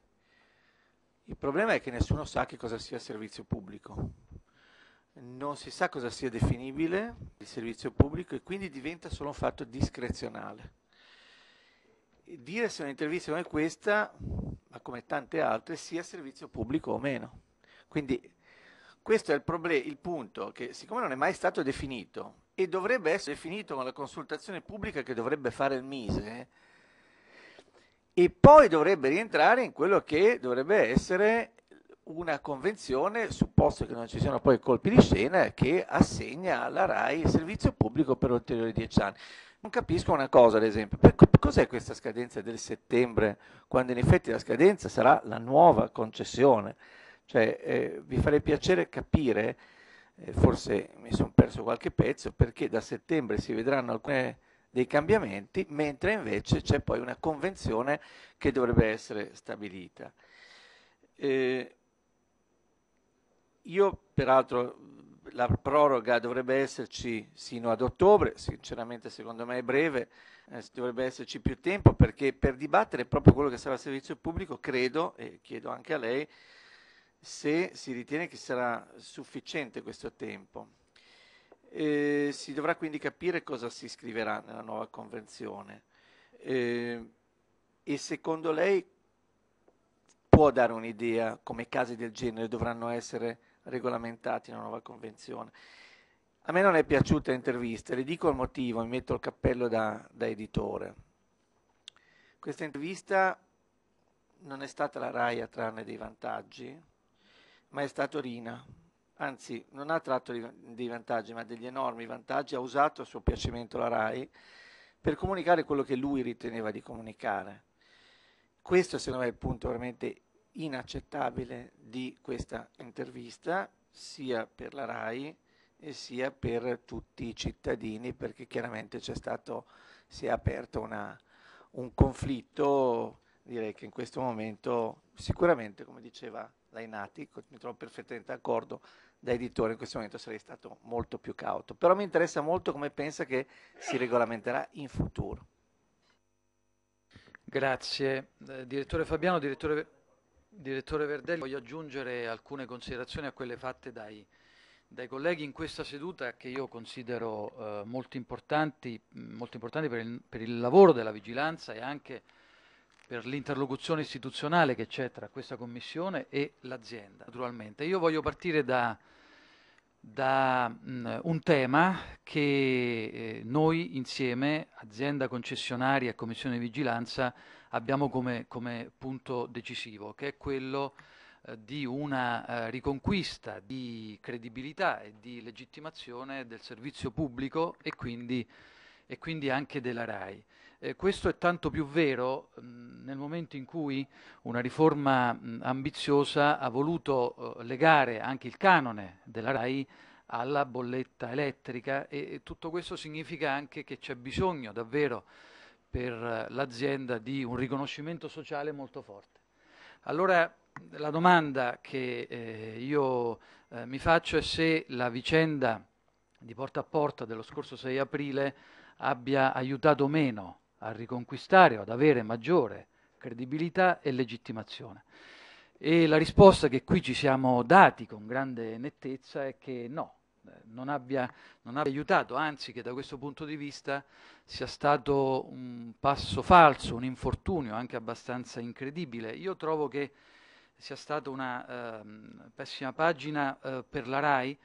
Il problema è che nessuno sa che cosa sia servizio pubblico. Non si sa cosa sia definibile il servizio pubblico e quindi diventa solo un fatto discrezionale. Dire se un'intervista come questa ma come tante altre, sia servizio pubblico o meno. Quindi questo è il, il punto che siccome non è mai stato definito e dovrebbe essere definito con la consultazione pubblica che dovrebbe fare il Mise, e poi dovrebbe rientrare in quello che dovrebbe essere una convenzione, supposto che non ci siano poi colpi di scena, che assegna alla RAI il servizio pubblico per ulteriori dieci anni. Non capisco una cosa, ad esempio, cos'è questa scadenza del settembre, quando in effetti la scadenza sarà la nuova concessione? Cioè, eh, vi farei piacere capire, eh, forse mi sono perso qualche pezzo, perché da settembre si vedranno alcuni eh, dei cambiamenti, mentre invece c'è poi una convenzione che dovrebbe essere stabilita. Eh, io peraltro la proroga dovrebbe esserci sino ad ottobre, sinceramente secondo me è breve, eh, dovrebbe esserci più tempo perché per dibattere proprio quello che sarà il servizio pubblico credo, e chiedo anche a lei, se si ritiene che sarà sufficiente questo tempo. Eh, si dovrà quindi capire cosa si scriverà nella nuova convenzione eh, e secondo lei può dare un'idea come casi del genere dovranno essere regolamentati nella nuova convenzione. A me non è piaciuta l'intervista, le dico il motivo, mi metto il cappello da, da editore. Questa intervista non è stata la RAI a trarne dei vantaggi, ma è stato Rina. Anzi, non ha tratto dei vantaggi, ma degli enormi vantaggi. Ha usato a suo piacimento la RAI per comunicare quello che lui riteneva di comunicare. Questo, secondo me, è il punto veramente inaccettabile di questa intervista, sia per la RAI e sia per tutti i cittadini, perché chiaramente c'è stato, si è aperto una, un conflitto, direi che in questo momento sicuramente, come diceva Lainati, mi trovo perfettamente d'accordo, da editore in questo momento sarei stato molto più cauto, però mi interessa molto come pensa che si regolamenterà in futuro. Grazie. Eh, direttore Fabiano, direttore Direttore Verdelli, voglio aggiungere alcune considerazioni a quelle fatte dai, dai colleghi in questa seduta che io considero eh, molto importanti, molto importanti per, il, per, il, lavoro della vigilanza e anche per l'interlocuzione istituzionale che c'è tra questa Commissione e l'azienda, naturalmente. Io voglio partire da, da mh, mm, un tema che eh, noi insieme, azienda concessionaria e commissione di vigilanza, abbiamo come, come punto decisivo, che è quello eh, di una eh, riconquista di credibilità e di legittimazione del servizio pubblico e quindi, e quindi anche della RAI. Eh, questo è tanto più vero mh, mm, nel momento in cui una riforma mh, mm, ambiziosa ha voluto uh, legare anche il canone della RAI alla bolletta elettrica e, e tutto questo significa anche che c'è bisogno davvero per uh, l'azienda di un riconoscimento sociale molto forte. Allora la domanda che eh, io eh, mi faccio è se la vicenda di porta a porta dello scorso 6 aprile abbia aiutato meno a riconquistare o ad avere maggiore credibilità e legittimazione. E la risposta che qui ci siamo dati con grande nettezza è che no, non abbia, non abbia, aiutato, anzi che da questo punto di vista sia stato un passo falso, un infortunio anche abbastanza incredibile. Io trovo che sia stata una eh, pessima pagina eh, per la RAI,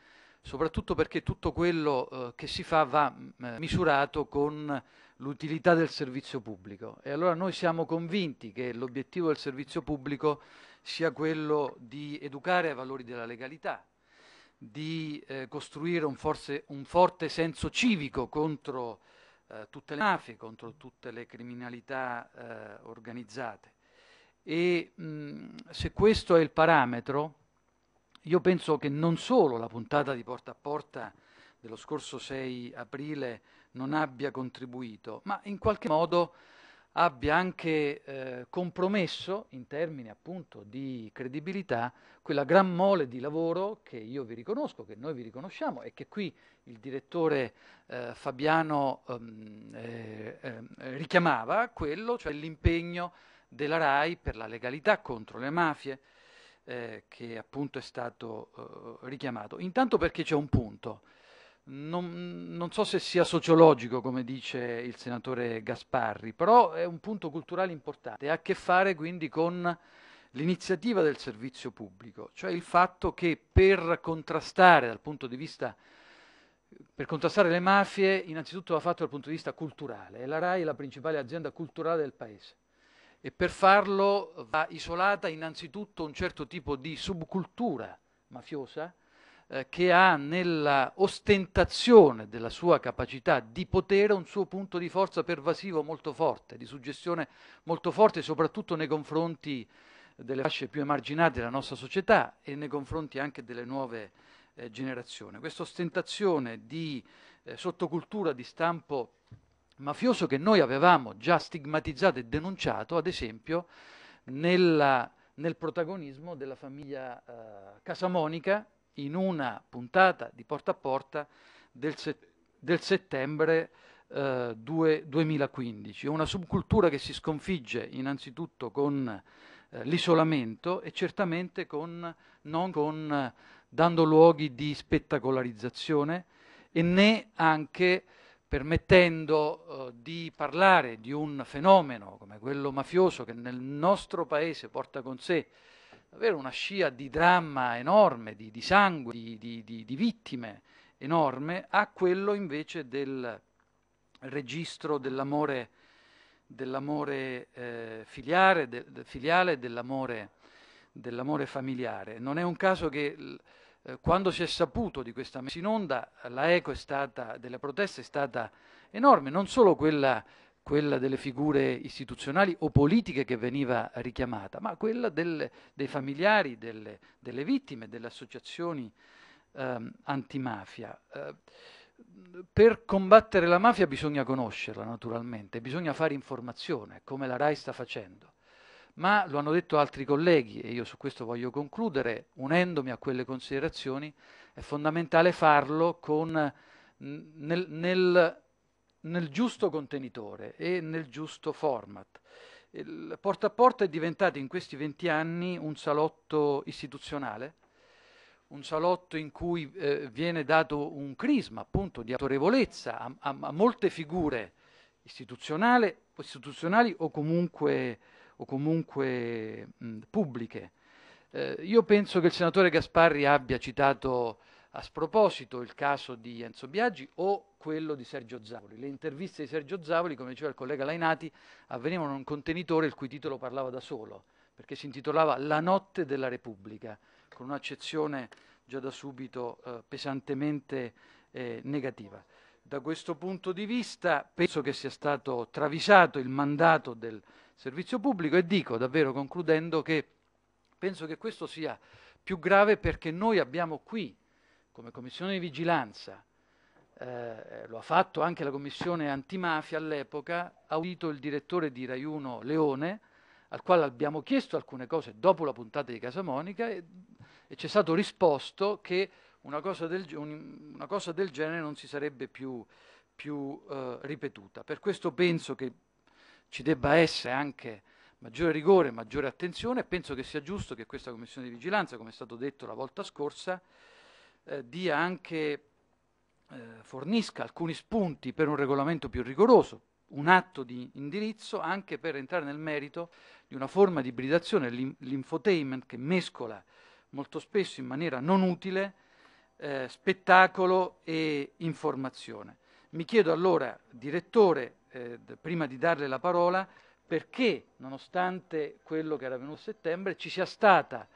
soprattutto perché tutto quello eh, che si fa va mm, misurato con l'utilità del servizio pubblico. E allora noi siamo convinti che l'obiettivo del servizio pubblico sia quello di educare ai valori della legalità, di eh, costruire un, forse, un, forte senso civico contro eh, tutte le mafie, contro tutte le criminalità eh, organizzate. E mh, se questo è il parametro, io penso che non solo la puntata di porta a porta dello scorso 6 aprile non abbia contribuito, ma in qualche modo abbia anche eh, compromesso, in termini appunto di credibilità, quella gran mole di lavoro che io vi riconosco, che noi vi riconosciamo e che qui il direttore eh, Fabiano ehm, eh, ehm, richiamava, quello, cioè l'impegno della RAI per la legalità contro le mafie, eh, che appunto è stato eh, richiamato. Intanto perché c'è un punto non, non, so se sia sociologico, come dice il senatore Gasparri, però è un punto culturale importante, ha a che fare quindi con l'iniziativa del servizio pubblico, cioè il fatto che per contrastare dal punto di vista per contrastare le mafie, innanzitutto va fatto dal punto di vista culturale, e la RAI è la principale azienda culturale del paese e per farlo va isolata innanzitutto un certo tipo di subcultura mafiosa eh, che ha nella ostentazione della sua capacità di potere un suo punto di forza pervasivo molto forte, di suggestione molto forte, soprattutto nei confronti delle fasce più emarginate della nostra società e nei confronti anche delle nuove eh, generazioni. Questa ostentazione di eh, sottocultura di stampo mafioso che noi avevamo già stigmatizzato e denunciato, ad esempio, nella, nel protagonismo della famiglia eh, Casamonica, in una puntata di porta a porta del, set- del settembre eh, due, 2015. È una subcultura che si sconfigge innanzitutto con eh, l'isolamento e certamente con, non con, dando luoghi di spettacolarizzazione e né anche permettendo eh, di parlare di un fenomeno come quello mafioso che nel nostro paese porta con sé davvero una scia di dramma enorme, di, di sangue, di, di, di, vittime enorme, a quello invece del registro dell'amore, dell'amore eh, filiare, de, de, filiale, dell'amore, dell'amore, familiare. Non è un caso che eh, quando si è saputo di questa messa in onda, la eco è stata, della protesta è stata enorme, non solo quella quella delle figure istituzionali o politiche che veniva richiamata, ma quella del, dei familiari, delle, delle, vittime, delle associazioni ehm, antimafia. Eh, per combattere la mafia bisogna conoscerla naturalmente, bisogna fare informazione, come la RAI sta facendo. Ma lo hanno detto altri colleghi e io su questo voglio concludere, unendomi a quelle considerazioni, è fondamentale farlo con, nel, nel nel giusto contenitore e nel giusto format. Il porta a porta è diventato in questi 20 anni un salotto istituzionale, un salotto in cui eh, viene dato un crisma appunto di autorevolezza a, a, a molte figure istituzionali, istituzionali o comunque, o comunque mh, pubbliche. Eh, io penso che il senatore Gasparri abbia citato a sproposito il caso di Enzo Biaggi o quello di Sergio Zavoli. Le interviste di Sergio Zavoli, come diceva il collega Lainati, avvenivano in un contenitore il cui titolo parlava da solo, perché si intitolava La notte della Repubblica, con un'accezione già da subito eh, pesantemente eh, negativa. Da questo punto di vista penso che sia stato travisato il mandato del servizio pubblico e dico davvero concludendo che penso che questo sia più grave perché noi abbiamo qui come commissione di vigilanza, eh, lo ha fatto anche la commissione antimafia all'epoca, ha udito il direttore di Rai 1 Leone, al quale abbiamo chiesto alcune cose dopo la puntata di Casa Monica e, e ci è stato risposto che una cosa, del, un, una cosa del, genere non si sarebbe più, più eh, ripetuta. Per questo penso che ci debba essere anche maggiore rigore, maggiore attenzione e penso che sia giusto che questa Commissione di vigilanza, come è stato detto la volta scorsa, eh, dia anche, eh, fornisca alcuni spunti per un regolamento più rigoroso, un atto di indirizzo anche per entrare nel merito di una forma di ibridazione, l'infotainment, che mescola molto spesso in maniera non utile eh, spettacolo e informazione. Mi chiedo allora, direttore, eh, prima di darle la parola, perché, nonostante quello che era venuto a settembre, ci sia stata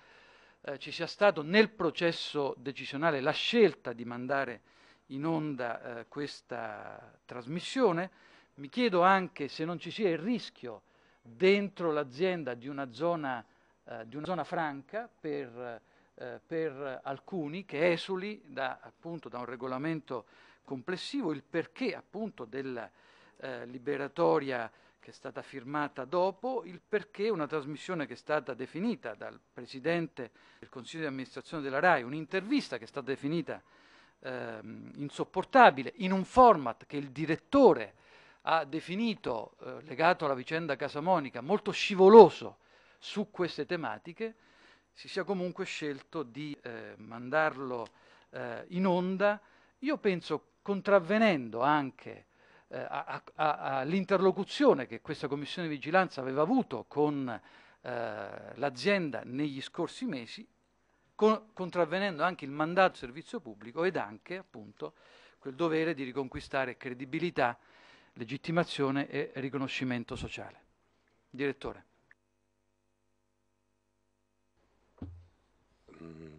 eh, ci sia stato nel processo decisionale la scelta di mandare in onda eh, questa trasmissione, mi chiedo anche se non ci sia il rischio dentro l'azienda di una zona, eh, di una zona franca per, eh, per, alcuni che esuli da, appunto, da, un regolamento complessivo, il perché appunto della eh, liberatoria che è stata firmata dopo, il perché una trasmissione che è stata definita dal Presidente del Consiglio di amministrazione della RAI, un'intervista che è stata definita ehm, insopportabile, in un format che il direttore ha definito, eh, legato alla vicenda Casamonica, molto scivoloso su queste tematiche, si sia comunque scelto di eh, mandarlo eh, in onda, io penso contravvenendo anche all'interlocuzione che questa Commissione di Vigilanza aveva avuto con eh, l'azienda negli scorsi mesi, con, contravvenendo anche il mandato servizio pubblico ed anche appunto quel dovere di riconquistare credibilità, legittimazione e riconoscimento sociale. Direttore. Mm,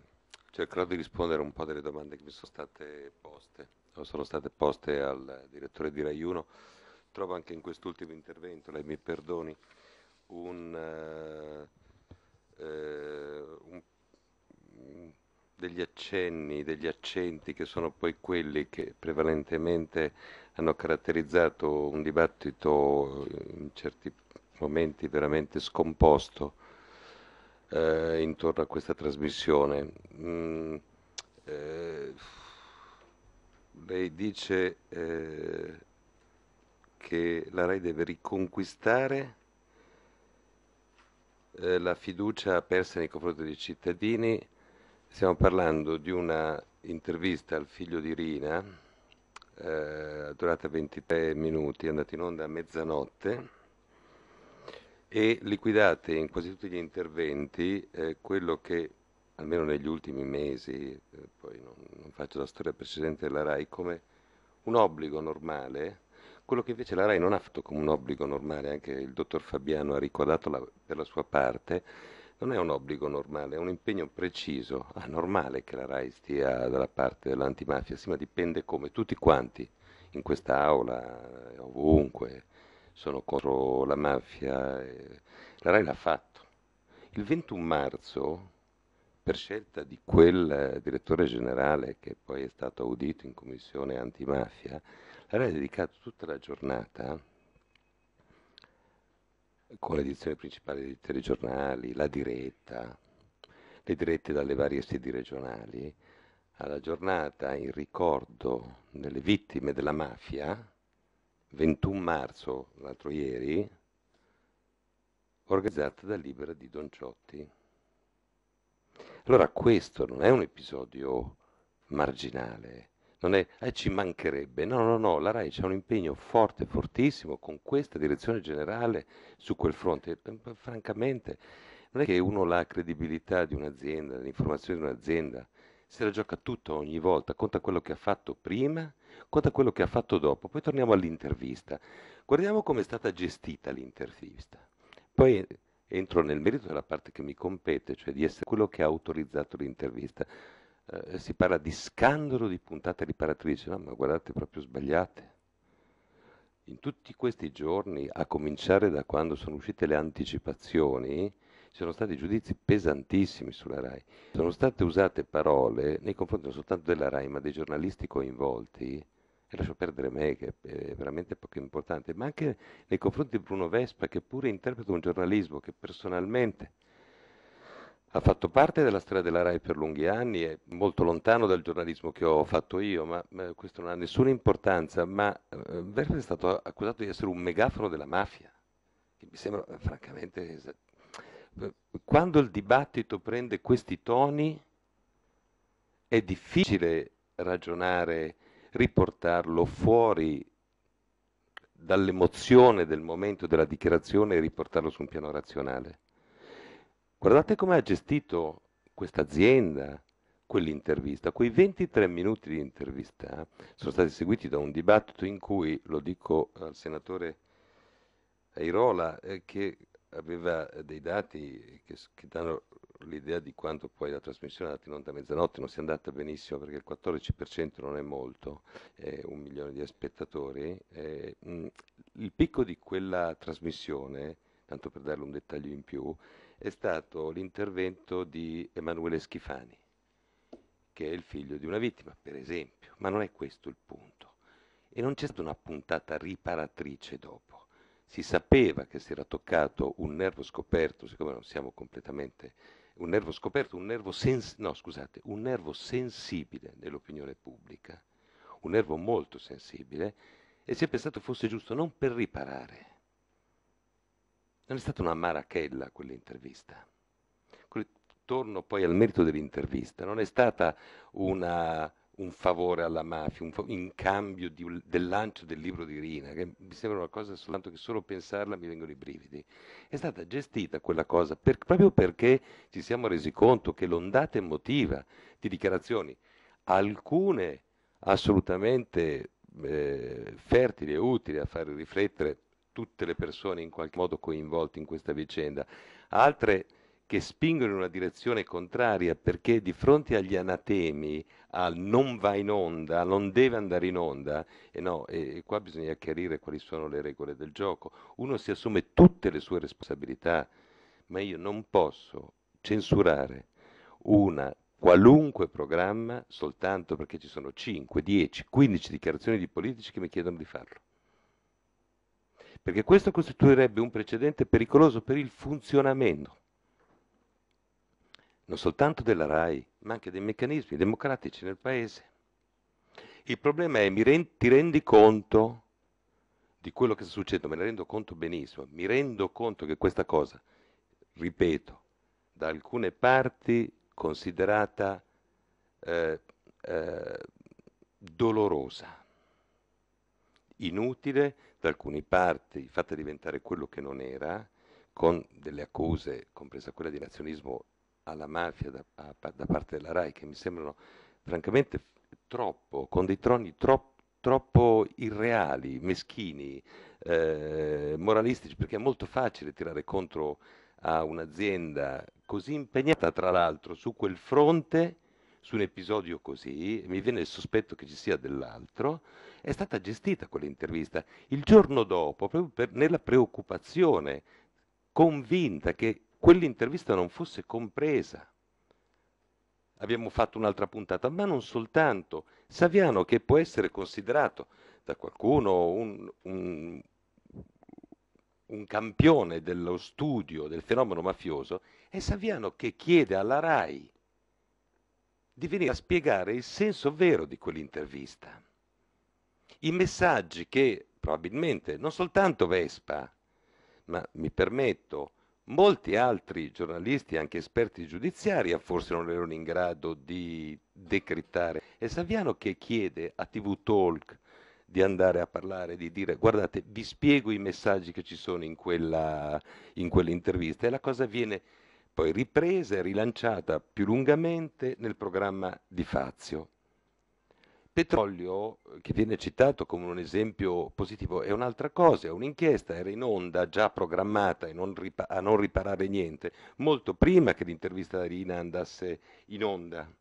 cercherò di rispondere un po' delle domande che mi sono state poste o sono state poste al direttore di Rai 1, trovo anche in quest'ultimo intervento, lei mi perdoni, un, eh, eh un, degli accenni, degli accenti che sono poi quelli che prevalentemente hanno caratterizzato un dibattito in certi momenti veramente scomposto eh, intorno a questa trasmissione. Mm, eh, lei dice eh, che la RAI deve riconquistare eh, la fiducia persa nei confronti dei cittadini. Stiamo parlando di una intervista al figlio di Rina, eh, durata 23 minuti, è andata in onda a mezzanotte e liquidate in quasi tutti gli interventi eh, quello che almeno negli ultimi mesi, eh, poi non, non faccio la storia precedente della RAI, come un obbligo normale, quello che invece la RAI non ha fatto come un obbligo normale, anche il dottor Fabiano ha ricordato la, per la sua parte, non è un obbligo normale, è un impegno preciso, normale che la RAI stia dalla parte dell'antimafia, sì, ma dipende come tutti quanti in questa aula, eh, ovunque, sono contro la mafia, eh, la RAI l'ha fatto. Il 21 marzo per scelta di quel eh, direttore generale che poi è stato audito in commissione antimafia, avrei dedicato tutta la giornata con l'edizione principale dei telegiornali, la diretta, le dirette dalle varie sedi regionali, alla giornata in ricordo delle vittime della mafia, 21 marzo, l'altro ieri, organizzata da Libera di Don Ciotti. Allora questo non è un episodio marginale, non è eh, ci mancherebbe, no, no, no, la RAI c'è un impegno forte, fortissimo con questa direzione generale su quel fronte, eh, francamente non è che uno la credibilità di un'azienda, l'informazione di un'azienda, se la gioca tutta ogni volta, conta quello che ha fatto prima, conta quello che ha fatto dopo, poi torniamo all'intervista, guardiamo come è stata gestita l'intervista. Poi entro nel merito della parte che mi compete, cioè di essere quello che ha autorizzato l'intervista. Eh, si parla di scandalo di puntata riparatrice, no, ma guardate proprio sbagliate. In tutti questi giorni, a cominciare da quando sono uscite le anticipazioni, ci sono stati giudizi pesantissimi sulla RAI. Sono state usate parole nei confronti non soltanto della RAI, ma dei giornalisti coinvolti, e lascio perdere me che è eh, veramente poco importante, ma anche nei confronti di Bruno Vespa che pure interpreta un giornalismo che personalmente ha fatto parte della storia della RAI per lunghi anni, è molto lontano dal giornalismo che ho fatto io, ma, questo non ha nessuna importanza, ma eh, Vespa è stato accusato di essere un megafono della mafia, che mi sembra eh, francamente... quando il dibattito prende questi toni è difficile ragionare riportarlo fuori dall'emozione del momento della dichiarazione e riportarlo su un piano razionale. Guardate come ha gestito questa azienda quell'intervista. Quei 23 minuti di intervista sono stati seguiti da un dibattito in cui, lo dico al senatore Airola, eh, che aveva dei dati che, che danno l'idea di quanto poi la trasmissione è andata mezzanotte non sia andata benissimo perché il 14% non è molto, è un milione di spettatori, eh, mh, mm, il picco di quella trasmissione, tanto per darle un dettaglio in più, è stato l'intervento di Emanuele Schifani, che è il figlio di una vittima, per esempio, ma non è questo il punto. E non c'è stata una puntata riparatrice dopo si sapeva che si era toccato un nervo scoperto, siccome non siamo completamente un nervo scoperto, un nervo, sens- no, scusate, un nervo sensibile nell'opinione pubblica, un nervo molto sensibile, e si è pensato fosse giusto non per riparare. Non è stata una marachella quell'intervista. Torno poi al merito dell'intervista, non è stata una un favore alla mafia favore in cambio di, del lancio del libro di Rina, che mi sembra una cosa soltanto che solo pensarla mi vengono i brividi, è stata gestita quella cosa per, proprio perché ci siamo resi conto che l'ondata emotiva di dichiarazioni, alcune assolutamente eh, fertili e utili a far riflettere tutte le persone in qualche modo coinvolte in questa vicenda, altre che spingono in una direzione contraria perché di fronte agli anatemi, al non va in onda, non deve andare in onda, e no, e, e qua bisogna chiarire quali sono le regole del gioco. Uno si assume tutte le sue responsabilità, ma io non posso censurare una qualunque programma soltanto perché ci sono 5, 10, 15 dichiarazioni di politici che mi chiedono di farlo. Perché questo costituirebbe un precedente pericoloso per il funzionamento non soltanto della RAI, ma anche dei meccanismi democratici nel Paese. Il problema è, mi re- ti rendi conto di quello che sta succedendo, me ne rendo conto benissimo, mi rendo conto che questa cosa, ripeto, da alcune parti considerata eh, eh, dolorosa, inutile, da alcune parti fatta diventare quello che non era, con delle accuse, compresa quella di nazionalismo alla mafia da, a, da, parte della RAI che mi sembrano francamente troppo, con dei troni troppo, troppo irreali, meschini, eh, moralistici, perché è molto facile tirare contro a un'azienda così impegnata, tra l'altro, su quel fronte, su un episodio così, mi viene il sospetto che ci sia dell'altro, è stata gestita quell'intervista. Il giorno dopo, proprio per, nella preoccupazione convinta che quell'intervista non fosse compresa. Abbiamo fatto un'altra puntata, ma non soltanto. Saviano, che può essere considerato da qualcuno un, un, un campione dello studio del fenomeno mafioso, è Saviano che chiede alla RAI di venire a spiegare il senso vero di quell'intervista. I messaggi che probabilmente non soltanto Vespa, ma mi permetto, Molti altri giornalisti, anche esperti giudiziari, forse non erano in grado di decrittare. È Saviano che chiede a TV Talk di andare a parlare, di dire guardate, vi spiego i messaggi che ci sono in, quella, in quell'intervista e la cosa viene poi ripresa e rilanciata più lungamente nel programma di Fazio petrolio, eh, che viene citato come un esempio positivo, è un'altra cosa, è un'inchiesta, era in onda, già programmata non ripa- a non riparare niente, molto prima che l'intervista a Rina andasse in onda.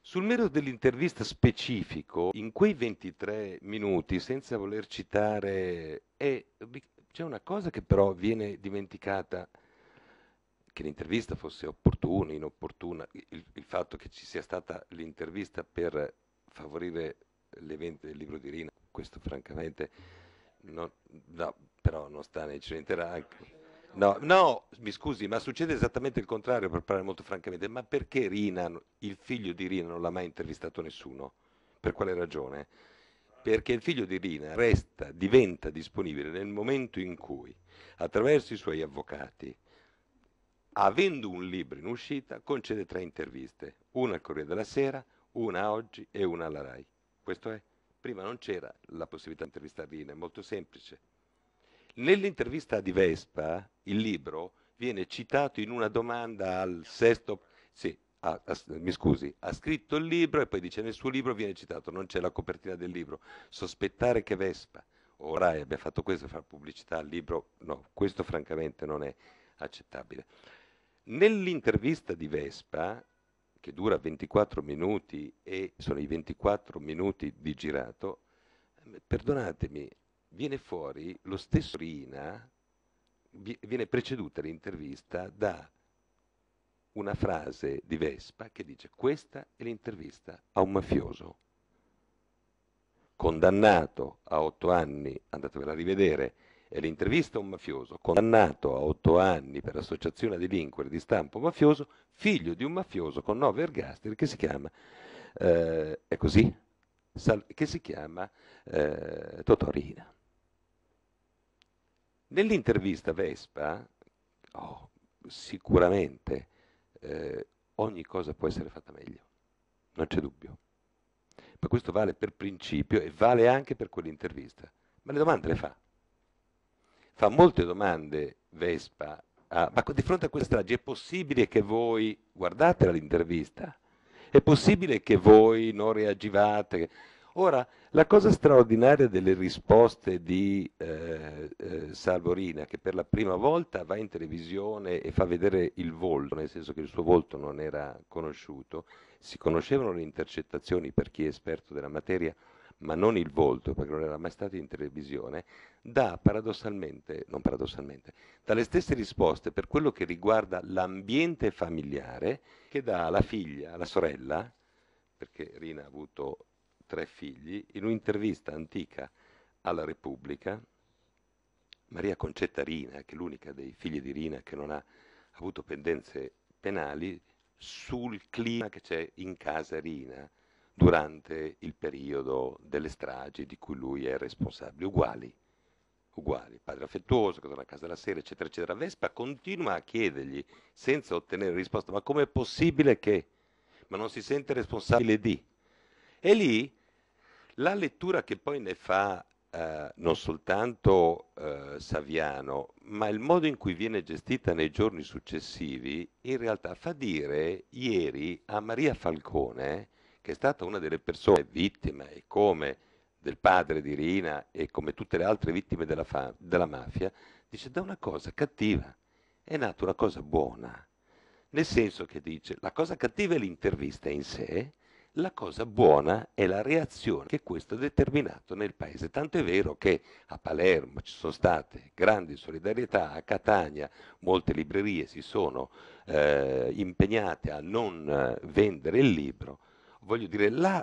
Sul merito dell'intervista specifico, in quei 23 minuti, senza voler citare, è, c'è una cosa che però viene dimenticata che l'intervista fosse opportuna, inopportuna, il, il fatto che ci sia stata l'intervista per favorire l'evento del libro di Rina, questo francamente non, no, però non sta nel centro. anche. No, no, mi scusi, ma succede esattamente il contrario per parlare molto francamente, ma perché Rina, il figlio di Rina non l'ha mai intervistato nessuno? Per quale ragione? Perché il figlio di Rina resta, diventa disponibile nel momento in cui, attraverso i suoi avvocati, avendo un libro in uscita, concede tre interviste, una al Corriere della Sera, una a oggi e una alla RAI. Questo è. Prima non c'era la possibilità di intervistarli, è molto semplice. Nell'intervista di Vespa, il libro viene citato in una domanda al sesto... Sì, ha, ha, mi scusi, ha scritto il libro e poi dice nel suo libro viene citato, non c'è la copertina del libro. Sospettare che Vespa o RAI abbia fatto questo e fare pubblicità al libro, no, questo francamente non è accettabile. Nell'intervista di Vespa, che dura 24 minuti e sono i 24 minuti di girato, ehm, perdonatemi, viene fuori lo stesso Rina, viene preceduta l'intervista da una frase di Vespa che dice questa è l'intervista a un mafioso condannato a otto anni, andatevela a rivedere, e l'intervista a un mafioso condannato a otto anni per associazione a delinquere di stampo mafioso, figlio di un mafioso con nove ergastri che si chiama, eh, è così, Sal- che si chiama eh, Totorina. Nell'intervista Vespa, oh, sicuramente eh, ogni cosa può essere fatta meglio, non c'è dubbio. Ma questo vale per principio e vale anche per quell'intervista. Ma le domande le fa fa molte domande Vespa, ah, ma di fronte a questa strage è possibile che voi, guardatela l'intervista, è possibile che voi non reagivate? Ora, la cosa straordinaria delle risposte di eh, eh, Salvorina, che per la prima volta va in televisione e fa vedere il volto, nel senso che il suo volto non era conosciuto, si conoscevano le intercettazioni per chi è esperto della materia, ma non il volto, perché non era mai stato in televisione, dà paradossalmente, non paradossalmente, dà le stesse risposte per quello che riguarda l'ambiente familiare che dà alla figlia, alla sorella, perché Rina ha avuto tre figli, in un'intervista antica alla Repubblica, Maria Concetta Rina, che è l'unica dei figli di Rina che non ha avuto pendenze penali, sul clima che c'è in casa Rina durante il periodo delle stragi di cui lui è responsabile. Uguali, uguali. Padre affettuoso, che torna a casa della sera, eccetera, eccetera. Vespa continua a chiedergli, senza ottenere risposta, ma com'è possibile che? Ma non si sente responsabile di? E lì la lettura che poi ne fa eh, non soltanto eh, Saviano, ma il modo in cui viene gestita nei giorni successivi, in realtà fa dire ieri a Maria Falcone che è stata una delle persone vittime e come del padre di Rina e come tutte le altre vittime della, fa- della mafia, dice da una cosa cattiva è nata una cosa buona, nel senso che dice la cosa cattiva è l'intervista in sé, la cosa buona è la reazione che questo ha determinato nel paese. Tanto è vero che a Palermo ci sono state grandi solidarietà, a Catania molte librerie si sono eh, impegnate a non eh, vendere il libro voglio dire, la,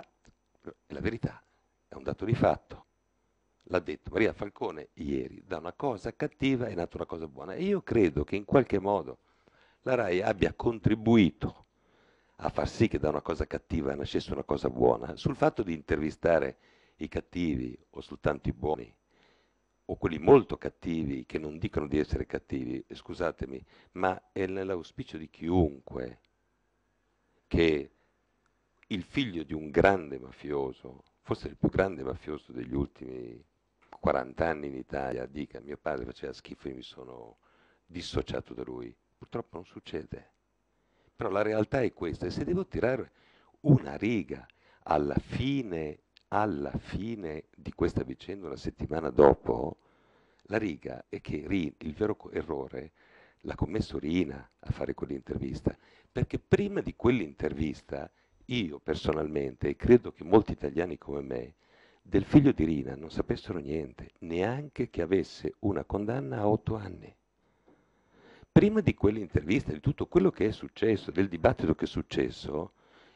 la verità è un dato di fatto. L'ha detto Maria Falcone ieri, da una cosa cattiva è nata una cosa buona. E io credo che in qualche modo la RAI abbia contribuito a far sì che da una cosa cattiva nascesse una cosa buona. Sul fatto di intervistare i cattivi o soltanto i buoni o quelli molto cattivi che non dicono di essere cattivi, scusatemi, ma è nell'auspicio di chiunque che il figlio di un grande mafioso, forse il più grande mafioso degli ultimi 40 anni in Italia, dica mio padre faceva schifo e mi sono dissociato da lui. Purtroppo non succede. Però la realtà è questa e se devo tirare una riga alla fine, alla fine di questa vicenda, una settimana dopo, la riga è che il vero errore l'ha commesso Rina a fare quell'intervista, perché prima di quell'intervista io personalmente, e credo che molti italiani come me, del figlio di Rina non sapessero niente, neanche che avesse una condanna a otto anni. Prima di quell'intervista, di tutto quello che è successo, del dibattito che è successo,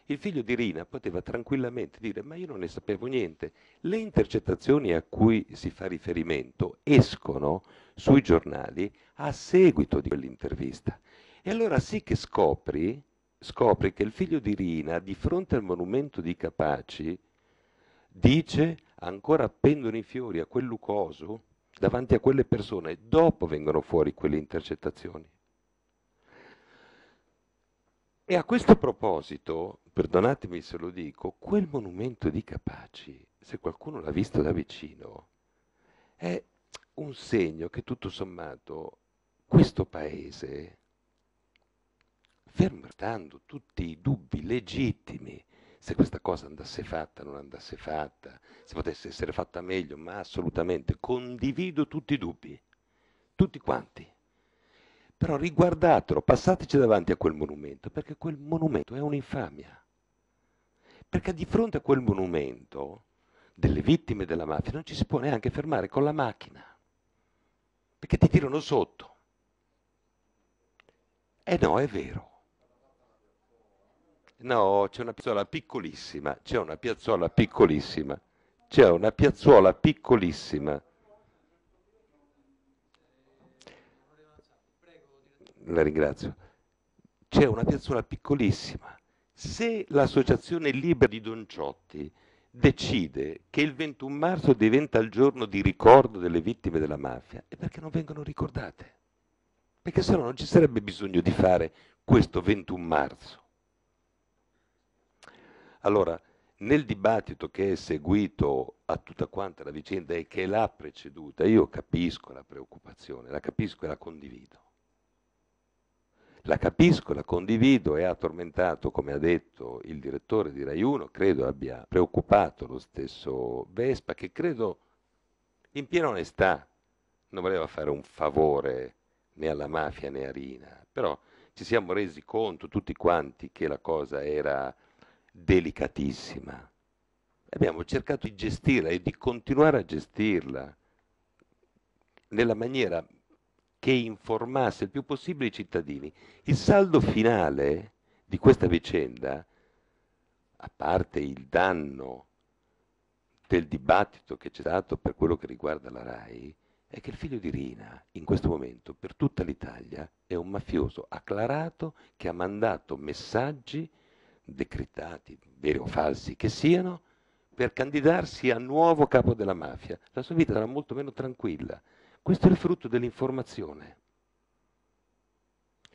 il figlio di Rina poteva tranquillamente dire ma io non ne sapevo niente. Le intercettazioni a cui si fa riferimento escono sui giornali a seguito di quell'intervista. E allora sì che scopri scopre che il figlio di Rina, di fronte al monumento di Capaci, dice ancora appendono i fiori a quel Lucoso davanti a quelle persone, dopo vengono fuori quelle intercettazioni. E a questo proposito, perdonatemi se lo dico, quel monumento di Capaci, se qualcuno l'ha visto da vicino, è un segno che tutto sommato questo paese fermando tutti i dubbi legittimi se questa cosa andasse fatta, non andasse fatta, se potesse essere fatta meglio, ma assolutamente condivido tutti i dubbi, tutti quanti. Però riguardatelo, passateci davanti a quel monumento, perché quel monumento è un'infamia. Perché di fronte a quel monumento delle vittime della mafia non ci si può neanche fermare con la macchina, perché ti tirano sotto. E eh no, è vero. No, c'è una piazzola piccolissima, c'è una piazzola piccolissima, c'è una piazzola piccolissima. La ringrazio. C'è una piazzuola piccolissima. Se l'associazione Libera di Don Ciotti decide che il 21 marzo diventa il giorno di ricordo delle vittime della mafia, è perché non vengono ricordate. Perché se no non ci sarebbe bisogno di fare questo 21 marzo. Allora, nel dibattito che è seguito a tutta quanta la vicenda e che l'ha preceduta, io capisco la preoccupazione, la capisco e la condivido. La capisco, la condivido e ha tormentato, come ha detto il direttore di Rai 1, credo abbia preoccupato lo stesso Vespa, che credo in piena onestà non voleva fare un favore né alla mafia né a Rina, però ci siamo resi conto tutti quanti che la cosa era delicatissima. Abbiamo cercato di gestirla e di continuare a gestirla nella maniera che informasse il più possibile i cittadini. Il saldo finale di questa vicenda, a parte il danno del dibattito che c'è stato per quello che riguarda la RAI, è che il figlio di Rina, in questo momento, per tutta l'Italia, è un mafioso acclarato che ha mandato messaggi decretati, veri o falsi che siano, per candidarsi a nuovo capo della mafia. La sua vita sarà molto meno tranquilla. Questo è il frutto dell'informazione.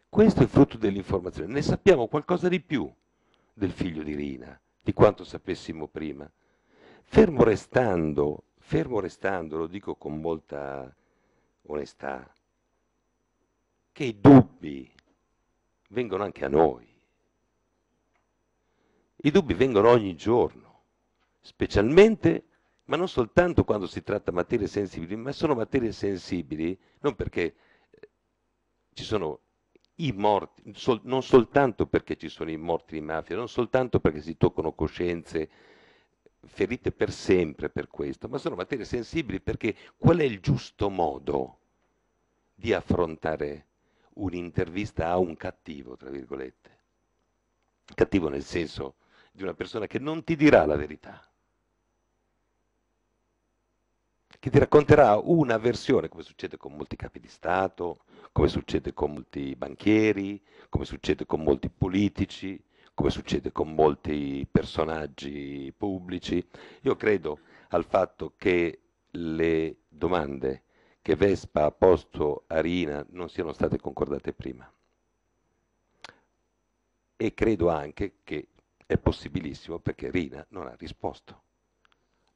Questo è il frutto dell'informazione. Ne sappiamo qualcosa di più del figlio di Rina, di quanto sapessimo prima. Fermo restando, fermo restando, lo dico con molta onestà, che i dubbi vengono anche a noi. I dubbi vengono ogni giorno, specialmente, ma non soltanto quando si tratta di materie sensibili, ma sono materie sensibili non perché eh, ci sono i morti, sol, non soltanto perché ci sono i morti di mafia, non soltanto perché si toccano coscienze ferite per sempre per questo, ma sono materie sensibili perché qual è il giusto modo di affrontare un'intervista a un cattivo, tra virgolette? Cattivo nel senso di una persona che non ti dirà la verità, che ti racconterà una versione, come succede con molti capi di Stato, come succede con molti banchieri, come succede con molti politici, come succede con molti personaggi pubblici. Io credo al fatto che le domande che Vespa ha posto a Rina non siano state concordate prima. E credo anche che è possibilissimo perché Rina non ha risposto.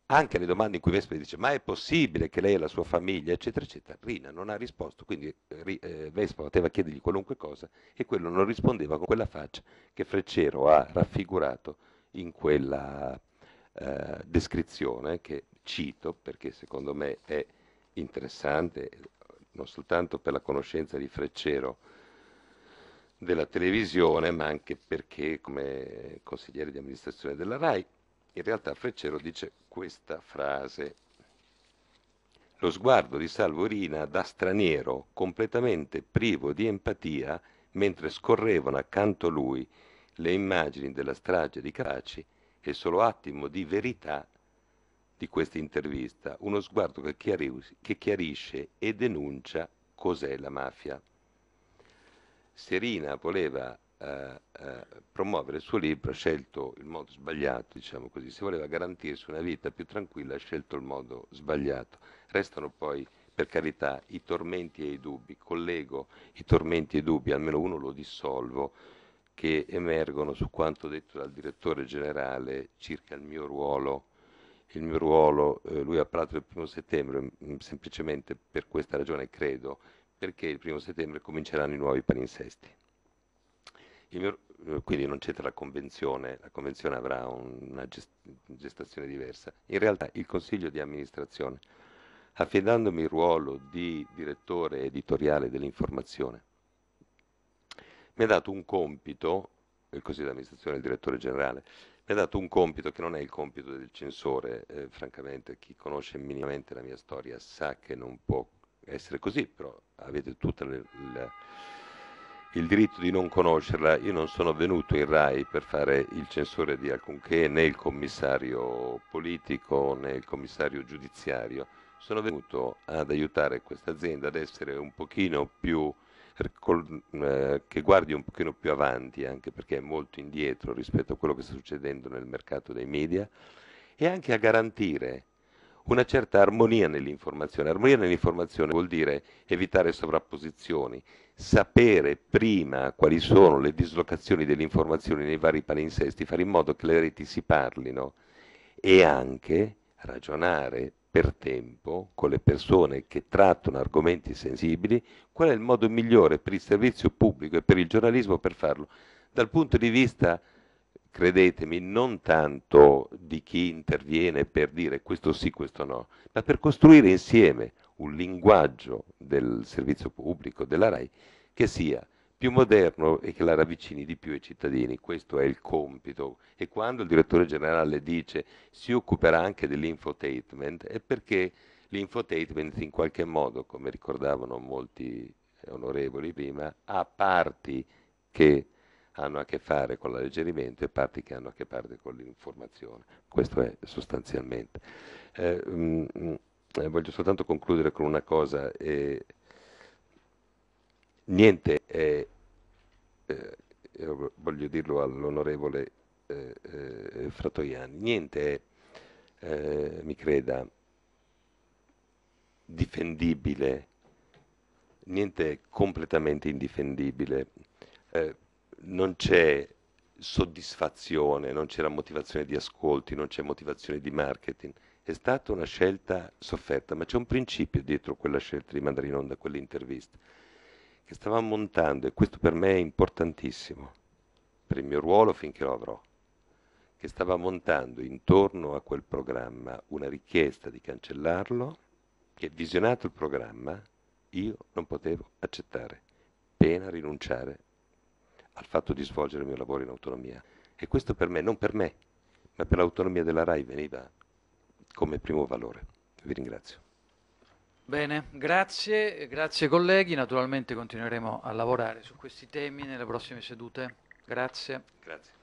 Anche alle domande in cui Vespa dice ma è possibile che lei e la sua famiglia, eccetera, eccetera, Rina non ha risposto, quindi eh, eh Vespa poteva chiedergli qualunque cosa e quello non rispondeva con quella faccia che Freccero ha raffigurato in quella eh, descrizione che cito perché secondo me è interessante non soltanto per la conoscenza di Freccero, della televisione, ma anche perché come consigliere di amministrazione della RAI, in realtà Freccero dice questa frase. Lo sguardo di Salvorina da straniero, completamente privo di empatia, mentre scorrevano accanto a lui le immagini della strage di Caraci, è solo attimo di verità di questa intervista, uno sguardo che, chiarisce e denuncia cos'è la mafia. Serina voleva eh, eh, promuovere il suo libro, ha scelto il modo sbagliato, diciamo così. Se voleva garantirsi una vita più tranquilla, ha scelto il modo sbagliato. Restano poi, per carità, i tormenti e i dubbi. Collego i tormenti e i dubbi, almeno uno lo dissolvo, che emergono su quanto detto dal direttore generale circa il mio ruolo il mio ruolo, eh, lui ha parlato del primo settembre, mh, mm, semplicemente per questa ragione credo perché il primo settembre cominceranno i nuovi palinsesti. Mio, eh, quindi non c'entra la convenzione, la convenzione avrà una gestazione diversa. In realtà il consiglio di amministrazione, affidandomi il ruolo di direttore editoriale dell'informazione, mi ha dato un compito, il consiglio di amministrazione e il direttore generale, mi ha dato un compito che non è il compito del censore, eh, francamente chi conosce minimamente la mia storia sa che non può essere così, però avete tutto il, il diritto di non conoscerla. Io non sono venuto in RAI per fare il censore di alcunché, né il commissario politico né il commissario giudiziario. Sono venuto ad aiutare questa azienda ad essere un pochino più eh, eh, che guardi un pochino più avanti, anche perché è molto indietro rispetto a quello che sta succedendo nel mercato dei media, e anche a garantire una certa armonia nell'informazione. Armonia nell'informazione vuol dire evitare sovrapposizioni, sapere prima quali sono le dislocazioni delle informazioni nei vari palinsesti, fare in modo che le reti si parlino e anche ragionare per tempo con le persone che trattano argomenti sensibili qual è il modo migliore per il servizio pubblico e per il giornalismo per farlo dal punto di vista credetemi, non tanto di chi interviene per dire questo sì, questo no, ma per costruire insieme un linguaggio del servizio pubblico della RAI che sia più moderno e che la ravvicini di più ai cittadini. Questo è il compito. E quando il direttore generale dice si occuperà anche dell'infotainment, è perché l'infotainment in qualche modo, come ricordavano molti onorevoli prima, ha parti che hanno a che fare con l'alleggerimento e parti che hanno a che fare con l'informazione. Questo è sostanzialmente. Eh, mh, mm, mh, mm, voglio soltanto concludere con una cosa. Eh, niente è, eh, voglio dirlo all'onorevole eh, eh, Fratoiani, niente è, eh, mi creda, difendibile, niente è completamente indifendibile non c'è soddisfazione, non c'era motivazione di ascolti, non c'è motivazione di marketing. È stata una scelta sofferta, ma c'è un principio dietro quella scelta di mandare in onda quell'intervista che stavamo montando e questo per me è importantissimo, per il mio ruolo finché lo avrò, che stava montando intorno a quel programma una richiesta di cancellarlo che visionato il programma io non potevo accettare, pena rinunciare al fatto di svolgere il mio lavoro in autonomia. E questo per me, non per me, ma per l'autonomia della RAI veniva come primo valore. Vi ringrazio. Bene, grazie, grazie colleghi, naturalmente continueremo a lavorare su questi temi nelle prossime sedute. Grazie. grazie.